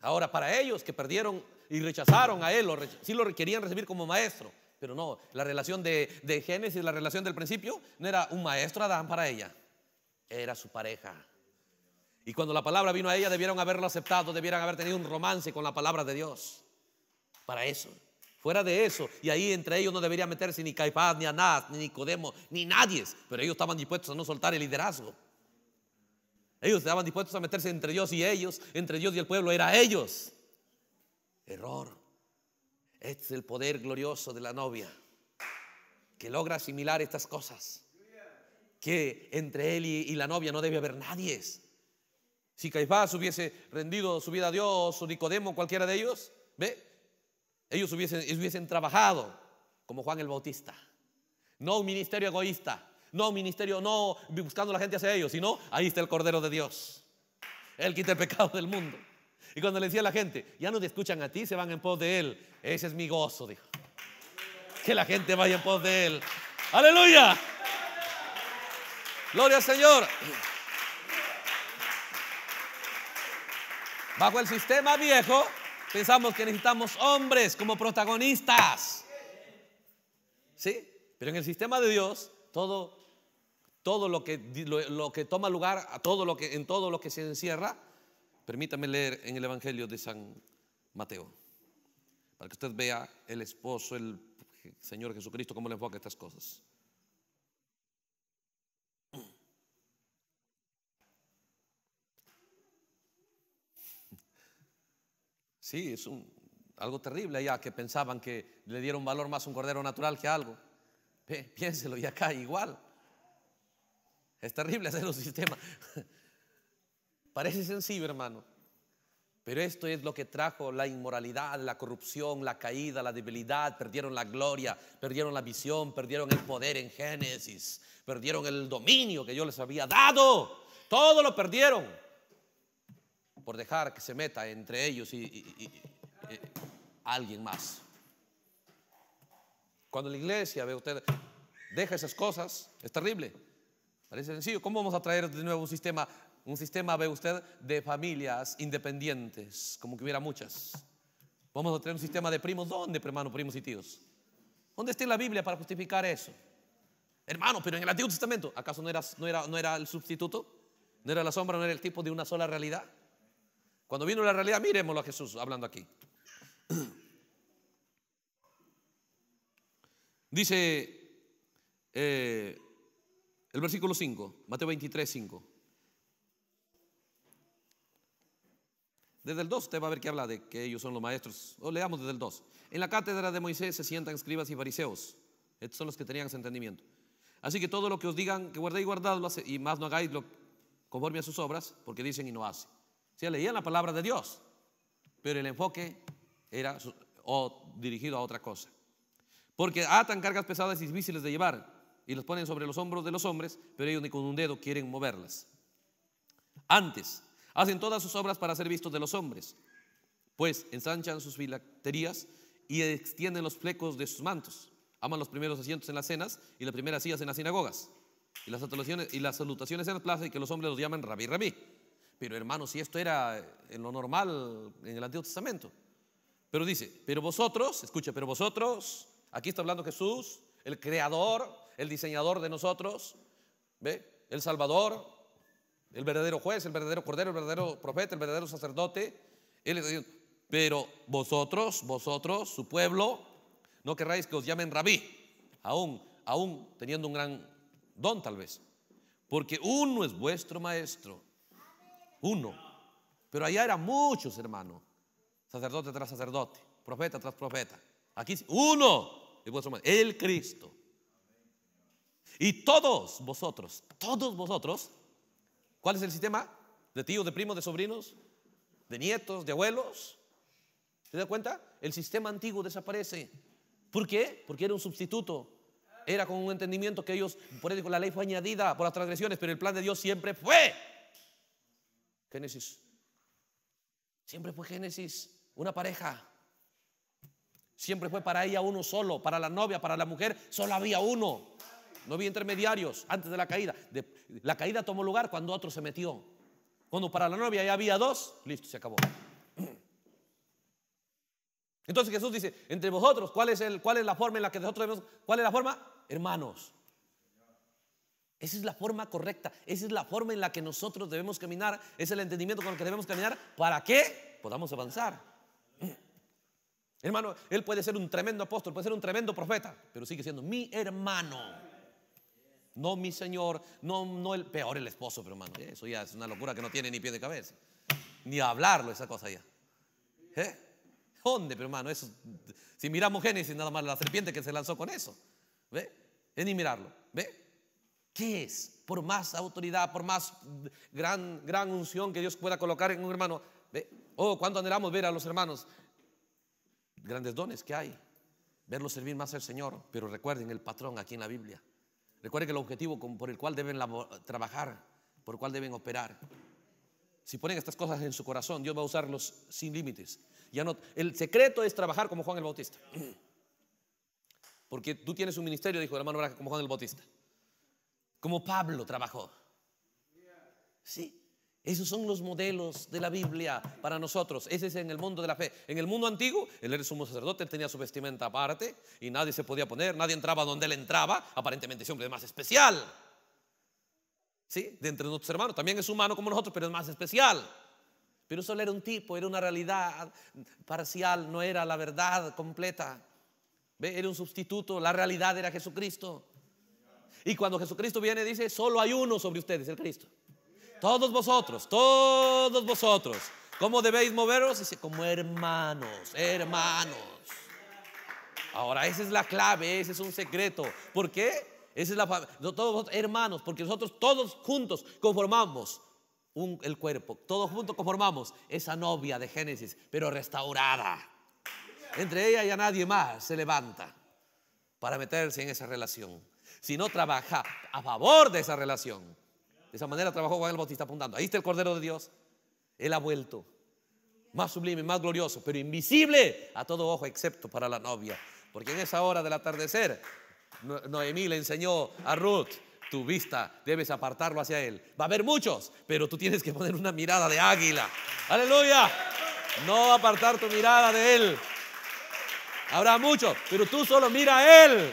Ahora, para ellos que perdieron y rechazaron a él, si sí lo querían recibir como maestro, pero no, la relación de, de Génesis, la relación del principio, no era un maestro Adán para ella, era su pareja. Y cuando la palabra vino a ella, debieron haberlo aceptado, debieron haber tenido un romance con la palabra de Dios. Para eso. Fuera de eso, y ahí entre ellos no debería meterse ni Caifás, ni Anás, ni Nicodemo, ni nadie. Pero ellos estaban dispuestos a no soltar el liderazgo. Ellos estaban dispuestos a meterse entre Dios y ellos, entre Dios y el pueblo, era ellos. Error. es el poder glorioso de la novia que logra asimilar estas cosas. Que entre él y, la novia no debe haber nadie. Si Caifás hubiese rendido su vida a Dios o Nicodemo, cualquiera de ellos, ¿ve? Ellos hubiesen, hubiesen trabajado como Juan el Bautista. No un ministerio egoísta, no un ministerio no buscando la gente hacia ellos, sino ahí está el Cordero de Dios. Él quita el pecado del mundo. Y cuando le decía a la gente, ya no te escuchan a ti, se van en pos de Él. Ese es mi gozo, dijo. Que la gente vaya en pos de Él. Aleluya. Gloria al Señor. Bajo el sistema viejo, pensamos que necesitamos hombres como protagonistas. ¿Sí? Pero en el sistema de Dios, todo, todo lo, que, que toma lugar, todo lo que, en todo lo que se encierra, Permítame leer en el Evangelio de San Mateo, para que usted vea el esposo, el Señor Jesucristo, cómo le enfoca estas cosas. Sí, es un, algo terrible allá que pensaban que le dieron valor más un cordero natural que algo. Piénselo, y acá igual. Es terrible hacer un sistema. Parece sencillo, hermano. Pero esto es lo que trajo la inmoralidad, la corrupción, la caída, la debilidad. Perdieron la gloria, perdieron la visión, perdieron el poder en Génesis, perdieron el dominio que yo les había dado. Todo lo perdieron por dejar que se meta entre ellos y, eh, alguien más. Cuando la iglesia, ve usted, deja esas cosas, es terrible. Parece sencillo. ¿Cómo vamos a traer de nuevo un sistema un sistema, ve usted, de familias independientes, como que hubiera muchas. Vamos a tener un sistema de primos. ¿Dónde, hermano, primos y tíos? ¿Dónde está la Biblia para justificar eso? Hermano, pero en el Antiguo Testamento, ¿acaso no era, no era, no era el sustituto? ¿No era la sombra? ¿No era el tipo de una sola realidad? Cuando vino la realidad, miremoslo a Jesús hablando aquí. Dice eh, el versículo 5, Mateo 23, 5. Desde el 2 usted va a ver que habla de que ellos son los maestros. O leamos desde el 2. En la cátedra de Moisés se sientan escribas y fariseos. Estos son los que tenían ese entendimiento. Así que todo lo que os digan que guardéis, y guardadlo, y más no hagáis lo, conforme a sus obras, porque dicen y no hacen. O sea, leían la palabra de Dios, pero el enfoque era o dirigido a otra cosa. Porque atan cargas pesadas y difíciles de llevar y las ponen sobre los hombros de los hombres, pero ellos ni con un dedo quieren moverlas. Antes, Hacen todas sus obras para ser vistos de los hombres, pues ensanchan sus filacterías y extienden los flecos de sus mantos. Aman los primeros asientos en las cenas y las primeras sillas en las sinagogas. Y las, salutaciones, y las salutaciones en la plaza y que los hombres los llaman rabí, rabí. Pero hermanos, si esto era en lo normal en el Antiguo Testamento. Pero dice, pero vosotros, escucha, pero vosotros, aquí está hablando Jesús, el creador, el diseñador de nosotros, ¿ve? El Salvador, el verdadero juez, el verdadero cordero, el verdadero profeta, el verdadero sacerdote. Él pero vosotros, vosotros, su pueblo, no querráis que os llamen rabí, aún, aún teniendo un gran don tal vez, porque uno es vuestro maestro, uno. Pero allá eran muchos hermanos, sacerdote tras sacerdote, profeta tras profeta. Aquí uno es vuestro maestro, el Cristo. Y todos vosotros, todos vosotros, ¿Cuál es el sistema? ¿De tíos, de primos, de sobrinos? ¿De nietos, de abuelos? ¿Se da cuenta? El sistema antiguo desaparece. ¿Por qué? Porque era un sustituto. Era con un entendimiento que ellos, por eso la ley fue añadida por las transgresiones, pero el plan de Dios siempre fue. Génesis. Siempre fue Génesis, una pareja. Siempre fue para ella uno solo, para la novia, para la mujer, solo había uno no había intermediarios antes de la caída. la caída tomó lugar cuando otro se metió. Cuando para la novia ya había dos, listo, se acabó. Entonces Jesús dice, entre vosotros, ¿cuál es, cuál es la forma en la que nosotros debemos, cuál es la forma? Hermanos. Esa es la forma correcta, esa es la forma en la que nosotros debemos caminar, es el entendimiento con el que debemos caminar para que podamos avanzar. Hermano, él puede ser un tremendo apóstol, puede ser un tremendo profeta, pero sigue siendo mi hermano. No mi Señor, no, no el peor el esposo, pero hermano eso ya es una locura que no tiene ni pie de cabeza. Ni hablarlo, esa cosa ya. ¿Eh? ¿Dónde, pero hermano? Eso, si miramos Génesis, nada más la serpiente que se lanzó con eso. ¿Ve? Es ni mirarlo. ¿Ve? ¿Qué es? Por más autoridad, por más gran, gran unción que Dios pueda colocar en un hermano. ¿Ve? Oh, cuando anhelamos ver a los hermanos. Grandes dones que hay. Verlos servir más al Señor. Pero recuerden el patrón aquí en la Biblia. Recuerde que el objetivo por el cual deben trabajar, por el cual deben operar. Si ponen estas cosas en su corazón, Dios va a usarlos sin límites. Ya no, el secreto es trabajar como Juan el Bautista. Porque tú tienes un ministerio, dijo el hermano Braga, como Juan el Bautista. Como Pablo trabajó. Sí. Esos son los modelos de la Biblia para nosotros. Ese es en el mundo de la fe. En el mundo antiguo, él era sumo sacerdote, él tenía su vestimenta aparte y nadie se podía poner, nadie entraba donde él entraba. Aparentemente siempre es más especial. ¿Sí? De entre nuestros hermanos. También es humano como nosotros, pero es más especial. Pero solo era un tipo, era una realidad parcial, no era la verdad completa. Era un sustituto, la realidad era Jesucristo. Y cuando Jesucristo viene, dice, solo hay uno sobre ustedes, el Cristo. Todos vosotros, todos vosotros. ¿Cómo debéis moveros? como hermanos, hermanos. Ahora, esa es la clave, ese es un secreto. ¿Por qué? Esa es la todos hermanos, porque nosotros todos juntos conformamos el cuerpo, todos juntos conformamos esa novia de Génesis, pero restaurada. Entre ella ya nadie más se levanta para meterse en esa relación, Si no trabaja a favor de esa relación. De esa manera trabajó Juan el Bautista apuntando. Ahí está el Cordero de Dios. Él ha vuelto. Más sublime, más glorioso, pero invisible a todo ojo, excepto para la novia. Porque en esa hora del atardecer, Noemí le enseñó a Ruth, tu vista debes apartarlo hacia él. Va a haber muchos, pero tú tienes que poner una mirada de águila. Aleluya. No apartar tu mirada de él. Habrá muchos, pero tú solo mira a él.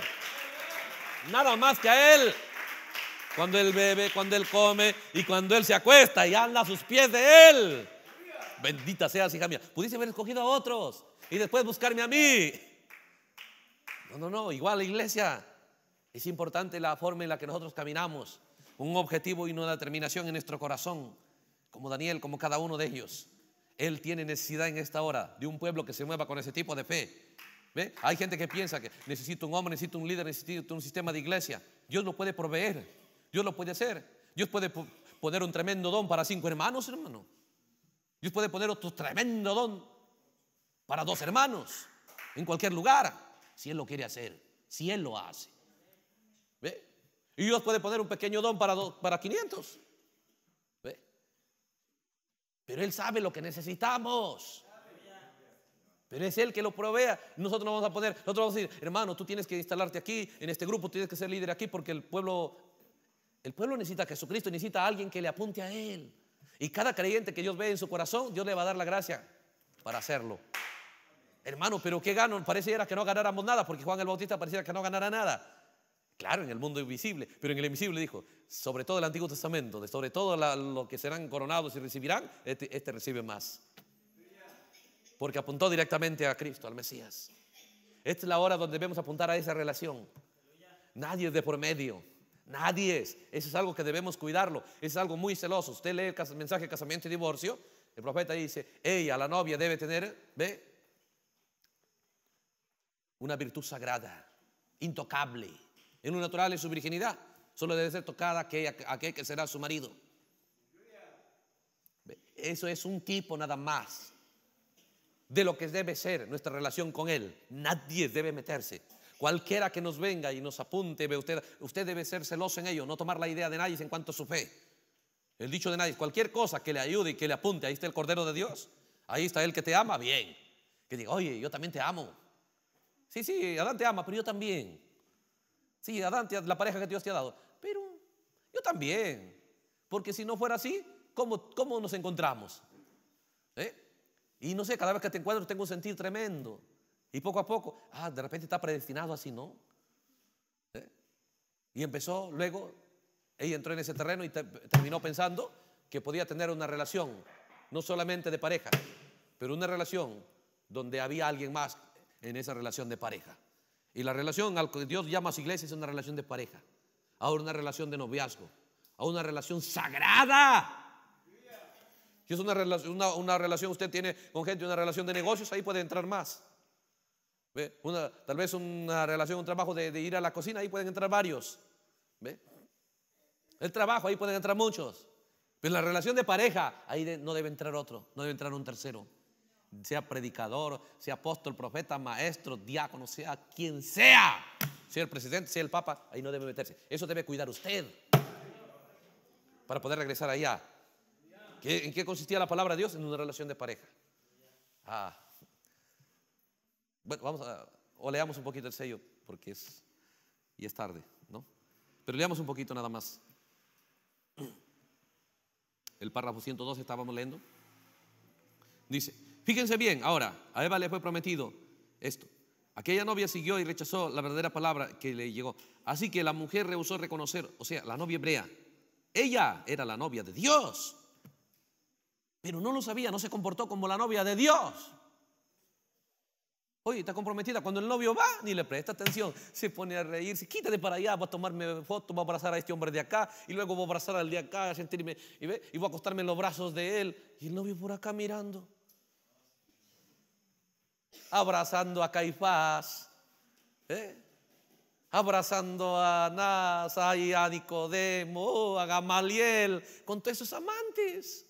Nada más que a él cuando Él bebe, cuando Él come y cuando Él se acuesta y anda a sus pies de Él. Bendita seas, hija mía. Pudiese haber escogido a otros y después buscarme a mí. No, no, no, igual la iglesia. Es importante la forma en la que nosotros caminamos, un objetivo y una determinación en nuestro corazón, como Daniel, como cada uno de ellos. Él tiene necesidad en esta hora de un pueblo que se mueva con ese tipo de fe. ¿Ve? Hay gente que piensa que necesito un hombre, necesito un líder, necesito un sistema de iglesia. Dios lo puede proveer. Dios lo puede hacer. Dios puede poner un tremendo don para cinco hermanos, hermano. Dios puede poner otro tremendo don para dos hermanos en cualquier lugar, si Él lo quiere hacer, si Él lo hace. Y Dios puede poner un pequeño don para, para 500. Pero Él sabe lo que necesitamos. Pero es Él que lo provea. Nosotros no vamos a poner, nosotros vamos a decir, hermano, tú tienes que instalarte aquí, en este grupo tienes que ser líder aquí porque el pueblo el pueblo necesita a Jesucristo, necesita a alguien que le apunte a Él. Y cada creyente que Dios ve en su corazón, Dios le va a dar la gracia para hacerlo. Hermano, pero ¿qué ganó Pareciera que no ganáramos nada, porque Juan el Bautista pareciera que no ganara nada. Claro, en el mundo invisible, pero en el invisible dijo, sobre todo el Antiguo Testamento, de sobre todo lo que serán coronados y recibirán, este, este, recibe más. Porque apuntó directamente a Cristo, al Mesías. Esta es la hora donde debemos apuntar a esa relación. Nadie es de por medio. Nadie es. Eso es algo que debemos cuidarlo. Es algo muy celoso. Usted lee el mensaje de casamiento y divorcio. El profeta dice, ella, la novia, debe tener, ve, una virtud sagrada, intocable. En lo natural es su virginidad. Solo debe ser tocada aquel que será su marido. Eso es un tipo nada más de lo que debe ser nuestra relación con Él. Nadie debe meterse. Cualquiera que nos venga y nos apunte, ve usted, usted debe ser celoso en ello, no tomar la idea de nadie en cuanto a su fe. El dicho de nadie, cualquier cosa que le ayude y que le apunte, ahí está el Cordero de Dios, ahí está el que te ama, bien. Que diga, oye, yo también te amo. Sí, sí, Adán te ama, pero yo también. Sí, Adán, la pareja que Dios te ha dado, pero yo también. Porque si no fuera así, ¿cómo, cómo nos encontramos? ¿Eh? Y no sé, cada vez que te encuentro tengo un sentir tremendo. Y poco a poco, ah, de repente está predestinado así, ¿no? ¿Eh? Y empezó, luego, ella entró en ese terreno y terminó pensando que podía tener una relación, no solamente de pareja, pero una relación donde había alguien más en esa relación de pareja. Y la relación al que Dios llama a su iglesia es una relación de pareja, ahora una relación de noviazgo, a una relación sagrada. Si es una, relación, una relación usted tiene con gente, una relación de negocios, ahí puede entrar más. Una, tal vez una relación, un trabajo de, ir a la cocina, ahí pueden entrar varios. ¿Ve? El trabajo, ahí pueden entrar muchos. Pero la relación de pareja, ahí no debe entrar otro, no debe entrar un tercero. Sea predicador, sea apóstol, profeta, maestro, diácono, sea quien sea. Sea el presidente, sea el papa, ahí no debe meterse. Eso debe cuidar usted. Para poder regresar allá. ¿En qué consistía la palabra de Dios? En una relación de pareja. Ah. Bueno, vamos a, o leamos un poquito el sello, porque es, y es tarde, ¿no? Pero leamos un poquito nada más. El párrafo 112 estábamos leyendo. Dice, fíjense bien, ahora, a Eva le fue prometido esto. Aquella novia siguió y rechazó la verdadera palabra que le llegó. Así que la mujer rehusó reconocer, o sea, la novia hebrea. Ella era la novia de Dios. Pero no lo sabía, no se comportó como la novia de Dios. Oye, está comprometida. Cuando el novio va, ni le presta atención. Se pone a reír, reírse. Quítate para allá, va a tomarme fotos, va a abrazar a este hombre de acá. Y luego voy a abrazar al de acá, a sentirme. Y, voy a acostarme en los brazos de él. Y el novio por acá mirando. Abrazando a Caifás. ¿eh? Abrazando a Nasa y a Nicodemo, a Gamaliel. Con todos esos amantes.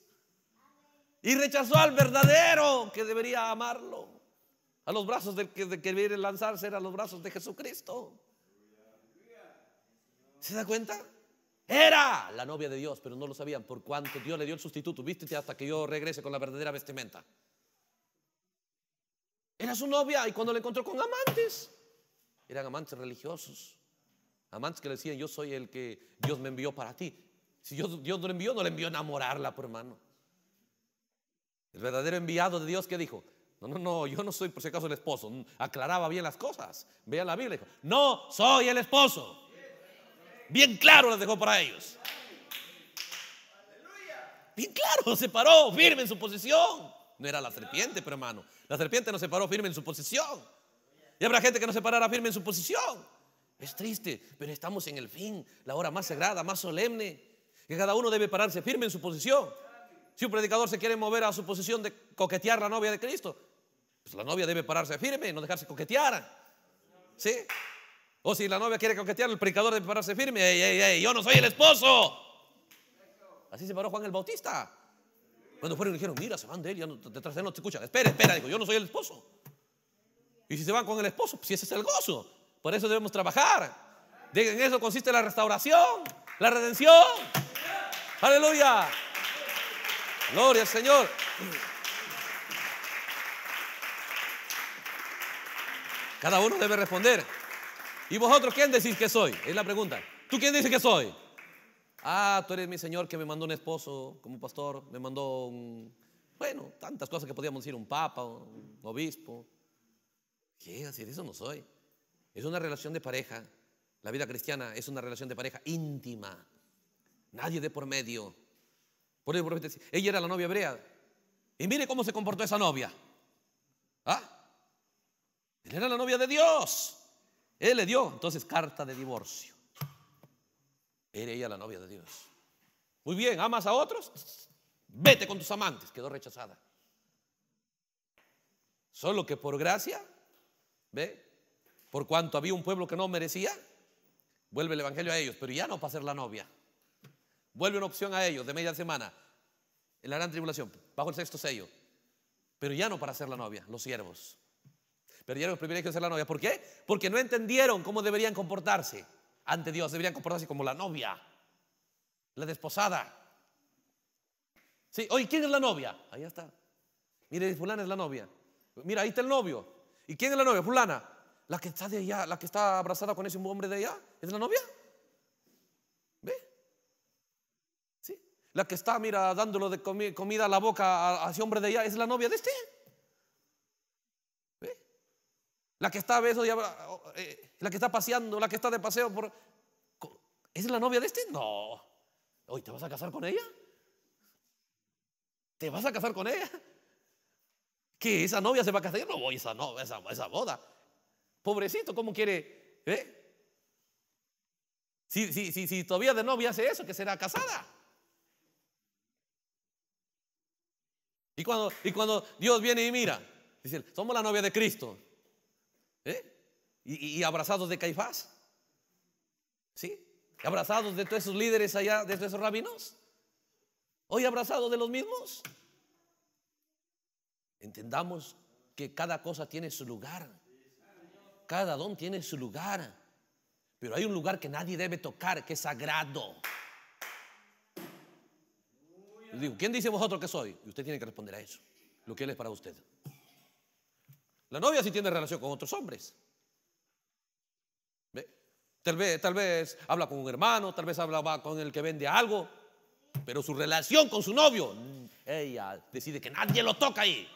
Y rechazó al verdadero que debería amarlo. A los brazos del que, de que lanzarse eran los brazos de Jesucristo. ¿Se da cuenta? Era la novia de Dios, pero no lo sabían por cuanto Dios le dio el sustituto. Vístete hasta que yo regrese con la verdadera vestimenta. Era su novia y cuando le encontró con amantes, eran amantes religiosos. Amantes que le decían, yo soy el que Dios me envió para ti. Si Dios, no le envió, no le envió a enamorarla, por hermano. El verdadero enviado de Dios que dijo, no, no, no, yo no soy por si acaso el esposo. Aclaraba bien las cosas. Vean la Biblia. no soy el esposo. Bien claro las dejó para ellos. Bien claro, se paró firme en su posición. No era la serpiente, pero hermano. La serpiente no se paró firme en su posición. Y habrá gente que no se parará firme en su posición. Es triste, pero estamos en el fin, la hora más sagrada, más solemne. Que cada uno debe pararse firme en su posición. Si un predicador se quiere mover a su posición de coquetear la novia de Cristo, pues, la novia debe pararse firme, Y no dejarse coquetear. ¿Sí? O si la novia quiere coquetear, el predicador debe pararse firme. Ey, ey, ey, yo no soy el esposo. Así se paró Juan el Bautista. Cuando fueron y dijeron, mira, se van de él, ya detrás de él no te escuchan. Espera, espera, dijo, yo no soy el esposo. Y si se van con el esposo, pues ese es el gozo. Por eso debemos trabajar. En eso consiste la restauración, la redención. Aleluya. Gloria al Señor. Cada uno debe responder. ¿Y vosotros quién decís que soy? Es la pregunta. ¿Tú quién dices que soy? Ah, tú eres mi Señor que me mandó un esposo como pastor, me mandó un, bueno, tantas cosas que podíamos decir, un papa, un obispo. ¿Qué? Así eso no soy. Es una relación de pareja. La vida cristiana es una relación de pareja íntima. Nadie de por medio. Por el ella era la novia hebrea. Y mire cómo se comportó esa novia. ¿Ah? era la novia de Dios. Él le dio entonces carta de divorcio. Era ella la novia de Dios. Muy bien, ¿amas a otros? Vete con tus amantes. Quedó rechazada. Solo que por gracia, ¿ve? Por cuanto había un pueblo que no merecía, vuelve el Evangelio a ellos, pero ya no para ser la novia. Vuelve una opción a ellos de media semana, en la gran tribulación, bajo el sexto sello, pero ya no para ser la novia, los siervos. Perdieron el privilegio de ser la novia. ¿Por qué? Porque no entendieron cómo deberían comportarse ante Dios. Deberían comportarse como la novia, la desposada. Sí, oye, ¿quién es la novia? Ahí está. Mire, fulana es la novia. Mira, ahí está el novio. ¿Y quién es la novia? Fulana. La que está de allá, la que está abrazada con ese hombre de allá, ¿es la novia? ¿Ve? Sí. La que está, mira, dándolo de comida a la boca a ese hombre de allá, ¿es la novia de este? la que está a ya, eh, la que está paseando, la que está de paseo por... ¿Es la novia de este? No. Hoy te vas a casar con ella. ¿Te vas a casar con ella? ¿Que esa novia se va a casar? Yo no voy a esa, esa, boda. Pobrecito, ¿cómo quiere? Eh? Si, si, si, si, todavía de novia hace eso, que será casada. Y cuando, y cuando Dios viene y mira, dice, somos la novia de Cristo. ¿Eh? Y, abrazados de Caifás. ¿Sí? Abrazados de todos esos líderes allá, de esos rabinos. Hoy abrazados de los mismos. Entendamos que cada cosa tiene su lugar. Cada don tiene su lugar. Pero hay un lugar que nadie debe tocar, que es sagrado. Digo, ¿quién dice vosotros que soy? Y usted tiene que responder a eso. Lo que él es para usted. La novia sí tiene relación con otros hombres. Tal vez, habla con un hermano, tal vez habla con el que vende algo, pero su relación con su novio, mm, ella decide que nadie lo toca ahí.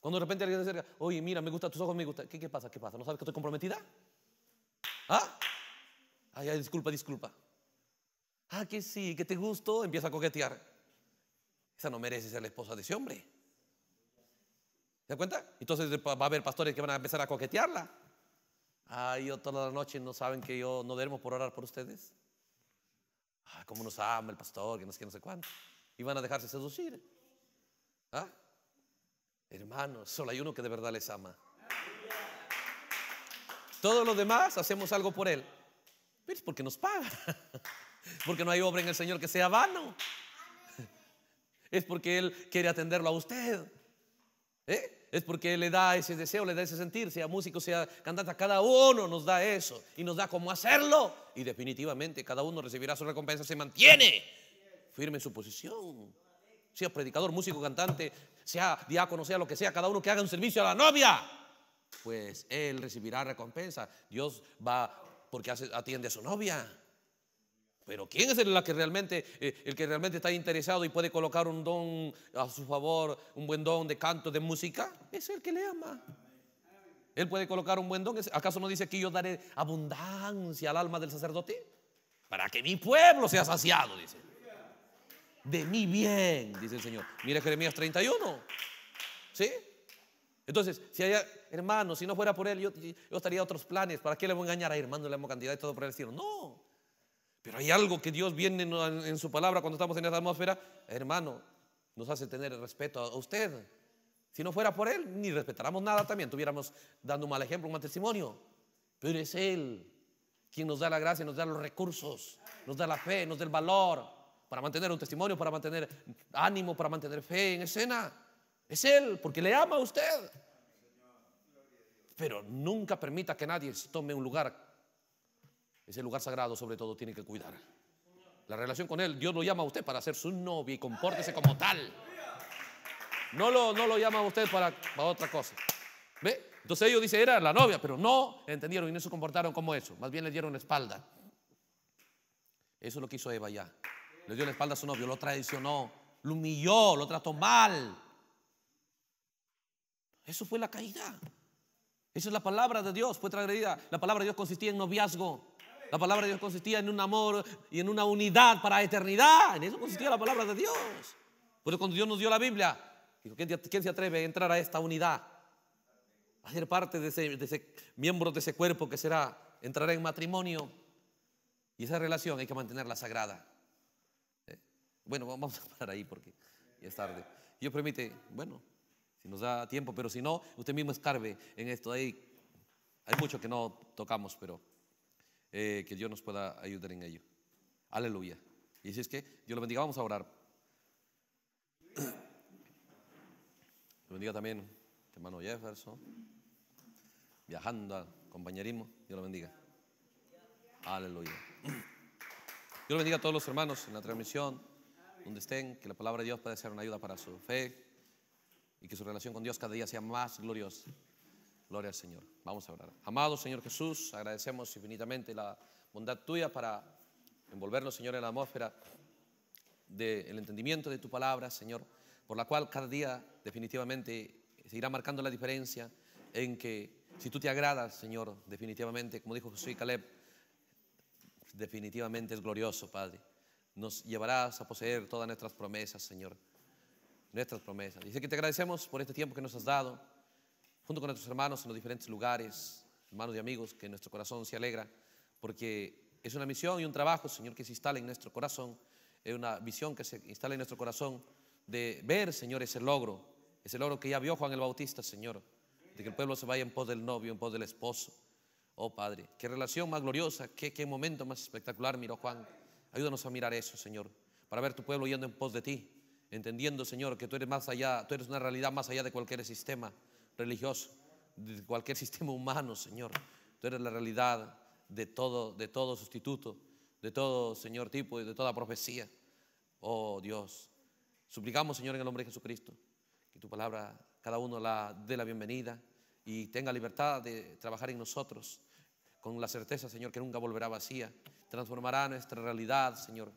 Cuando de repente alguien se acerca, oye, mira, me gustan tus ojos, me gusta. ¿Qué, pasa? ¿Qué pasa? ¿No sabes que estoy comprometida? ¿Ah? Ay, disculpa, disculpa. Ah, que sí, que te gustó. Empieza a coquetear. Esa no merece ser la esposa de ese hombre. ¿Se da cuenta? Entonces va a haber pastores que van a empezar a coquetearla. Ay yo toda la noche no saben que yo no duermo por orar por ustedes. Ah, cómo nos ama el pastor, que no sé qué, no sé cuánto. Y van a dejarse seducir. ¿Ah? Hermanos, solo hay uno que de verdad les ama. Todos los demás hacemos algo por él. Pero es porque nos paga. Porque no hay obra en el Señor que sea vano. Es porque Él quiere atenderlo a usted. ¿Eh? Es porque le da ese deseo, le da ese sentir, sea músico, sea cantante, cada uno nos da eso y nos da cómo hacerlo. Y definitivamente cada uno recibirá su recompensa, se mantiene firme en su posición. Sea predicador, músico, cantante, sea diácono, sea lo que sea, cada uno que haga un servicio a la novia, pues él recibirá recompensa. Dios va porque atiende a su novia. Pero ¿quién es el que, realmente, eh, el que realmente está interesado y puede colocar un don a su favor, un buen don de canto, de música? Es el que le ama. Él puede colocar un buen don. ¿Acaso no dice que yo daré abundancia al alma del sacerdote? Para que mi pueblo sea saciado, dice. De mi bien, dice el Señor. Mira Jeremías 31. ¿Sí? Entonces, si haya, hermano, si no fuera por él, yo, estaría otros planes. ¿Para qué le voy a engañar a hermano? Le hemos cantidad y todo por el cielo. No. Pero hay algo que Dios viene en su palabra cuando estamos en esa atmósfera, hermano, nos hace tener respeto a usted. Si no fuera por Él, ni respetaríamos nada también, tuviéramos dando un mal ejemplo, un mal testimonio. Pero es Él quien nos da la gracia, nos da los recursos, nos da la fe, nos da el valor para mantener un testimonio, para mantener ánimo, para mantener fe en escena. Es Él, porque le ama a usted. Pero nunca permita que nadie tome un lugar ese lugar sagrado sobre todo tiene que cuidar. La relación con Él, Dios lo llama a usted para ser su novia y compórtese como tal. No lo, no lo llama a usted para, otra cosa. Entonces ellos dicen, era la novia, pero no entendieron y no se comportaron como eso. Más bien le dieron la espalda. Eso es lo que hizo Eva ya. Le dio la espalda a su novio, lo traicionó, lo humilló, lo trató mal. Eso fue la caída. Esa es la palabra de Dios, fue transgredida. La palabra de Dios consistía en noviazgo. La palabra de Dios consistía en un amor y en una unidad para eternidad. En eso consistía la palabra de Dios. pero cuando Dios nos dio la Biblia, ¿quién, se atreve a entrar a esta unidad? A ser parte de ese, miembro de ese cuerpo que será, entrar en matrimonio. Y esa relación hay que mantenerla sagrada. ¿Eh? Bueno, vamos a parar ahí porque ya es tarde. Dios permite, bueno, si nos da tiempo, pero si no, usted mismo escarbe en esto. ahí hay mucho que no tocamos, pero... Eh, que Dios nos pueda ayudar en ello. Aleluya. Y si es que Dios lo bendiga, vamos a orar. Lo bendiga también, hermano Jefferson, viajando al compañerismo. Dios lo bendiga. Aleluya. Dios lo bendiga a todos los hermanos en la transmisión, donde estén, que la palabra de Dios pueda ser una ayuda para su fe y que su relación con Dios cada día sea más gloriosa. Gloria al Señor. Vamos a orar. Amado Señor Jesús, agradecemos infinitamente la bondad tuya para envolvernos, Señor, en la atmósfera del entendimiento de tu palabra, Señor, por la cual cada día definitivamente irá marcando la diferencia en que si tú te agradas, Señor, definitivamente, como dijo Jesús y Caleb, definitivamente es glorioso, Padre. Nos llevarás a poseer todas nuestras promesas, Señor. Nuestras promesas. Dice que te agradecemos por este tiempo que nos has dado junto con nuestros hermanos en los diferentes lugares, hermanos y amigos, que nuestro corazón se alegra, porque es una misión y un trabajo, Señor, que se instala en nuestro corazón, es una visión que se instala en nuestro corazón de ver, Señor, ese logro, ese logro que ya vio Juan el Bautista, Señor, de que el pueblo se vaya en pos del novio, en pos del esposo. Oh Padre, qué relación más gloriosa, qué, qué momento más espectacular, miró Juan. Ayúdanos a mirar eso, Señor, para ver tu pueblo yendo en pos de ti, entendiendo, Señor, que tú eres más allá, tú eres una realidad más allá de cualquier sistema, religioso, de cualquier sistema humano, Señor. Tú eres la realidad de todo, de todo sustituto, de todo, Señor, tipo y de toda profecía. Oh Dios, suplicamos, Señor, en el nombre de Jesucristo, que tu palabra cada uno la dé la bienvenida y tenga libertad de trabajar en nosotros con la certeza, Señor, que nunca volverá vacía. Transformará nuestra realidad, Señor,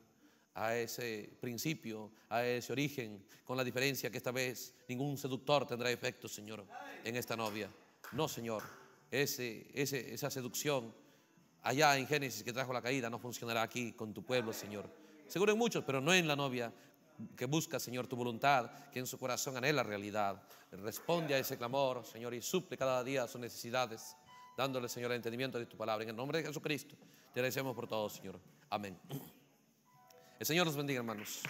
a ese principio, a ese origen, con la diferencia que esta vez ningún seductor tendrá efecto, Señor, en esta novia. No, Señor, ese, esa seducción allá en Génesis que trajo la caída no funcionará aquí con tu pueblo, Señor. Seguro en muchos, pero no en la novia que busca, Señor, tu voluntad, que en su corazón anhela realidad. Responde a ese clamor, Señor, y suple cada día sus necesidades, dándole, Señor, el entendimiento de tu palabra. En el nombre de Jesucristo, te agradecemos por todo, Señor. Amén. El Señor los bendiga, hermanos.